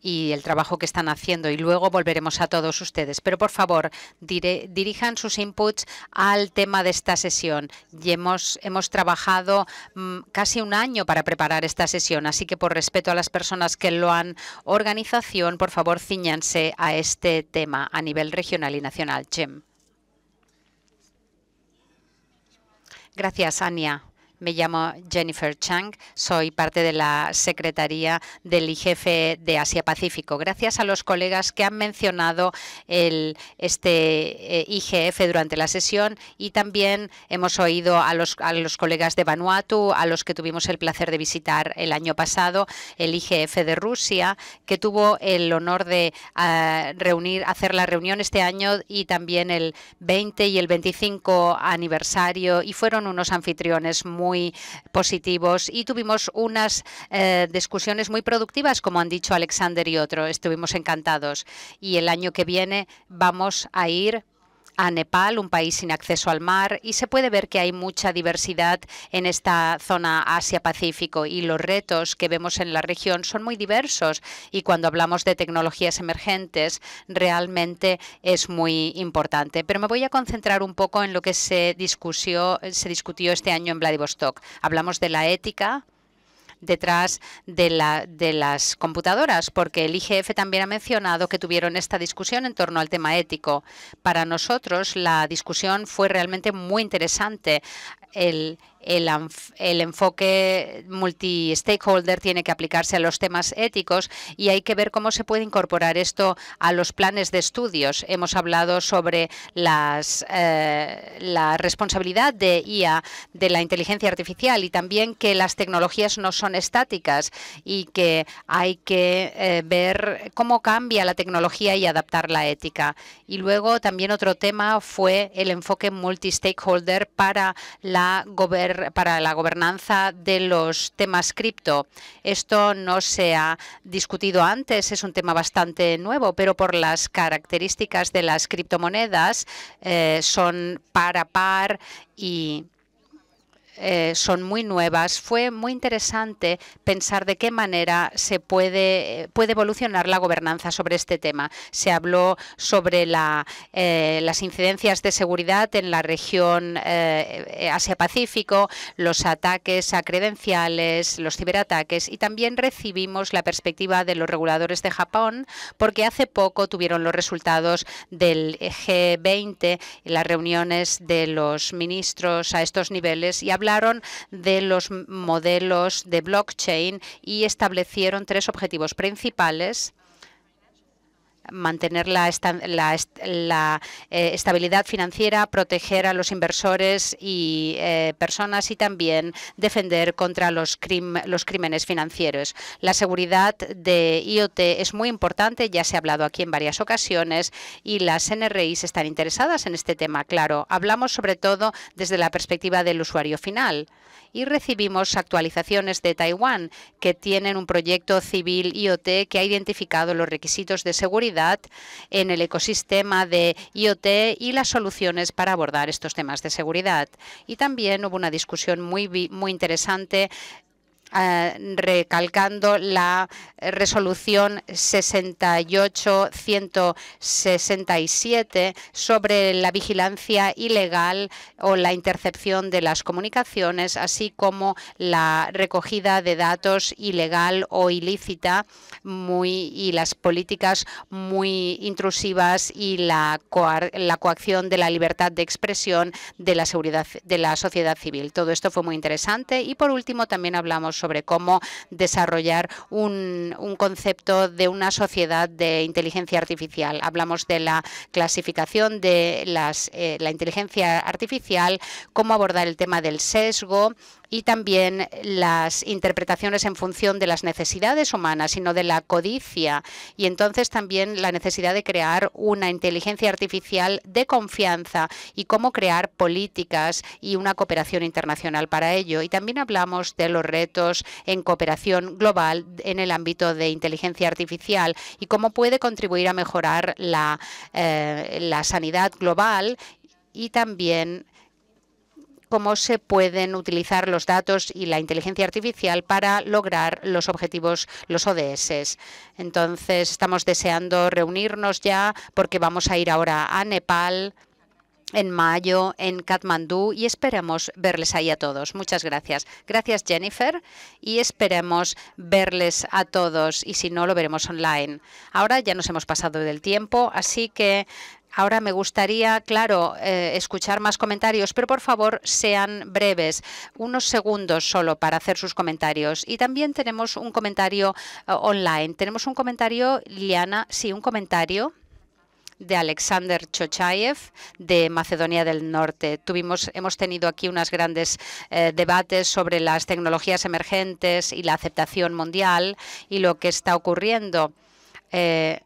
y el trabajo que están haciendo y luego volveremos a todos ustedes. Pero por favor, dirijan sus inputs al tema de esta sesión. Y hemos, trabajado mm, casi un año para preparar esta sesión, así que por respeto a las personas que lo han organización, por favor, ciñanse a este tema a nivel regional y nacional. Jim. Gracias, Ania. Me llamo Jennifer Chang, soy parte de la Secretaría del IGF de Asia-Pacífico. Gracias a los colegas que han mencionado el, este eh, IGF durante la sesión y también hemos oído a los, los colegas de Vanuatu, a los que tuvimos el placer de visitar el año pasado, el IGF de Rusia, que tuvo el honor de ah, reunir, hacer la reunión este año y también el 20 y el 25 aniversario y fueron unos anfitriones muy muy positivos y tuvimos unas eh, discusiones muy productivas, como han dicho Alexander y otro. Estuvimos encantados. Y el año que viene vamos a ir a Nepal, un país sin acceso al mar, y se puede ver que hay mucha diversidad en esta zona Asia-Pacífico y los retos que vemos en la región son muy diversos y cuando hablamos de tecnologías emergentes realmente es muy importante. Pero me voy a concentrar un poco en lo que se, se discutió este año en Vladivostok. Hablamos de la ética, detrás de, la, de las computadoras, porque el IGF también ha mencionado que tuvieron esta discusión en torno al tema ético. Para nosotros la discusión fue realmente muy interesante el, enfoque multi-stakeholder tiene que aplicarse a los temas éticos y hay que ver cómo se puede incorporar esto a los planes de estudios. Hemos hablado sobre eh, la responsabilidad de IA, de la inteligencia artificial y también que las tecnologías no son estáticas y que hay que eh, ver cómo cambia la tecnología y adaptar la ética. Y luego también otro tema fue el enfoque multi-stakeholder para la gobernanza para la gobernanza de los temas cripto. Esto no se ha discutido antes, es un tema bastante nuevo, pero por las características de las criptomonedas eh, son par a par y eh, son muy nuevas. Fue muy interesante pensar de qué manera se puede, eh, puede evolucionar la gobernanza sobre este tema. Se habló sobre la, eh, las incidencias de seguridad en la región Asia-Pacífico, los ataques a credenciales, los ciberataques y también recibimos la perspectiva de los reguladores de Japón porque hace poco tuvieron los resultados del G20 las reuniones de los ministros a estos niveles y hablaron de los modelos de blockchain y establecieron tres objetivos principales mantener la, eh, estabilidad financiera, proteger a los inversores y eh, personas y también defender contra los, los crímenes financieros. La seguridad de IoT es muy importante, ya se ha hablado aquí en varias ocasiones y las NRIs están interesadas en este tema, claro. Hablamos sobre todo desde la perspectiva del usuario final y recibimos actualizaciones de Taiwán que tienen un proyecto civil IoT que ha identificado los requisitos de seguridad en el ecosistema de IoT y las soluciones para abordar estos temas de seguridad. Y también hubo una discusión muy, muy interesante eh, recalcando la eh, resolución 68-167 sobre la vigilancia ilegal o la intercepción de las comunicaciones, así como la recogida de datos ilegal o ilícita y las políticas muy intrusivas y la, la coacción de la libertad de expresión de la seguridad de la sociedad civil. Todo esto fue muy interesante y por último también hablamos sobre cómo desarrollar un, concepto de una sociedad de inteligencia artificial. Hablamos de la clasificación de las, eh, la inteligencia artificial, cómo abordar el tema del sesgo y también las interpretaciones en función de las necesidades humanas, sino de la codicia. Y entonces también la necesidad de crear una inteligencia artificial de confianza y cómo crear políticas y una cooperación internacional para ello. Y también hablamos de los retos en cooperación global en el ámbito de inteligencia artificial y cómo puede contribuir a mejorar eh, la sanidad global y también cómo se pueden utilizar los datos y la inteligencia artificial para lograr los objetivos, los ODS. Entonces, estamos deseando reunirnos ya porque vamos a ir ahora a Nepal en mayo en Katmandú y esperemos verles ahí a todos. Muchas gracias. Gracias Jennifer y esperemos verles a todos y si no lo veremos online. Ahora ya nos hemos pasado del tiempo, así que Ahora me gustaría, claro, eh, escuchar más comentarios, pero por favor sean breves, unos segundos solo para hacer sus comentarios. Y también tenemos un comentario eh, online. Tenemos un comentario, Liana, sí, un comentario de Alexander Chochayev de Macedonia del Norte. hemos tenido aquí unos grandes eh, debates sobre las tecnologías emergentes y la aceptación mundial y lo que está ocurriendo. Eh,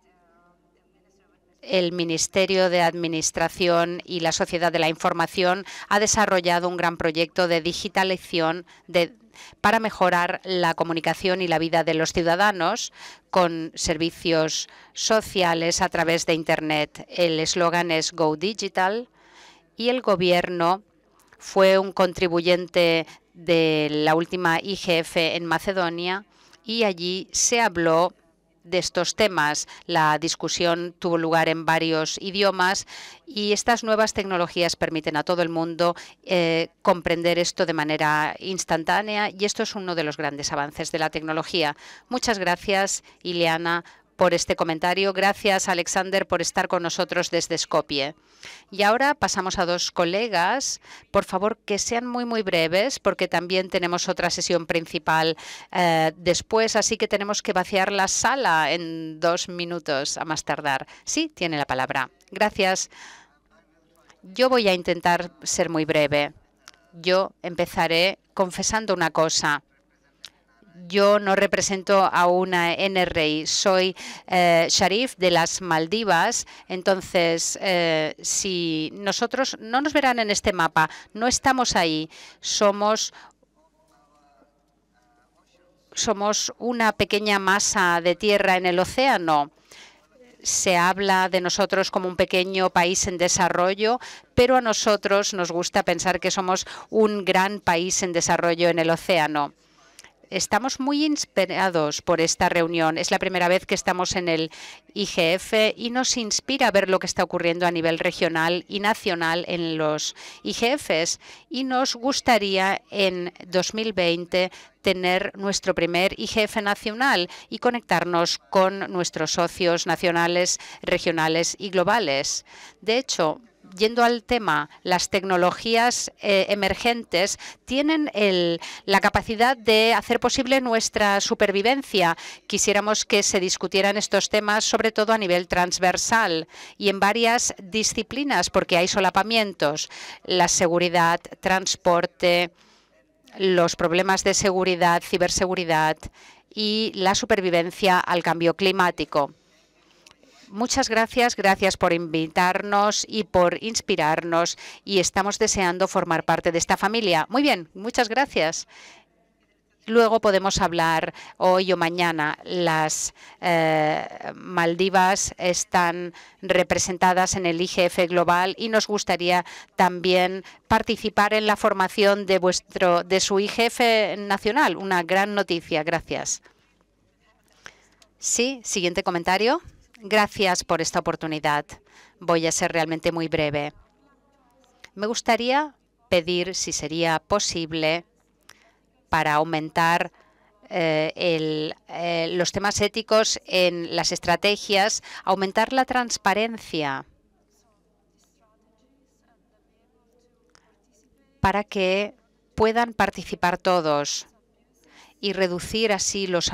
el Ministerio de Administración y la Sociedad de la Información ha desarrollado un gran proyecto de digitalización, de para mejorar la comunicación y la vida de los ciudadanos con servicios sociales a través de Internet. El eslogan es Go Digital y el gobierno fue un contribuyente de la última IGF en Macedonia y allí se habló de estos temas. La discusión tuvo lugar en varios idiomas y estas nuevas tecnologías permiten a todo el mundo eh, comprender esto de manera instantánea y esto es uno de los grandes avances de la tecnología. Muchas gracias, Ileana, por este comentario. Gracias, Alexander, por estar con nosotros desde Skopje. Y ahora pasamos a dos colegas. Por favor, que sean muy, muy breves, porque también tenemos otra sesión principal eh, después, así que tenemos que vaciar la sala en dos minutos a más tardar. Sí, tiene la palabra. Gracias. Yo voy a intentar ser muy breve. Yo empezaré confesando una cosa yo no represento a una NRI, soy eh, Sharif de las Maldivas. Entonces, eh, si nosotros no nos verán en este mapa, no estamos ahí, somos somos una pequeña masa de tierra en el océano. Se habla de nosotros como un pequeño país en desarrollo, pero a nosotros nos gusta pensar que somos un gran país en desarrollo en el océano. Estamos muy inspirados por esta reunión. Es la primera vez que estamos en el IGF y nos inspira a ver lo que está ocurriendo a nivel regional y nacional en los IGFs. Y nos gustaría en 2020 tener nuestro primer IGF nacional y conectarnos con nuestros socios nacionales, regionales y globales. De hecho, yendo al tema, las tecnologías eh, emergentes tienen la capacidad de hacer posible nuestra supervivencia. Quisiéramos que se discutieran estos temas, sobre todo a nivel transversal y en varias disciplinas, porque hay solapamientos, la seguridad, transporte, los problemas de seguridad, ciberseguridad y la supervivencia al cambio climático. Muchas gracias, gracias por invitarnos y por inspirarnos y estamos deseando formar parte de esta familia. Muy bien, muchas gracias. Luego podemos hablar hoy o mañana. Las eh, Maldivas están representadas en el IGF Global y nos gustaría también participar en la formación de, vuestro, de su IGF nacional. Una gran noticia. Gracias. Sí, siguiente comentario. Gracias por esta oportunidad. Voy a ser realmente muy breve. Me gustaría pedir si sería posible para aumentar eh, eh, los temas éticos en las estrategias, aumentar la transparencia para que puedan participar todos y reducir así los